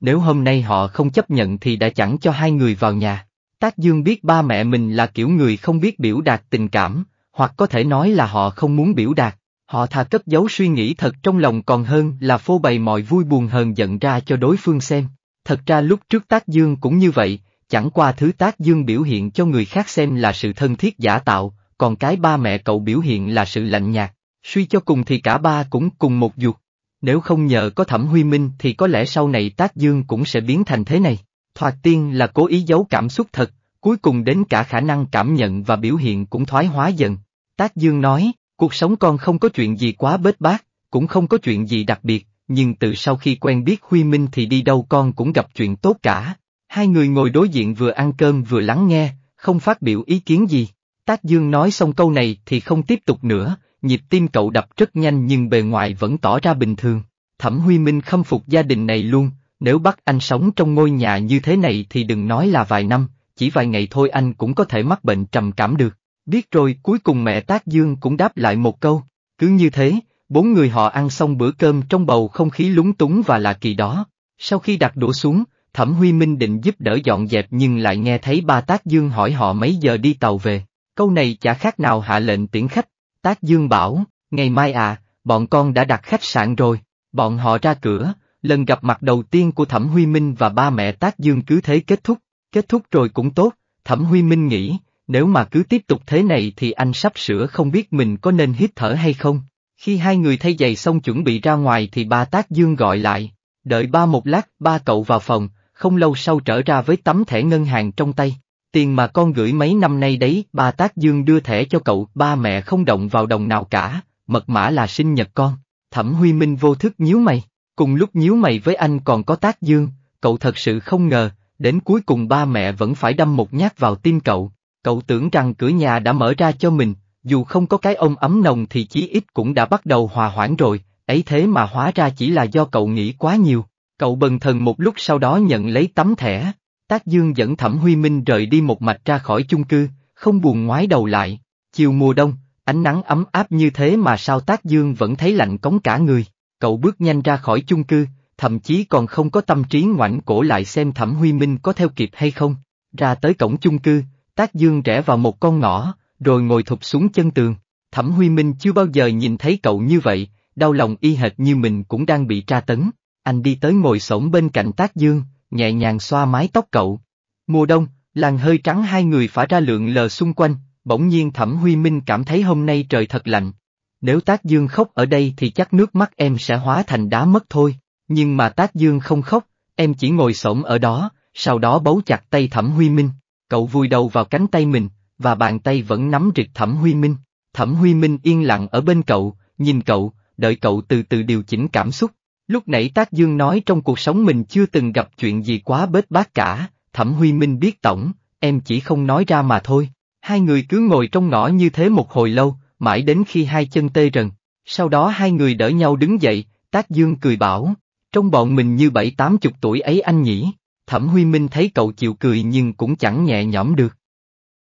Nếu hôm nay họ không chấp nhận thì đã chẳng cho hai người vào nhà. Tác Dương biết ba mẹ mình là kiểu người không biết biểu đạt tình cảm, hoặc có thể nói là họ không muốn biểu đạt, Họ thà cất giấu suy nghĩ thật trong lòng còn hơn là phô bày mọi vui buồn hờn giận ra cho đối phương xem. Thật ra lúc trước Tác Dương cũng như vậy, chẳng qua thứ Tác Dương biểu hiện cho người khác xem là sự thân thiết giả tạo, còn cái ba mẹ cậu biểu hiện là sự lạnh nhạt. Suy cho cùng thì cả ba cũng cùng một dục. Nếu không nhờ có Thẩm Huy Minh thì có lẽ sau này Tác Dương cũng sẽ biến thành thế này. Thoạt tiên là cố ý giấu cảm xúc thật, cuối cùng đến cả khả năng cảm nhận và biểu hiện cũng thoái hóa dần. Tác Dương nói, Cuộc sống con không có chuyện gì quá bết bát, cũng không có chuyện gì đặc biệt, nhưng từ sau khi quen biết Huy Minh thì đi đâu con cũng gặp chuyện tốt cả. Hai người ngồi đối diện vừa ăn cơm vừa lắng nghe, không phát biểu ý kiến gì. Tác Dương nói xong câu này thì không tiếp tục nữa, nhịp tim cậu đập rất nhanh nhưng bề ngoài vẫn tỏ ra bình thường. Thẩm Huy Minh khâm phục gia đình này luôn, nếu bắt anh sống trong ngôi nhà như thế này thì đừng nói là vài năm, chỉ vài ngày thôi anh cũng có thể mắc bệnh trầm cảm được. Biết rồi, cuối cùng mẹ Tác Dương cũng đáp lại một câu, cứ như thế, bốn người họ ăn xong bữa cơm trong bầu không khí lúng túng và lạ kỳ đó. Sau khi đặt đũa xuống, Thẩm Huy Minh định giúp đỡ dọn dẹp nhưng lại nghe thấy ba Tác Dương hỏi họ mấy giờ đi tàu về. Câu này chả khác nào hạ lệnh tiễn khách. Tác Dương bảo, ngày mai à, bọn con đã đặt khách sạn rồi. Bọn họ ra cửa, lần gặp mặt đầu tiên của Thẩm Huy Minh và ba mẹ Tác Dương cứ thế kết thúc. Kết thúc rồi cũng tốt, Thẩm Huy Minh nghĩ, nếu mà cứ tiếp tục thế này thì anh sắp sửa không biết mình có nên hít thở hay không. Khi hai người thay giày xong chuẩn bị ra ngoài thì ba Tác Dương gọi lại, đợi ba một lát, ba cậu vào phòng, không lâu sau trở ra với tấm thẻ ngân hàng trong tay. Tiền mà con gửi mấy năm nay đấy, ba Tác Dương đưa thẻ cho cậu, ba mẹ không động vào đồng nào cả, mật mã là sinh nhật con. Thẩm Huy Minh vô thức nhíu mày, cùng lúc nhíu mày với anh còn có Tác Dương, cậu thật sự không ngờ, đến cuối cùng ba mẹ vẫn phải đâm một nhát vào tim cậu. Cậu tưởng rằng cửa nhà đã mở ra cho mình, dù không có cái ông ấm nồng thì chí ít cũng đã bắt đầu hòa hoãn rồi, ấy thế mà hóa ra chỉ là do cậu nghĩ quá nhiều. Cậu bần thần một lúc sau đó nhận lấy tấm thẻ, Tác Dương dẫn Thẩm Huy Minh rời đi một mạch ra khỏi chung cư, không buồn ngoái đầu lại. Chiều mùa đông, ánh nắng ấm áp như thế mà sao Tác Dương vẫn thấy lạnh cống cả người. Cậu bước nhanh ra khỏi chung cư, thậm chí còn không có tâm trí ngoảnh cổ lại xem Thẩm Huy Minh có theo kịp hay không. Ra tới cổng chung cư, tác dương rẽ vào một con ngõ, rồi ngồi thụp xuống chân tường. Thẩm Huy Minh chưa bao giờ nhìn thấy cậu như vậy, đau lòng y hệt như mình cũng đang bị tra tấn. Anh đi tới ngồi xổm bên cạnh tác dương, nhẹ nhàng xoa mái tóc cậu. Mùa đông, làn hơi trắng hai người phả ra lượng lờ xung quanh, bỗng nhiên Thẩm Huy Minh cảm thấy hôm nay trời thật lạnh. Nếu Tác Dương khóc ở đây thì chắc nước mắt em sẽ hóa thành đá mất thôi, nhưng mà Tác Dương không khóc, em chỉ ngồi xổm ở đó, sau đó bấu chặt tay Thẩm Huy Minh. Cậu vùi đầu vào cánh tay mình, và bàn tay vẫn nắm rịch Thẩm Huy Minh. Thẩm Huy Minh yên lặng ở bên cậu, nhìn cậu, đợi cậu từ từ điều chỉnh cảm xúc. Lúc nãy Tác Dương nói trong cuộc sống mình chưa từng gặp chuyện gì quá bết bát cả, Thẩm Huy Minh biết tổng, em chỉ không nói ra mà thôi. Hai người cứ ngồi trong ngõ như thế một hồi lâu, mãi đến khi hai chân tê rần. Sau đó hai người đỡ nhau đứng dậy, Tác Dương cười bảo, trong bọn mình như bảy tám chục tuổi ấy anh nhỉ. Thẩm Huy Minh thấy cậu chịu cười nhưng cũng chẳng nhẹ nhõm được.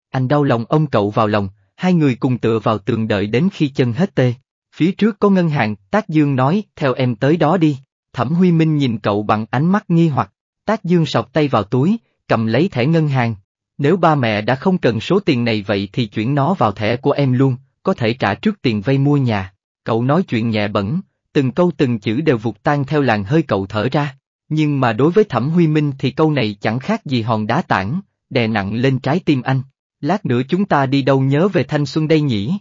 Anh đau lòng ông cậu vào lòng, hai người cùng tựa vào tường đợi đến khi chân hết tê. Phía trước có ngân hàng, Tác Dương nói, theo em tới đó đi. Thẩm Huy Minh nhìn cậu bằng ánh mắt nghi hoặc, Tác Dương sọc tay vào túi, cầm lấy thẻ ngân hàng. Nếu ba mẹ đã không cần số tiền này vậy thì chuyển nó vào thẻ của em luôn, có thể trả trước tiền vay mua nhà. Cậu nói chuyện nhẹ bẩn, từng câu từng chữ đều vụt tan theo làn hơi cậu thở ra. Nhưng mà đối với Thẩm Huy Minh thì câu này chẳng khác gì hòn đá tảng, đè nặng lên trái tim anh. Lát nữa chúng ta đi đâu nhớ về thanh xuân đây nhỉ?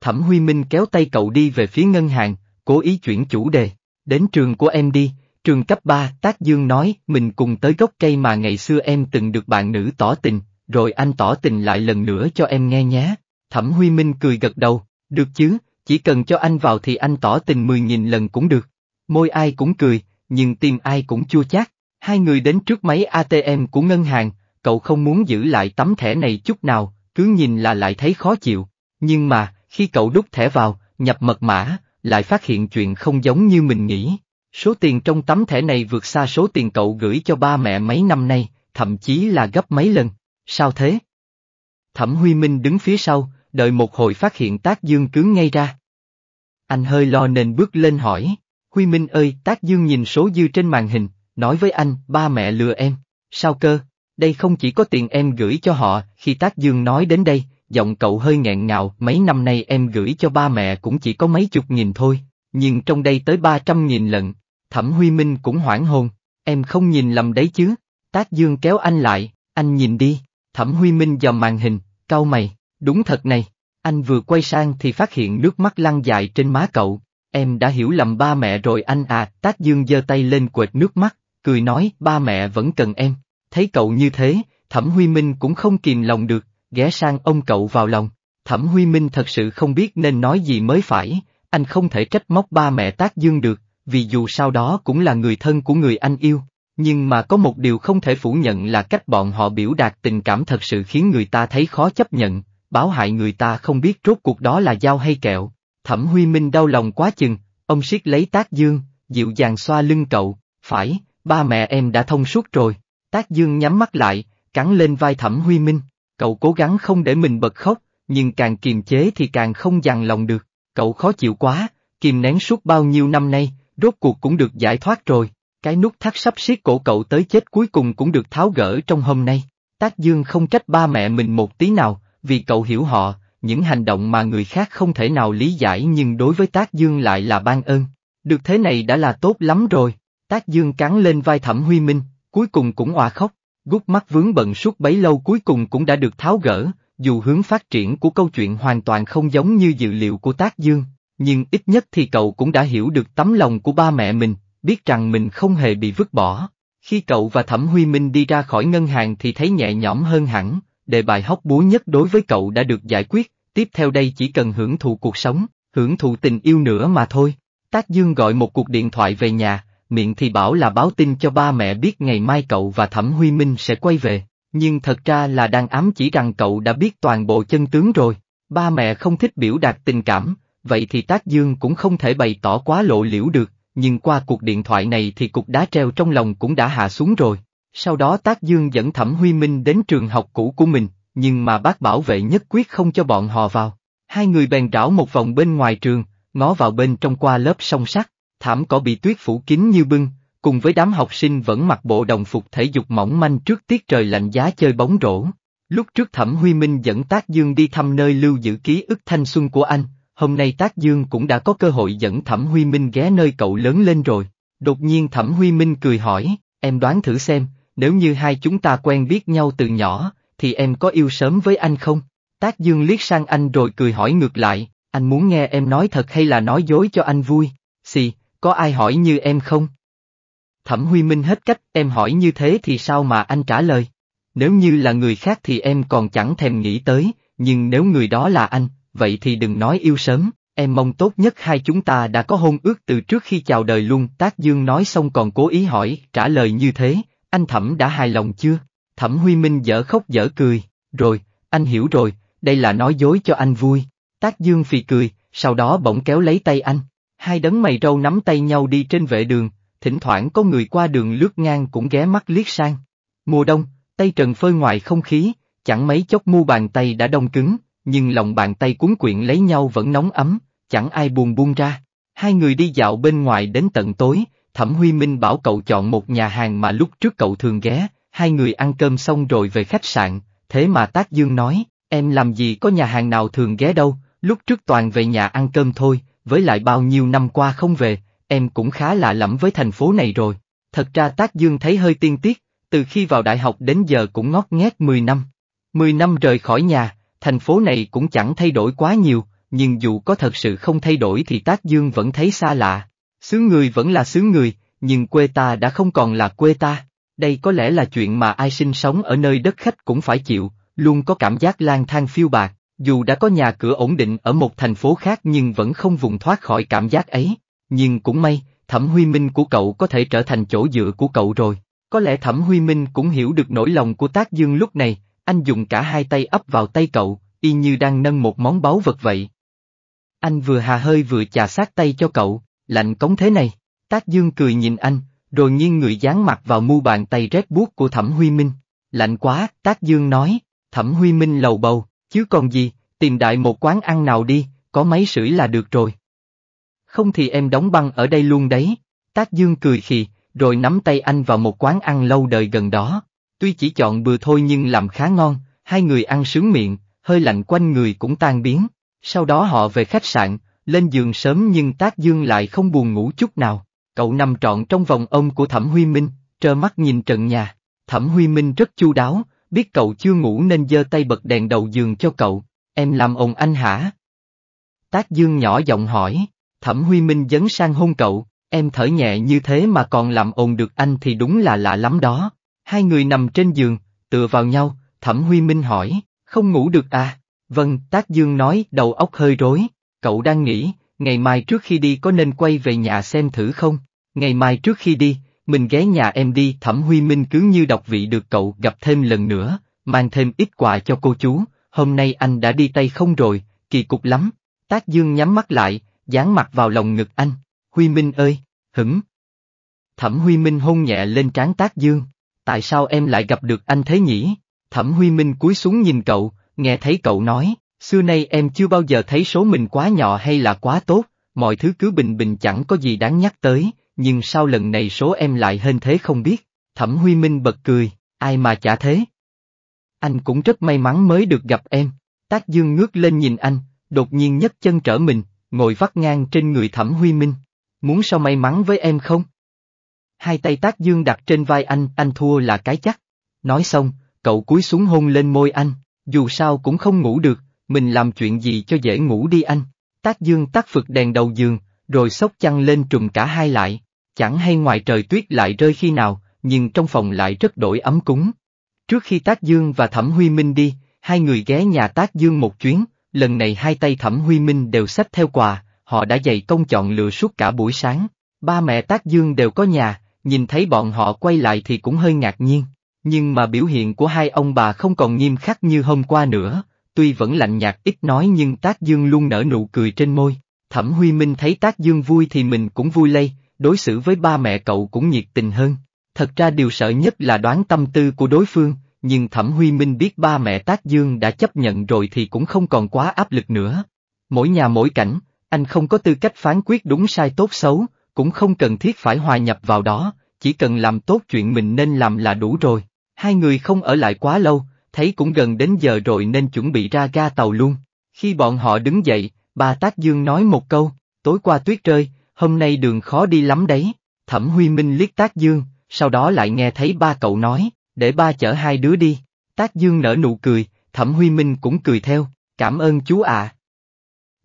Thẩm Huy Minh kéo tay cậu đi về phía ngân hàng, cố ý chuyển chủ đề. Đến trường của em đi, trường cấp 3, Tác Dương nói, mình cùng tới gốc cây mà ngày xưa em từng được bạn nữ tỏ tình, rồi anh tỏ tình lại lần nữa cho em nghe nhé. Thẩm Huy Minh cười gật đầu, được chứ, chỉ cần cho anh vào thì anh tỏ tình 10.000 lần cũng được. Môi ai cũng cười, nhưng tim ai cũng chua chát. Hai người đến trước máy ATM của ngân hàng, cậu không muốn giữ lại tấm thẻ này chút nào, cứ nhìn là lại thấy khó chịu. Nhưng mà, khi cậu đút thẻ vào, nhập mật mã, lại phát hiện chuyện không giống như mình nghĩ. Số tiền trong tấm thẻ này vượt xa số tiền cậu gửi cho ba mẹ mấy năm nay, thậm chí là gấp mấy lần. Sao thế? Thẩm Huy Minh đứng phía sau, đợi một hồi phát hiện tác dương cứng ngay ra. Anh hơi lo nên bước lên hỏi. Huy Minh ơi, Tác Dương nhìn số dư trên màn hình, nói với anh, ba mẹ lừa em. Sao cơ? Đây không chỉ có tiền em gửi cho họ, khi Tác Dương nói đến đây, giọng cậu hơi nghẹn ngào, mấy năm nay em gửi cho ba mẹ cũng chỉ có mấy chục nghìn thôi, nhưng trong đây tới ba trăm nghìn lận. Thẩm Huy Minh cũng hoảng hồn, em không nhìn lầm đấy chứ. Tác Dương kéo anh lại, anh nhìn đi, Thẩm Huy Minh dò màn hình, cau mày, đúng thật này. Anh vừa quay sang thì phát hiện nước mắt lăn dài trên má cậu, Em đã hiểu lầm ba mẹ rồi anh à, Tác Dương giơ tay lên quệt nước mắt, cười nói ba mẹ vẫn cần em. Thấy cậu như thế, Thẩm Huy Minh cũng không kìm lòng được, ghé sang ông cậu vào lòng. Thẩm Huy Minh thật sự không biết nên nói gì mới phải, anh không thể trách móc ba mẹ Tác Dương được, vì dù sao đó cũng là người thân của người anh yêu. Nhưng mà có một điều không thể phủ nhận là cách bọn họ biểu đạt tình cảm thật sự khiến người ta thấy khó chấp nhận, báo hại người ta không biết rốt cuộc đó là dao hay kẹo. Thẩm Huy Minh đau lòng quá chừng, ông siết lấy Tác Dương, dịu dàng xoa lưng cậu, phải, ba mẹ em đã thông suốt rồi. Tác Dương nhắm mắt lại, cắn lên vai Thẩm Huy Minh, cậu cố gắng không để mình bật khóc, nhưng càng kiềm chế thì càng không dằn lòng được, cậu khó chịu quá, kìm nén suốt bao nhiêu năm nay, rốt cuộc cũng được giải thoát rồi, cái nút thắt sắp siết cổ cậu tới chết cuối cùng cũng được tháo gỡ trong hôm nay. Tác Dương không trách ba mẹ mình một tí nào, vì cậu hiểu họ, những hành động mà người khác không thể nào lý giải nhưng đối với tác dương lại là ban ơn. Được thế này đã là tốt lắm rồi, tác dương cắn lên vai thẩm huy minh, cuối cùng cũng òa khóc, gút mắt vướng bận suốt bấy lâu cuối cùng cũng đã được tháo gỡ, dù hướng phát triển của câu chuyện hoàn toàn không giống như dự liệu của tác dương, nhưng ít nhất thì cậu cũng đã hiểu được tấm lòng của ba mẹ mình, biết rằng mình không hề bị vứt bỏ. Khi cậu và Thẩm Huy Minh đi ra khỏi ngân hàng thì thấy nhẹ nhõm hơn hẳn, đề bài hóc búa nhất đối với cậu đã được giải quyết, tiếp theo đây chỉ cần hưởng thụ cuộc sống, hưởng thụ tình yêu nữa mà thôi. Tác Dương gọi một cuộc điện thoại về nhà, miệng thì bảo là báo tin cho ba mẹ biết ngày mai cậu và Thẩm Huy Minh sẽ quay về, nhưng thật ra là đang ám chỉ rằng cậu đã biết toàn bộ chân tướng rồi. Ba mẹ không thích biểu đạt tình cảm, vậy thì Tác Dương cũng không thể bày tỏ quá lộ liễu được, nhưng qua cuộc điện thoại này thì cục đá treo trong lòng cũng đã hạ xuống rồi. Sau đó Tác Dương dẫn Thẩm Huy Minh đến trường học cũ của mình, nhưng mà bác bảo vệ nhất quyết không cho bọn họ vào. Hai người bèn rảo một vòng bên ngoài trường, ngó vào bên trong qua lớp song sắt, thảm cỏ bị tuyết phủ kín như bưng, cùng với đám học sinh vẫn mặc bộ đồng phục thể dục mỏng manh trước tiết trời lạnh giá chơi bóng rổ. Lúc trước Thẩm Huy Minh dẫn Tác Dương đi thăm nơi lưu giữ ký ức thanh xuân của anh, hôm nay Tác Dương cũng đã có cơ hội dẫn Thẩm Huy Minh ghé nơi cậu lớn lên rồi. Đột nhiên Thẩm Huy Minh cười hỏi, em đoán thử xem, nếu như hai chúng ta quen biết nhau từ nhỏ, thì em có yêu sớm với anh không? Tác Dương liếc sang anh rồi cười hỏi ngược lại, anh muốn nghe em nói thật hay là nói dối cho anh vui? Xì, có ai hỏi như em không? Thẩm Huy Minh hết cách, em hỏi như thế thì sao mà anh trả lời? Nếu như là người khác thì em còn chẳng thèm nghĩ tới, nhưng nếu người đó là anh, vậy thì đừng nói yêu sớm, em mong tốt nhất hai chúng ta đã có hôn ước từ trước khi chào đời luôn. Tác Dương nói xong còn cố ý hỏi, trả lời như thế, anh Thẩm đã hài lòng chưa? Thẩm Huy Minh dở khóc dở cười, rồi, anh hiểu rồi, đây là nói dối cho anh vui. Tác Dương phì cười, sau đó bỗng kéo lấy tay anh. Hai đấng mày râu nắm tay nhau đi trên vệ đường, thỉnh thoảng có người qua đường lướt ngang cũng ghé mắt liếc sang. Mùa đông, tay trần phơi ngoài không khí, chẳng mấy chốc mu bàn tay đã đông cứng, nhưng lòng bàn tay cuốn quyện lấy nhau vẫn nóng ấm, chẳng ai buồn buông ra. Hai người đi dạo bên ngoài đến tận tối, Thẩm Huy Minh bảo cậu chọn một nhà hàng mà lúc trước cậu thường ghé, hai người ăn cơm xong rồi về khách sạn, thế mà Tác Dương nói, em làm gì có nhà hàng nào thường ghé đâu, lúc trước toàn về nhà ăn cơm thôi, với lại bao nhiêu năm qua không về, em cũng khá lạ lẫm với thành phố này rồi. Thật ra Tác Dương thấy hơi tiên tiếc, từ khi vào đại học đến giờ cũng ngót nghét 10 năm. 10 năm rời khỏi nhà, thành phố này cũng chẳng thay đổi quá nhiều, nhưng dù có thật sự không thay đổi thì Tác Dương vẫn thấy xa lạ. Xứ người vẫn là xứ người, nhưng quê ta đã không còn là quê ta. Đây có lẽ là chuyện mà ai sinh sống ở nơi đất khách cũng phải chịu, luôn có cảm giác lang thang phiêu bạc, dù đã có nhà cửa ổn định ở một thành phố khác nhưng vẫn không vùng thoát khỏi cảm giác ấy. Nhưng cũng may, Thẩm Huy Minh của cậu có thể trở thành chỗ dựa của cậu rồi. Có lẽ Thẩm Huy Minh cũng hiểu được nỗi lòng của Tác Dương lúc này, anh dùng cả hai tay ấp vào tay cậu, y như đang nâng một món báu vật vậy. Anh vừa hà hơi vừa chà sát tay cho cậu, lạnh cống thế này. Tác Dương cười nhìn anh, rồi nghiêng người dán mặt vào mu bàn tay rét buốt của Thẩm Huy Minh. Lạnh quá, Tác Dương nói, Thẩm Huy Minh lầu bầu, chứ còn gì, tìm đại một quán ăn nào đi, có mấy sưởi là được rồi. Không thì em đóng băng ở đây luôn đấy. Tác Dương cười khì, rồi nắm tay anh vào một quán ăn lâu đời gần đó. Tuy chỉ chọn bừa thôi nhưng làm khá ngon, hai người ăn sướng miệng, hơi lạnh quanh người cũng tan biến. Sau đó họ về khách sạn, lên giường sớm nhưng Tác Dương lại không buồn ngủ chút nào. Cậu nằm trọn trong vòng ông của Thẩm Huy Minh, trơ mắt nhìn trần nhà. Thẩm Huy Minh rất chu đáo, biết cậu chưa ngủ nên giơ tay bật đèn đầu giường cho cậu. Em làm ông anh hả? Tác Dương nhỏ giọng hỏi, Thẩm Huy Minh dấn sang hôn cậu, em thở nhẹ như thế mà còn làm ồn được anh thì đúng là lạ lắm đó. Hai người nằm trên giường, tựa vào nhau, Thẩm Huy Minh hỏi, không ngủ được à? Vâng, Tác Dương nói, đầu óc hơi rối, cậu đang nghĩ, ngày mai trước khi đi có nên quay về nhà xem thử không? Ngày mai trước khi đi, mình ghé nhà em đi Thẩm Huy Minh cứ như đọc vị được cậu gặp thêm lần nữa, mang thêm ít quà cho cô chú, hôm nay anh đã đi tay không rồi, kỳ cục lắm. Tác Dương nhắm mắt lại, dán mặt vào lòng ngực anh, Huy Minh ơi, hửng. Thẩm Huy Minh hôn nhẹ lên trán Tác Dương, tại sao em lại gặp được anh thế nhỉ? Thẩm Huy Minh cúi xuống nhìn cậu, nghe thấy cậu nói, Xưa nay em chưa bao giờ thấy số mình quá nhỏ hay là quá tốt, mọi thứ cứ bình bình chẳng có gì đáng nhắc tới, nhưng sao lần này số em lại hên thế không biết. Thẩm Huy Minh bật cười, ai mà chả thế. Anh cũng rất may mắn mới được gặp em. Tác Dương ngước lên nhìn anh, đột nhiên nhấc chân trở mình, ngồi vắt ngang trên người Thẩm Huy Minh. Muốn sao may mắn với em không? Hai tay Tác Dương đặt trên vai anh, anh thua là cái chắc. Nói xong, cậu cúi xuống hôn lên môi anh, dù sao cũng không ngủ được, mình làm chuyện gì cho dễ ngủ đi anh. Tác dương tắt phực đèn đầu giường, rồi sốc chăn lên trùm cả hai lại. Chẳng hay ngoài trời tuyết lại rơi khi nào, nhưng trong phòng lại rất đổi ấm cúng. Trước khi Tác Dương và Thẩm Huy Minh đi, hai người ghé nhà Tác Dương một chuyến, lần này hai tay Thẩm Huy Minh đều xách theo quà, họ đã dày công chọn lựa suốt cả buổi sáng. Ba mẹ Tác Dương đều có nhà, nhìn thấy bọn họ quay lại thì cũng hơi ngạc nhiên. Nhưng mà biểu hiện của hai ông bà không còn nghiêm khắc như hôm qua nữa, tuy vẫn lạnh nhạt ít nói nhưng Tác Dương luôn nở nụ cười trên môi. Thẩm Huy Minh thấy Tác Dương vui thì mình cũng vui lây, đối xử với ba mẹ cậu cũng nhiệt tình hơn. Thật ra điều sợ nhất là đoán tâm tư của đối phương, nhưng Thẩm Huy Minh biết ba mẹ Tác Dương đã chấp nhận rồi thì cũng không còn quá áp lực nữa. Mỗi nhà mỗi cảnh, anh không có tư cách phán quyết đúng sai tốt xấu, cũng không cần thiết phải hòa nhập vào đó, chỉ cần làm tốt chuyện mình nên làm là đủ rồi. Hai người không ở lại quá lâu, thấy cũng gần đến giờ rồi nên chuẩn bị ra ga tàu luôn. Khi bọn họ đứng dậy, bà Tác Dương nói một câu, tối qua tuyết rơi, hôm nay đường khó đi lắm đấy. Thẩm Huy Minh liếc Tác Dương, sau đó lại nghe thấy ba cậu nói, để ba chở hai đứa đi. Tác Dương nở nụ cười, Thẩm Huy Minh cũng cười theo, cảm ơn chú ạ.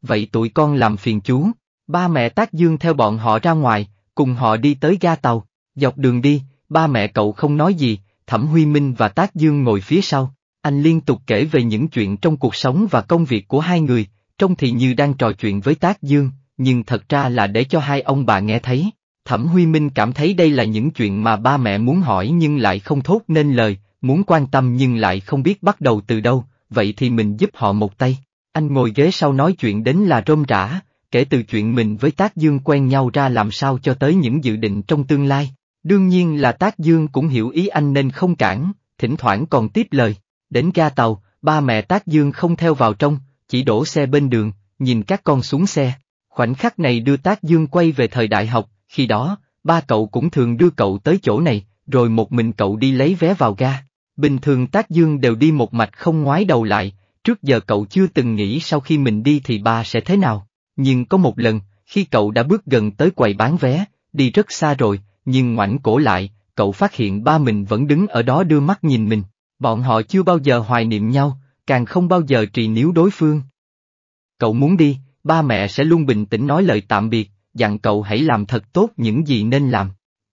Vậy tụi con làm phiền chú, ba mẹ Tác Dương theo bọn họ ra ngoài, cùng họ đi tới ga tàu, dọc đường đi, ba mẹ cậu không nói gì, Thẩm Huy Minh và Tác Dương ngồi phía sau, anh liên tục kể về những chuyện trong cuộc sống và công việc của hai người, trông thì như đang trò chuyện với Tác Dương, nhưng thật ra là để cho hai ông bà nghe thấy. Thẩm Huy Minh cảm thấy đây là những chuyện mà ba mẹ muốn hỏi nhưng lại không thốt nên lời, muốn quan tâm nhưng lại không biết bắt đầu từ đâu, vậy thì mình giúp họ một tay. Anh ngồi ghế sau nói chuyện đến là rôm rã, kể từ chuyện mình với Tác Dương quen nhau ra làm sao cho tới những dự định trong tương lai. Đương nhiên là Tác Dương cũng hiểu ý anh nên không cản, thỉnh thoảng còn tiếp lời. Đến ga tàu, ba mẹ Tác Dương không theo vào trong, chỉ đổ xe bên đường, nhìn các con xuống xe. Khoảnh khắc này đưa Tác Dương quay về thời đại học, khi đó, ba cậu cũng thường đưa cậu tới chỗ này, rồi một mình cậu đi lấy vé vào ga. Bình thường Tác Dương đều đi một mạch không ngoái đầu lại, trước giờ cậu chưa từng nghĩ sau khi mình đi thì ba sẽ thế nào. Nhưng có một lần, khi cậu đã bước gần tới quầy bán vé, đi rất xa rồi, nhưng ngoảnh cổ lại, cậu phát hiện ba mình vẫn đứng ở đó đưa mắt nhìn mình. Bọn họ chưa bao giờ hoài niệm nhau, càng không bao giờ trì níu đối phương. Cậu muốn đi, ba mẹ sẽ luôn bình tĩnh nói lời tạm biệt, dặn cậu hãy làm thật tốt những gì nên làm.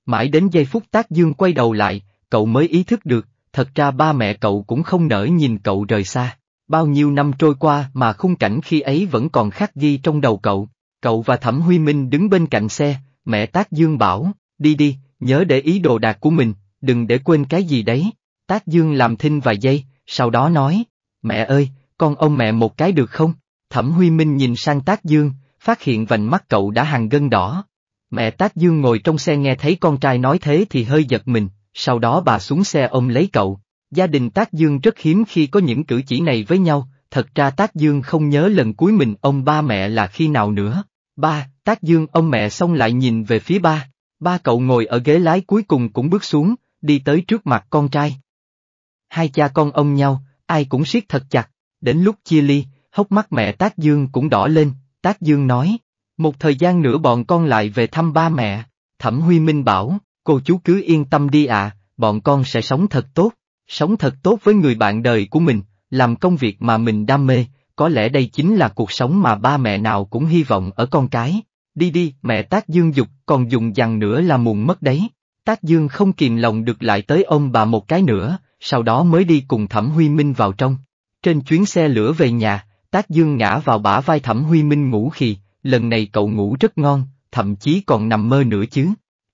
Mãi đến giây phút tác dương quay đầu lại, cậu mới ý thức được, thật ra ba mẹ cậu cũng không nỡ nhìn cậu rời xa. Bao nhiêu năm trôi qua mà khung cảnh khi ấy vẫn còn khắc ghi trong đầu cậu. Cậu và Thẩm Huy Minh đứng bên cạnh xe, mẹ tác dương bảo, đi đi, nhớ để ý đồ đạc của mình, đừng để quên cái gì đấy. Tác Dương làm thinh vài giây, sau đó nói, mẹ ơi, con ông mẹ một cái được không? Thẩm Huy Minh nhìn sang Tác Dương, phát hiện vành mắt cậu đã hàng gân đỏ. Mẹ Tác Dương ngồi trong xe nghe thấy con trai nói thế thì hơi giật mình, sau đó bà xuống xe ôm lấy cậu. Gia đình Tác Dương rất hiếm khi có những cử chỉ này với nhau, thật ra Tác Dương không nhớ lần cuối mình ông ba mẹ là khi nào nữa. Ba, Tác Dương ông mẹ xong lại nhìn về phía ba. Ba cậu ngồi ở ghế lái cuối cùng cũng bước xuống, đi tới trước mặt con trai hai cha con ông nhau, ai cũng siết thật chặt, đến lúc chia ly, hốc mắt mẹ Tác Dương cũng đỏ lên, Tác Dương nói, một thời gian nữa bọn con lại về thăm ba mẹ, Thẩm Huy Minh bảo, cô chú cứ yên tâm đi ạ, bọn con sẽ sống thật tốt, sống thật tốt với người bạn đời của mình, làm công việc mà mình đam mê, có lẽ đây chính là cuộc sống mà ba mẹ nào cũng hy vọng ở con cái. Đi đi, mẹ Tác Dương dục, còn dùng dằn nữa là muộn mất đấy. Tác Dương không kìm lòng được lại tới ôm bà một cái nữa, sau đó mới đi cùng Thẩm Huy Minh vào trong. Trên chuyến xe lửa về nhà, Tác Dương ngã vào bả vai Thẩm Huy Minh ngủ khì, lần này cậu ngủ rất ngon, thậm chí còn nằm mơ nữa chứ.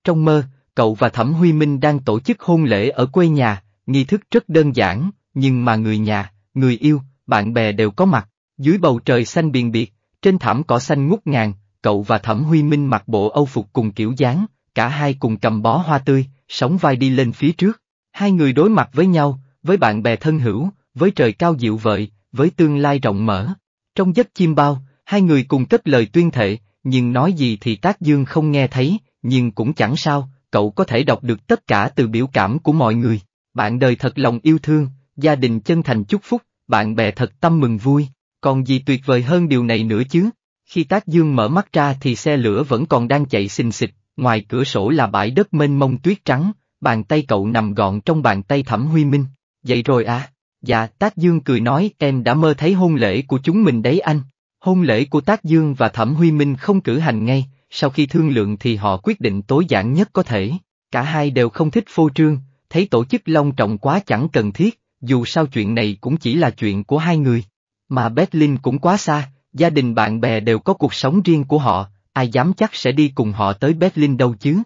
Trong mơ, cậu và Thẩm Huy Minh đang tổ chức hôn lễ ở quê nhà, nghi thức rất đơn giản, nhưng mà người nhà, người yêu, bạn bè đều có mặt. Dưới bầu trời xanh biển biệt, trên thảm cỏ xanh ngút ngàn, cậu và Thẩm Huy Minh mặc bộ âu phục cùng kiểu dáng, cả hai cùng cầm bó hoa tươi, sóng vai đi lên phía trước. Hai người đối mặt với nhau, với bạn bè thân hữu, với trời cao dịu vợi, với tương lai rộng mở. Trong giấc chim bao, hai người cùng kết lời tuyên thệ, nhưng nói gì thì Tác Dương không nghe thấy, nhưng cũng chẳng sao, cậu có thể đọc được tất cả từ biểu cảm của mọi người. Bạn đời thật lòng yêu thương, gia đình chân thành chúc phúc, bạn bè thật tâm mừng vui, còn gì tuyệt vời hơn điều này nữa chứ? Khi Tác Dương mở mắt ra thì xe lửa vẫn còn đang chạy xình xịch, ngoài cửa sổ là bãi đất mênh mông tuyết trắng, bàn tay cậu nằm gọn trong bàn tay Thẩm Huy Minh. Vậy rồi à? Dạ, Tác Dương cười nói em đã mơ thấy hôn lễ của chúng mình đấy anh. Hôn lễ của Tác Dương và Thẩm Huy Minh không cử hành ngay, sau khi thương lượng thì họ quyết định tối giản nhất có thể. Cả hai đều không thích phô trương, thấy tổ chức long trọng quá chẳng cần thiết, dù sao chuyện này cũng chỉ là chuyện của hai người. Mà Berlin cũng quá xa, gia đình bạn bè đều có cuộc sống riêng của họ, ai dám chắc sẽ đi cùng họ tới Berlin đâu chứ.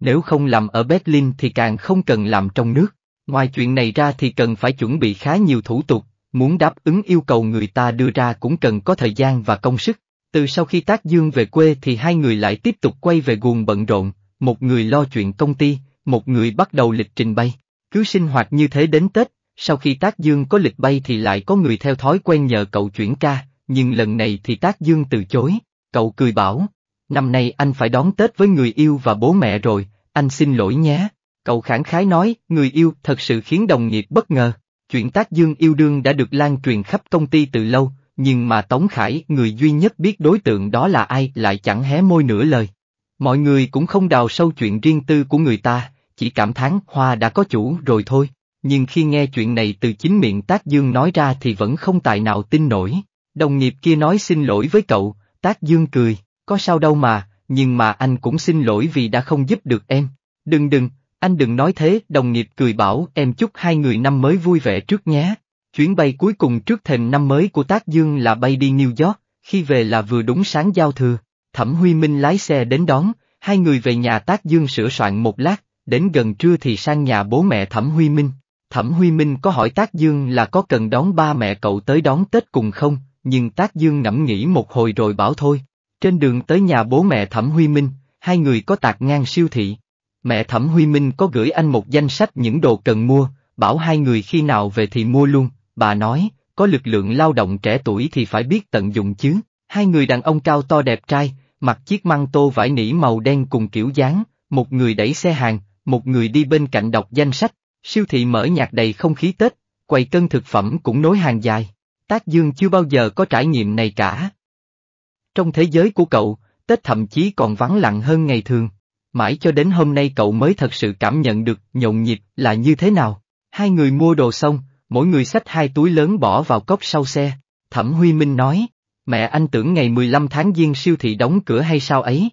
Nếu không làm ở Berlin thì càng không cần làm trong nước. Ngoài chuyện này ra thì cần phải chuẩn bị khá nhiều thủ tục, muốn đáp ứng yêu cầu người ta đưa ra cũng cần có thời gian và công sức. Từ sau khi Tác Dương về quê thì hai người lại tiếp tục quay về guồng bận rộn, một người lo chuyện công ty, một người bắt đầu lịch trình bay. Cứ sinh hoạt như thế đến Tết, sau khi Tác Dương có lịch bay thì lại có người theo thói quen nhờ cậu chuyển ca, nhưng lần này thì Tác Dương từ chối. Cậu cười bảo, Năm nay anh phải đón Tết với người yêu và bố mẹ rồi, anh xin lỗi nhé. Cậu khẳng khái nói, người yêu thật sự khiến đồng nghiệp bất ngờ. Chuyện tác dương yêu đương đã được lan truyền khắp công ty từ lâu, nhưng mà Tống Khải, người duy nhất biết đối tượng đó là ai lại chẳng hé môi nửa lời. Mọi người cũng không đào sâu chuyện riêng tư của người ta, chỉ cảm thán Hoa đã có chủ rồi thôi. Nhưng khi nghe chuyện này từ chính miệng Tác Dương nói ra thì vẫn không tài nào tin nổi. Đồng nghiệp kia nói xin lỗi với cậu, Tác Dương cười có sao đâu mà, nhưng mà anh cũng xin lỗi vì đã không giúp được em. Đừng đừng, anh đừng nói thế, đồng nghiệp cười bảo em chúc hai người năm mới vui vẻ trước nhé. Chuyến bay cuối cùng trước thềm năm mới của Tác Dương là bay đi New York, khi về là vừa đúng sáng giao thừa, Thẩm Huy Minh lái xe đến đón, hai người về nhà Tác Dương sửa soạn một lát, đến gần trưa thì sang nhà bố mẹ Thẩm Huy Minh. Thẩm Huy Minh có hỏi Tác Dương là có cần đón ba mẹ cậu tới đón Tết cùng không, nhưng Tác Dương ngẫm nghĩ một hồi rồi bảo thôi, trên đường tới nhà bố mẹ Thẩm Huy Minh, hai người có tạc ngang siêu thị. Mẹ Thẩm Huy Minh có gửi anh một danh sách những đồ cần mua, bảo hai người khi nào về thì mua luôn, bà nói, có lực lượng lao động trẻ tuổi thì phải biết tận dụng chứ. Hai người đàn ông cao to đẹp trai, mặc chiếc măng tô vải nỉ màu đen cùng kiểu dáng, một người đẩy xe hàng, một người đi bên cạnh đọc danh sách, siêu thị mở nhạc đầy không khí Tết, quầy cân thực phẩm cũng nối hàng dài. Tác Dương chưa bao giờ có trải nghiệm này cả. Trong thế giới của cậu, Tết thậm chí còn vắng lặng hơn ngày thường. Mãi cho đến hôm nay cậu mới thật sự cảm nhận được nhộn nhịp là như thế nào. Hai người mua đồ xong, mỗi người xách hai túi lớn bỏ vào cốc sau xe. Thẩm Huy Minh nói, mẹ anh tưởng ngày 15 tháng Giêng siêu thị đóng cửa hay sao ấy.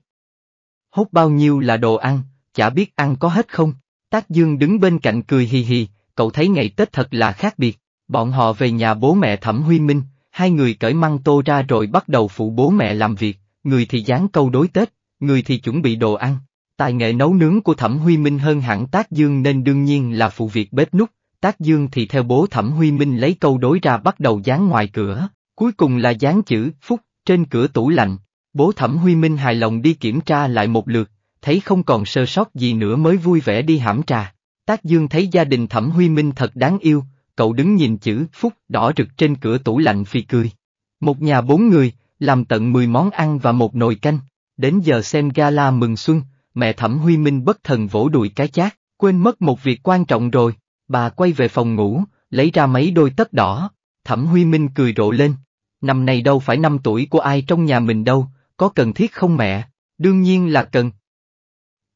Hốt bao nhiêu là đồ ăn, chả biết ăn có hết không. Tác Dương đứng bên cạnh cười hì hì, cậu thấy ngày Tết thật là khác biệt. Bọn họ về nhà bố mẹ Thẩm Huy Minh, Hai người cởi măng tô ra rồi bắt đầu phụ bố mẹ làm việc, người thì dán câu đối Tết, người thì chuẩn bị đồ ăn. Tài nghệ nấu nướng của Thẩm Huy Minh hơn hẳn Tác Dương nên đương nhiên là phụ việc bếp nút, Tác Dương thì theo bố Thẩm Huy Minh lấy câu đối ra bắt đầu dán ngoài cửa, cuối cùng là dán chữ Phúc trên cửa tủ lạnh. Bố Thẩm Huy Minh hài lòng đi kiểm tra lại một lượt, thấy không còn sơ sót gì nữa mới vui vẻ đi hãm trà. Tác Dương thấy gia đình Thẩm Huy Minh thật đáng yêu, cậu đứng nhìn chữ Phúc đỏ rực trên cửa tủ lạnh phì cười. Một nhà bốn người, làm tận 10 món ăn và một nồi canh. Đến giờ xem gala mừng xuân, mẹ Thẩm Huy Minh bất thần vỗ đùi cái chát, quên mất một việc quan trọng rồi. Bà quay về phòng ngủ, lấy ra mấy đôi tất đỏ. Thẩm Huy Minh cười rộ lên. Năm nay đâu phải năm tuổi của ai trong nhà mình đâu, có cần thiết không mẹ? Đương nhiên là cần.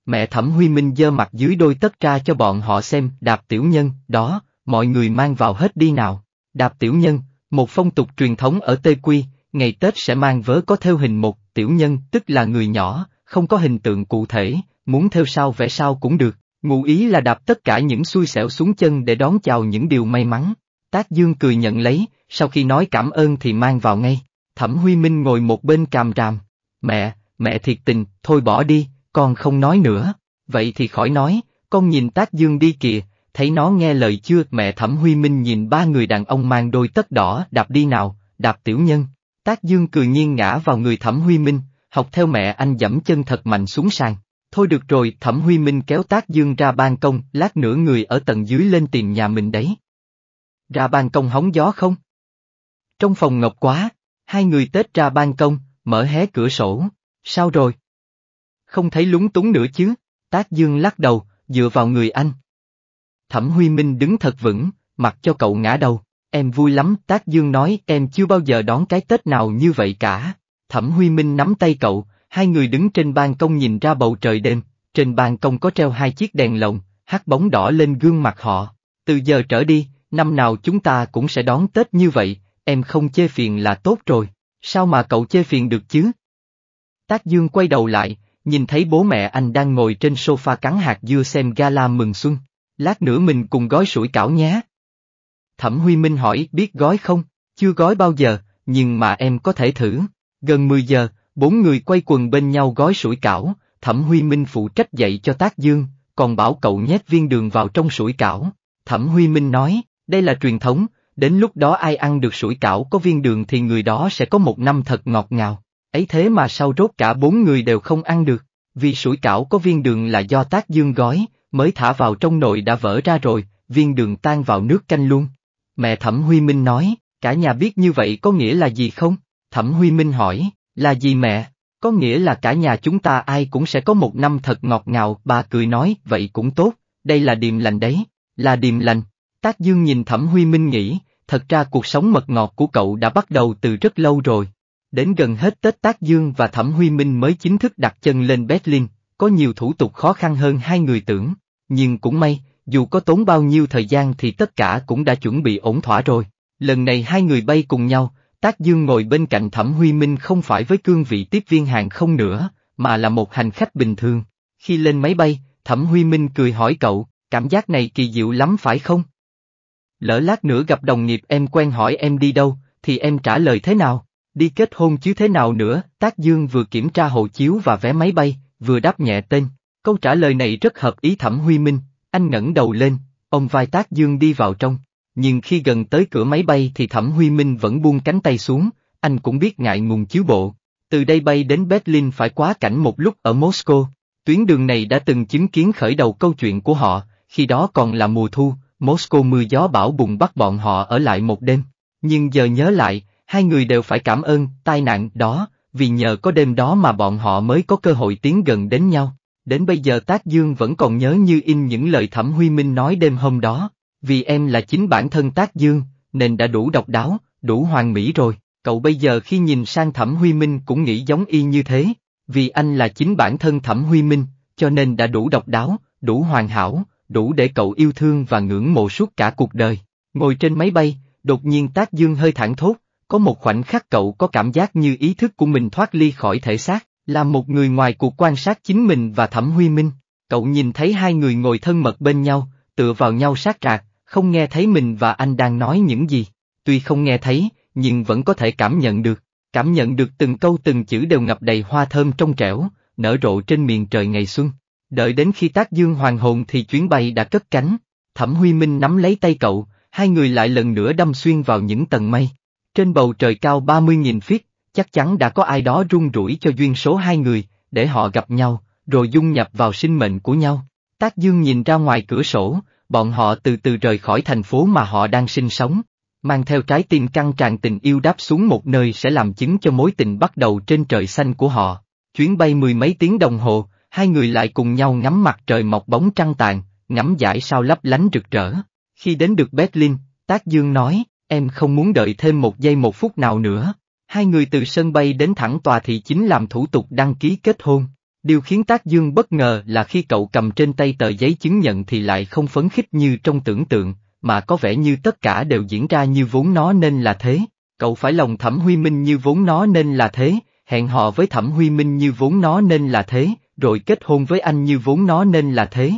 Mẹ Thẩm Huy Minh giơ mặt dưới đôi tất ra cho bọn họ xem, đạp tiểu nhân, đó, mọi người mang vào hết đi nào. Đạp tiểu nhân, một phong tục truyền thống ở Tây Quy, ngày Tết sẽ mang vớ có theo hình một, tiểu nhân tức là người nhỏ, không có hình tượng cụ thể, muốn theo sao vẽ sao cũng được, ngụ ý là đạp tất cả những xui xẻo xuống chân để đón chào những điều may mắn. Tác Dương cười nhận lấy, sau khi nói cảm ơn thì mang vào ngay. Thẩm Huy Minh ngồi một bên càm ràm. Mẹ, mẹ thiệt tình, thôi bỏ đi, con không nói nữa. Vậy thì khỏi nói, con nhìn Tác Dương đi kìa, thấy nó nghe lời chưa, mẹ Thẩm Huy Minh nhìn ba người đàn ông mang đôi tất đỏ, đạp đi nào, đạp tiểu nhân. Tác Dương cười nghiêng ngã vào người Thẩm Huy Minh, học theo mẹ anh dẫm chân thật mạnh xuống sàn. Thôi được rồi, Thẩm Huy Minh kéo Tác Dương ra ban công, lát nữa người ở tầng dưới lên tìm nhà mình đấy. Ra ban công hóng gió không? Trong phòng ngọc quá, hai người Tết ra ban công, mở hé cửa sổ. Sao rồi? Không thấy lúng túng nữa chứ? Tác Dương lắc đầu, dựa vào người anh, Thẩm Huy Minh đứng thật vững, mặc cho cậu ngã đầu. Em vui lắm, Tác Dương nói em chưa bao giờ đón cái Tết nào như vậy cả. Thẩm Huy Minh nắm tay cậu, hai người đứng trên ban công nhìn ra bầu trời đêm, trên ban công có treo hai chiếc đèn lồng, hát bóng đỏ lên gương mặt họ. Từ giờ trở đi, năm nào chúng ta cũng sẽ đón Tết như vậy, em không chê phiền là tốt rồi, sao mà cậu chê phiền được chứ? Tác Dương quay đầu lại, nhìn thấy bố mẹ anh đang ngồi trên sofa cắn hạt dưa xem gala mừng xuân, Lát nữa mình cùng gói sủi cảo nhé. Thẩm Huy Minh hỏi biết gói không, chưa gói bao giờ, nhưng mà em có thể thử. Gần 10 giờ, bốn người quay quần bên nhau gói sủi cảo, Thẩm Huy Minh phụ trách dạy cho Tác Dương, còn bảo cậu nhét viên đường vào trong sủi cảo. Thẩm Huy Minh nói, đây là truyền thống, đến lúc đó ai ăn được sủi cảo có viên đường thì người đó sẽ có một năm thật ngọt ngào. Ấy thế mà sau rốt cả bốn người đều không ăn được, vì sủi cảo có viên đường là do Tác Dương gói, mới thả vào trong nồi đã vỡ ra rồi, viên đường tan vào nước canh luôn. Mẹ Thẩm Huy Minh nói, cả nhà biết như vậy có nghĩa là gì không? Thẩm Huy Minh hỏi, là gì mẹ? Có nghĩa là cả nhà chúng ta ai cũng sẽ có một năm thật ngọt ngào, bà cười nói, vậy cũng tốt, đây là điềm lành đấy, là điềm lành. Tác Dương nhìn Thẩm Huy Minh nghĩ, thật ra cuộc sống mật ngọt của cậu đã bắt đầu từ rất lâu rồi. Đến gần hết Tết Tác Dương và Thẩm Huy Minh mới chính thức đặt chân lên Berlin, có nhiều thủ tục khó khăn hơn hai người tưởng. Nhưng cũng may, dù có tốn bao nhiêu thời gian thì tất cả cũng đã chuẩn bị ổn thỏa rồi. Lần này hai người bay cùng nhau, Tác Dương ngồi bên cạnh Thẩm Huy Minh không phải với cương vị tiếp viên hàng không nữa, mà là một hành khách bình thường. Khi lên máy bay, Thẩm Huy Minh cười hỏi cậu, cảm giác này kỳ diệu lắm phải không? Lỡ lát nữa gặp đồng nghiệp em quen hỏi em đi đâu, thì em trả lời thế nào? Đi kết hôn chứ thế nào nữa? Tác Dương vừa kiểm tra hộ chiếu và vé máy bay, vừa đáp nhẹ tên. Câu trả lời này rất hợp ý Thẩm Huy Minh, anh ngẩng đầu lên, ông vai tác dương đi vào trong, nhưng khi gần tới cửa máy bay thì Thẩm Huy Minh vẫn buông cánh tay xuống, anh cũng biết ngại ngùng chiếu bộ. Từ đây bay đến Berlin phải quá cảnh một lúc ở Moscow. Tuyến đường này đã từng chứng kiến khởi đầu câu chuyện của họ, khi đó còn là mùa thu, Moscow mưa gió bão bùng bắt bọn họ ở lại một đêm. Nhưng giờ nhớ lại, hai người đều phải cảm ơn tai nạn đó, vì nhờ có đêm đó mà bọn họ mới có cơ hội tiến gần đến nhau đến bây giờ Tác Dương vẫn còn nhớ như in những lời Thẩm Huy Minh nói đêm hôm đó, vì em là chính bản thân Tác Dương, nên đã đủ độc đáo, đủ hoàn mỹ rồi, cậu bây giờ khi nhìn sang Thẩm Huy Minh cũng nghĩ giống y như thế, vì anh là chính bản thân Thẩm Huy Minh, cho nên đã đủ độc đáo, đủ hoàn hảo, đủ để cậu yêu thương và ngưỡng mộ suốt cả cuộc đời. Ngồi trên máy bay, đột nhiên Tác Dương hơi thảng thốt, có một khoảnh khắc cậu có cảm giác như ý thức của mình thoát ly khỏi thể xác, là một người ngoài cuộc quan sát chính mình và Thẩm Huy Minh, cậu nhìn thấy hai người ngồi thân mật bên nhau, tựa vào nhau sát rạc, không nghe thấy mình và anh đang nói những gì. Tuy không nghe thấy, nhưng vẫn có thể cảm nhận được, cảm nhận được từng câu từng chữ đều ngập đầy hoa thơm trong trẻo, nở rộ trên miền trời ngày xuân. Đợi đến khi tác dương hoàng hồn thì chuyến bay đã cất cánh, Thẩm Huy Minh nắm lấy tay cậu, hai người lại lần nữa đâm xuyên vào những tầng mây. Trên bầu trời cao 30.000 feet, chắc chắn đã có ai đó rung rủi cho duyên số hai người, để họ gặp nhau, rồi dung nhập vào sinh mệnh của nhau. Tác Dương nhìn ra ngoài cửa sổ, bọn họ từ từ rời khỏi thành phố mà họ đang sinh sống, mang theo trái tim căng tràn tình yêu đáp xuống một nơi sẽ làm chứng cho mối tình bắt đầu trên trời xanh của họ. Chuyến bay mười mấy tiếng đồng hồ, hai người lại cùng nhau ngắm mặt trời mọc bóng trăng tàn, ngắm dải sao lấp lánh rực rỡ. Khi đến được Berlin, Tác Dương nói, em không muốn đợi thêm một giây một phút nào nữa, hai người từ sân bay đến thẳng tòa thị chính làm thủ tục đăng ký kết hôn. Điều khiến Tác Dương bất ngờ là khi cậu cầm trên tay tờ giấy chứng nhận thì lại không phấn khích như trong tưởng tượng, mà có vẻ như tất cả đều diễn ra như vốn nó nên là thế. Cậu phải lòng Thẩm Huy Minh như vốn nó nên là thế, hẹn hò với Thẩm Huy Minh như vốn nó nên là thế, rồi kết hôn với anh như vốn nó nên là thế.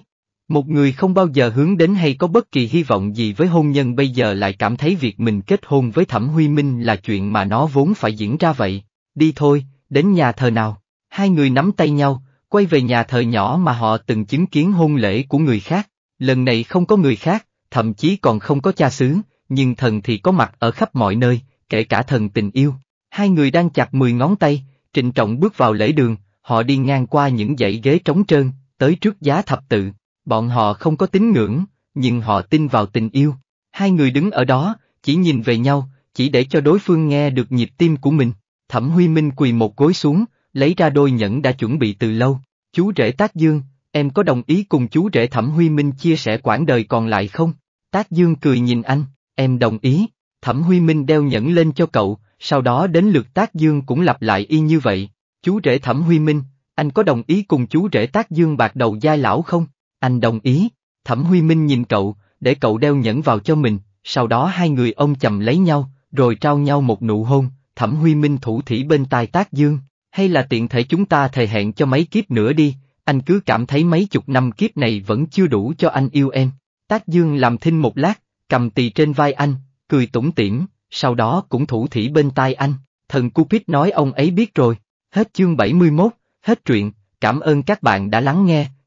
Một người không bao giờ hướng đến hay có bất kỳ hy vọng gì với hôn nhân bây giờ lại cảm thấy việc mình kết hôn với Thẩm Huy Minh là chuyện mà nó vốn phải diễn ra vậy. Đi thôi, đến nhà thờ nào. Hai người nắm tay nhau, quay về nhà thờ nhỏ mà họ từng chứng kiến hôn lễ của người khác. Lần này không có người khác, thậm chí còn không có cha xứ, nhưng thần thì có mặt ở khắp mọi nơi, kể cả thần tình yêu. Hai người đang chặt 10 ngón tay, trịnh trọng bước vào lễ đường, họ đi ngang qua những dãy ghế trống trơn, tới trước giá thập tự. Bọn họ không có tín ngưỡng, nhưng họ tin vào tình yêu. Hai người đứng ở đó, chỉ nhìn về nhau, chỉ để cho đối phương nghe được nhịp tim của mình. Thẩm Huy Minh quỳ một gối xuống, lấy ra đôi nhẫn đã chuẩn bị từ lâu. Chú rể Tác Dương, em có đồng ý cùng chú rể Thẩm Huy Minh chia sẻ quãng đời còn lại không? Tác Dương cười nhìn anh, em đồng ý. Thẩm Huy Minh đeo nhẫn lên cho cậu, sau đó đến lượt Tác Dương cũng lặp lại y như vậy. Chú rể Thẩm Huy Minh, anh có đồng ý cùng chú rể Tác Dương bạc đầu giai lão không? Anh đồng ý, Thẩm Huy Minh nhìn cậu, để cậu đeo nhẫn vào cho mình, sau đó hai người ông chầm lấy nhau, rồi trao nhau một nụ hôn, Thẩm Huy Minh thủ thỉ bên tai Tác Dương, hay là tiện thể chúng ta thề hẹn cho mấy kiếp nữa đi, anh cứ cảm thấy mấy chục năm kiếp này vẫn chưa đủ cho anh yêu em. Tác Dương làm thinh một lát, cầm tì trên vai anh, cười tủm tỉm, sau đó cũng thủ thỉ bên tai anh, thần Cupid nói ông ấy biết rồi. Hết chương bảy mươi 71, hết truyện, cảm ơn các bạn đã lắng nghe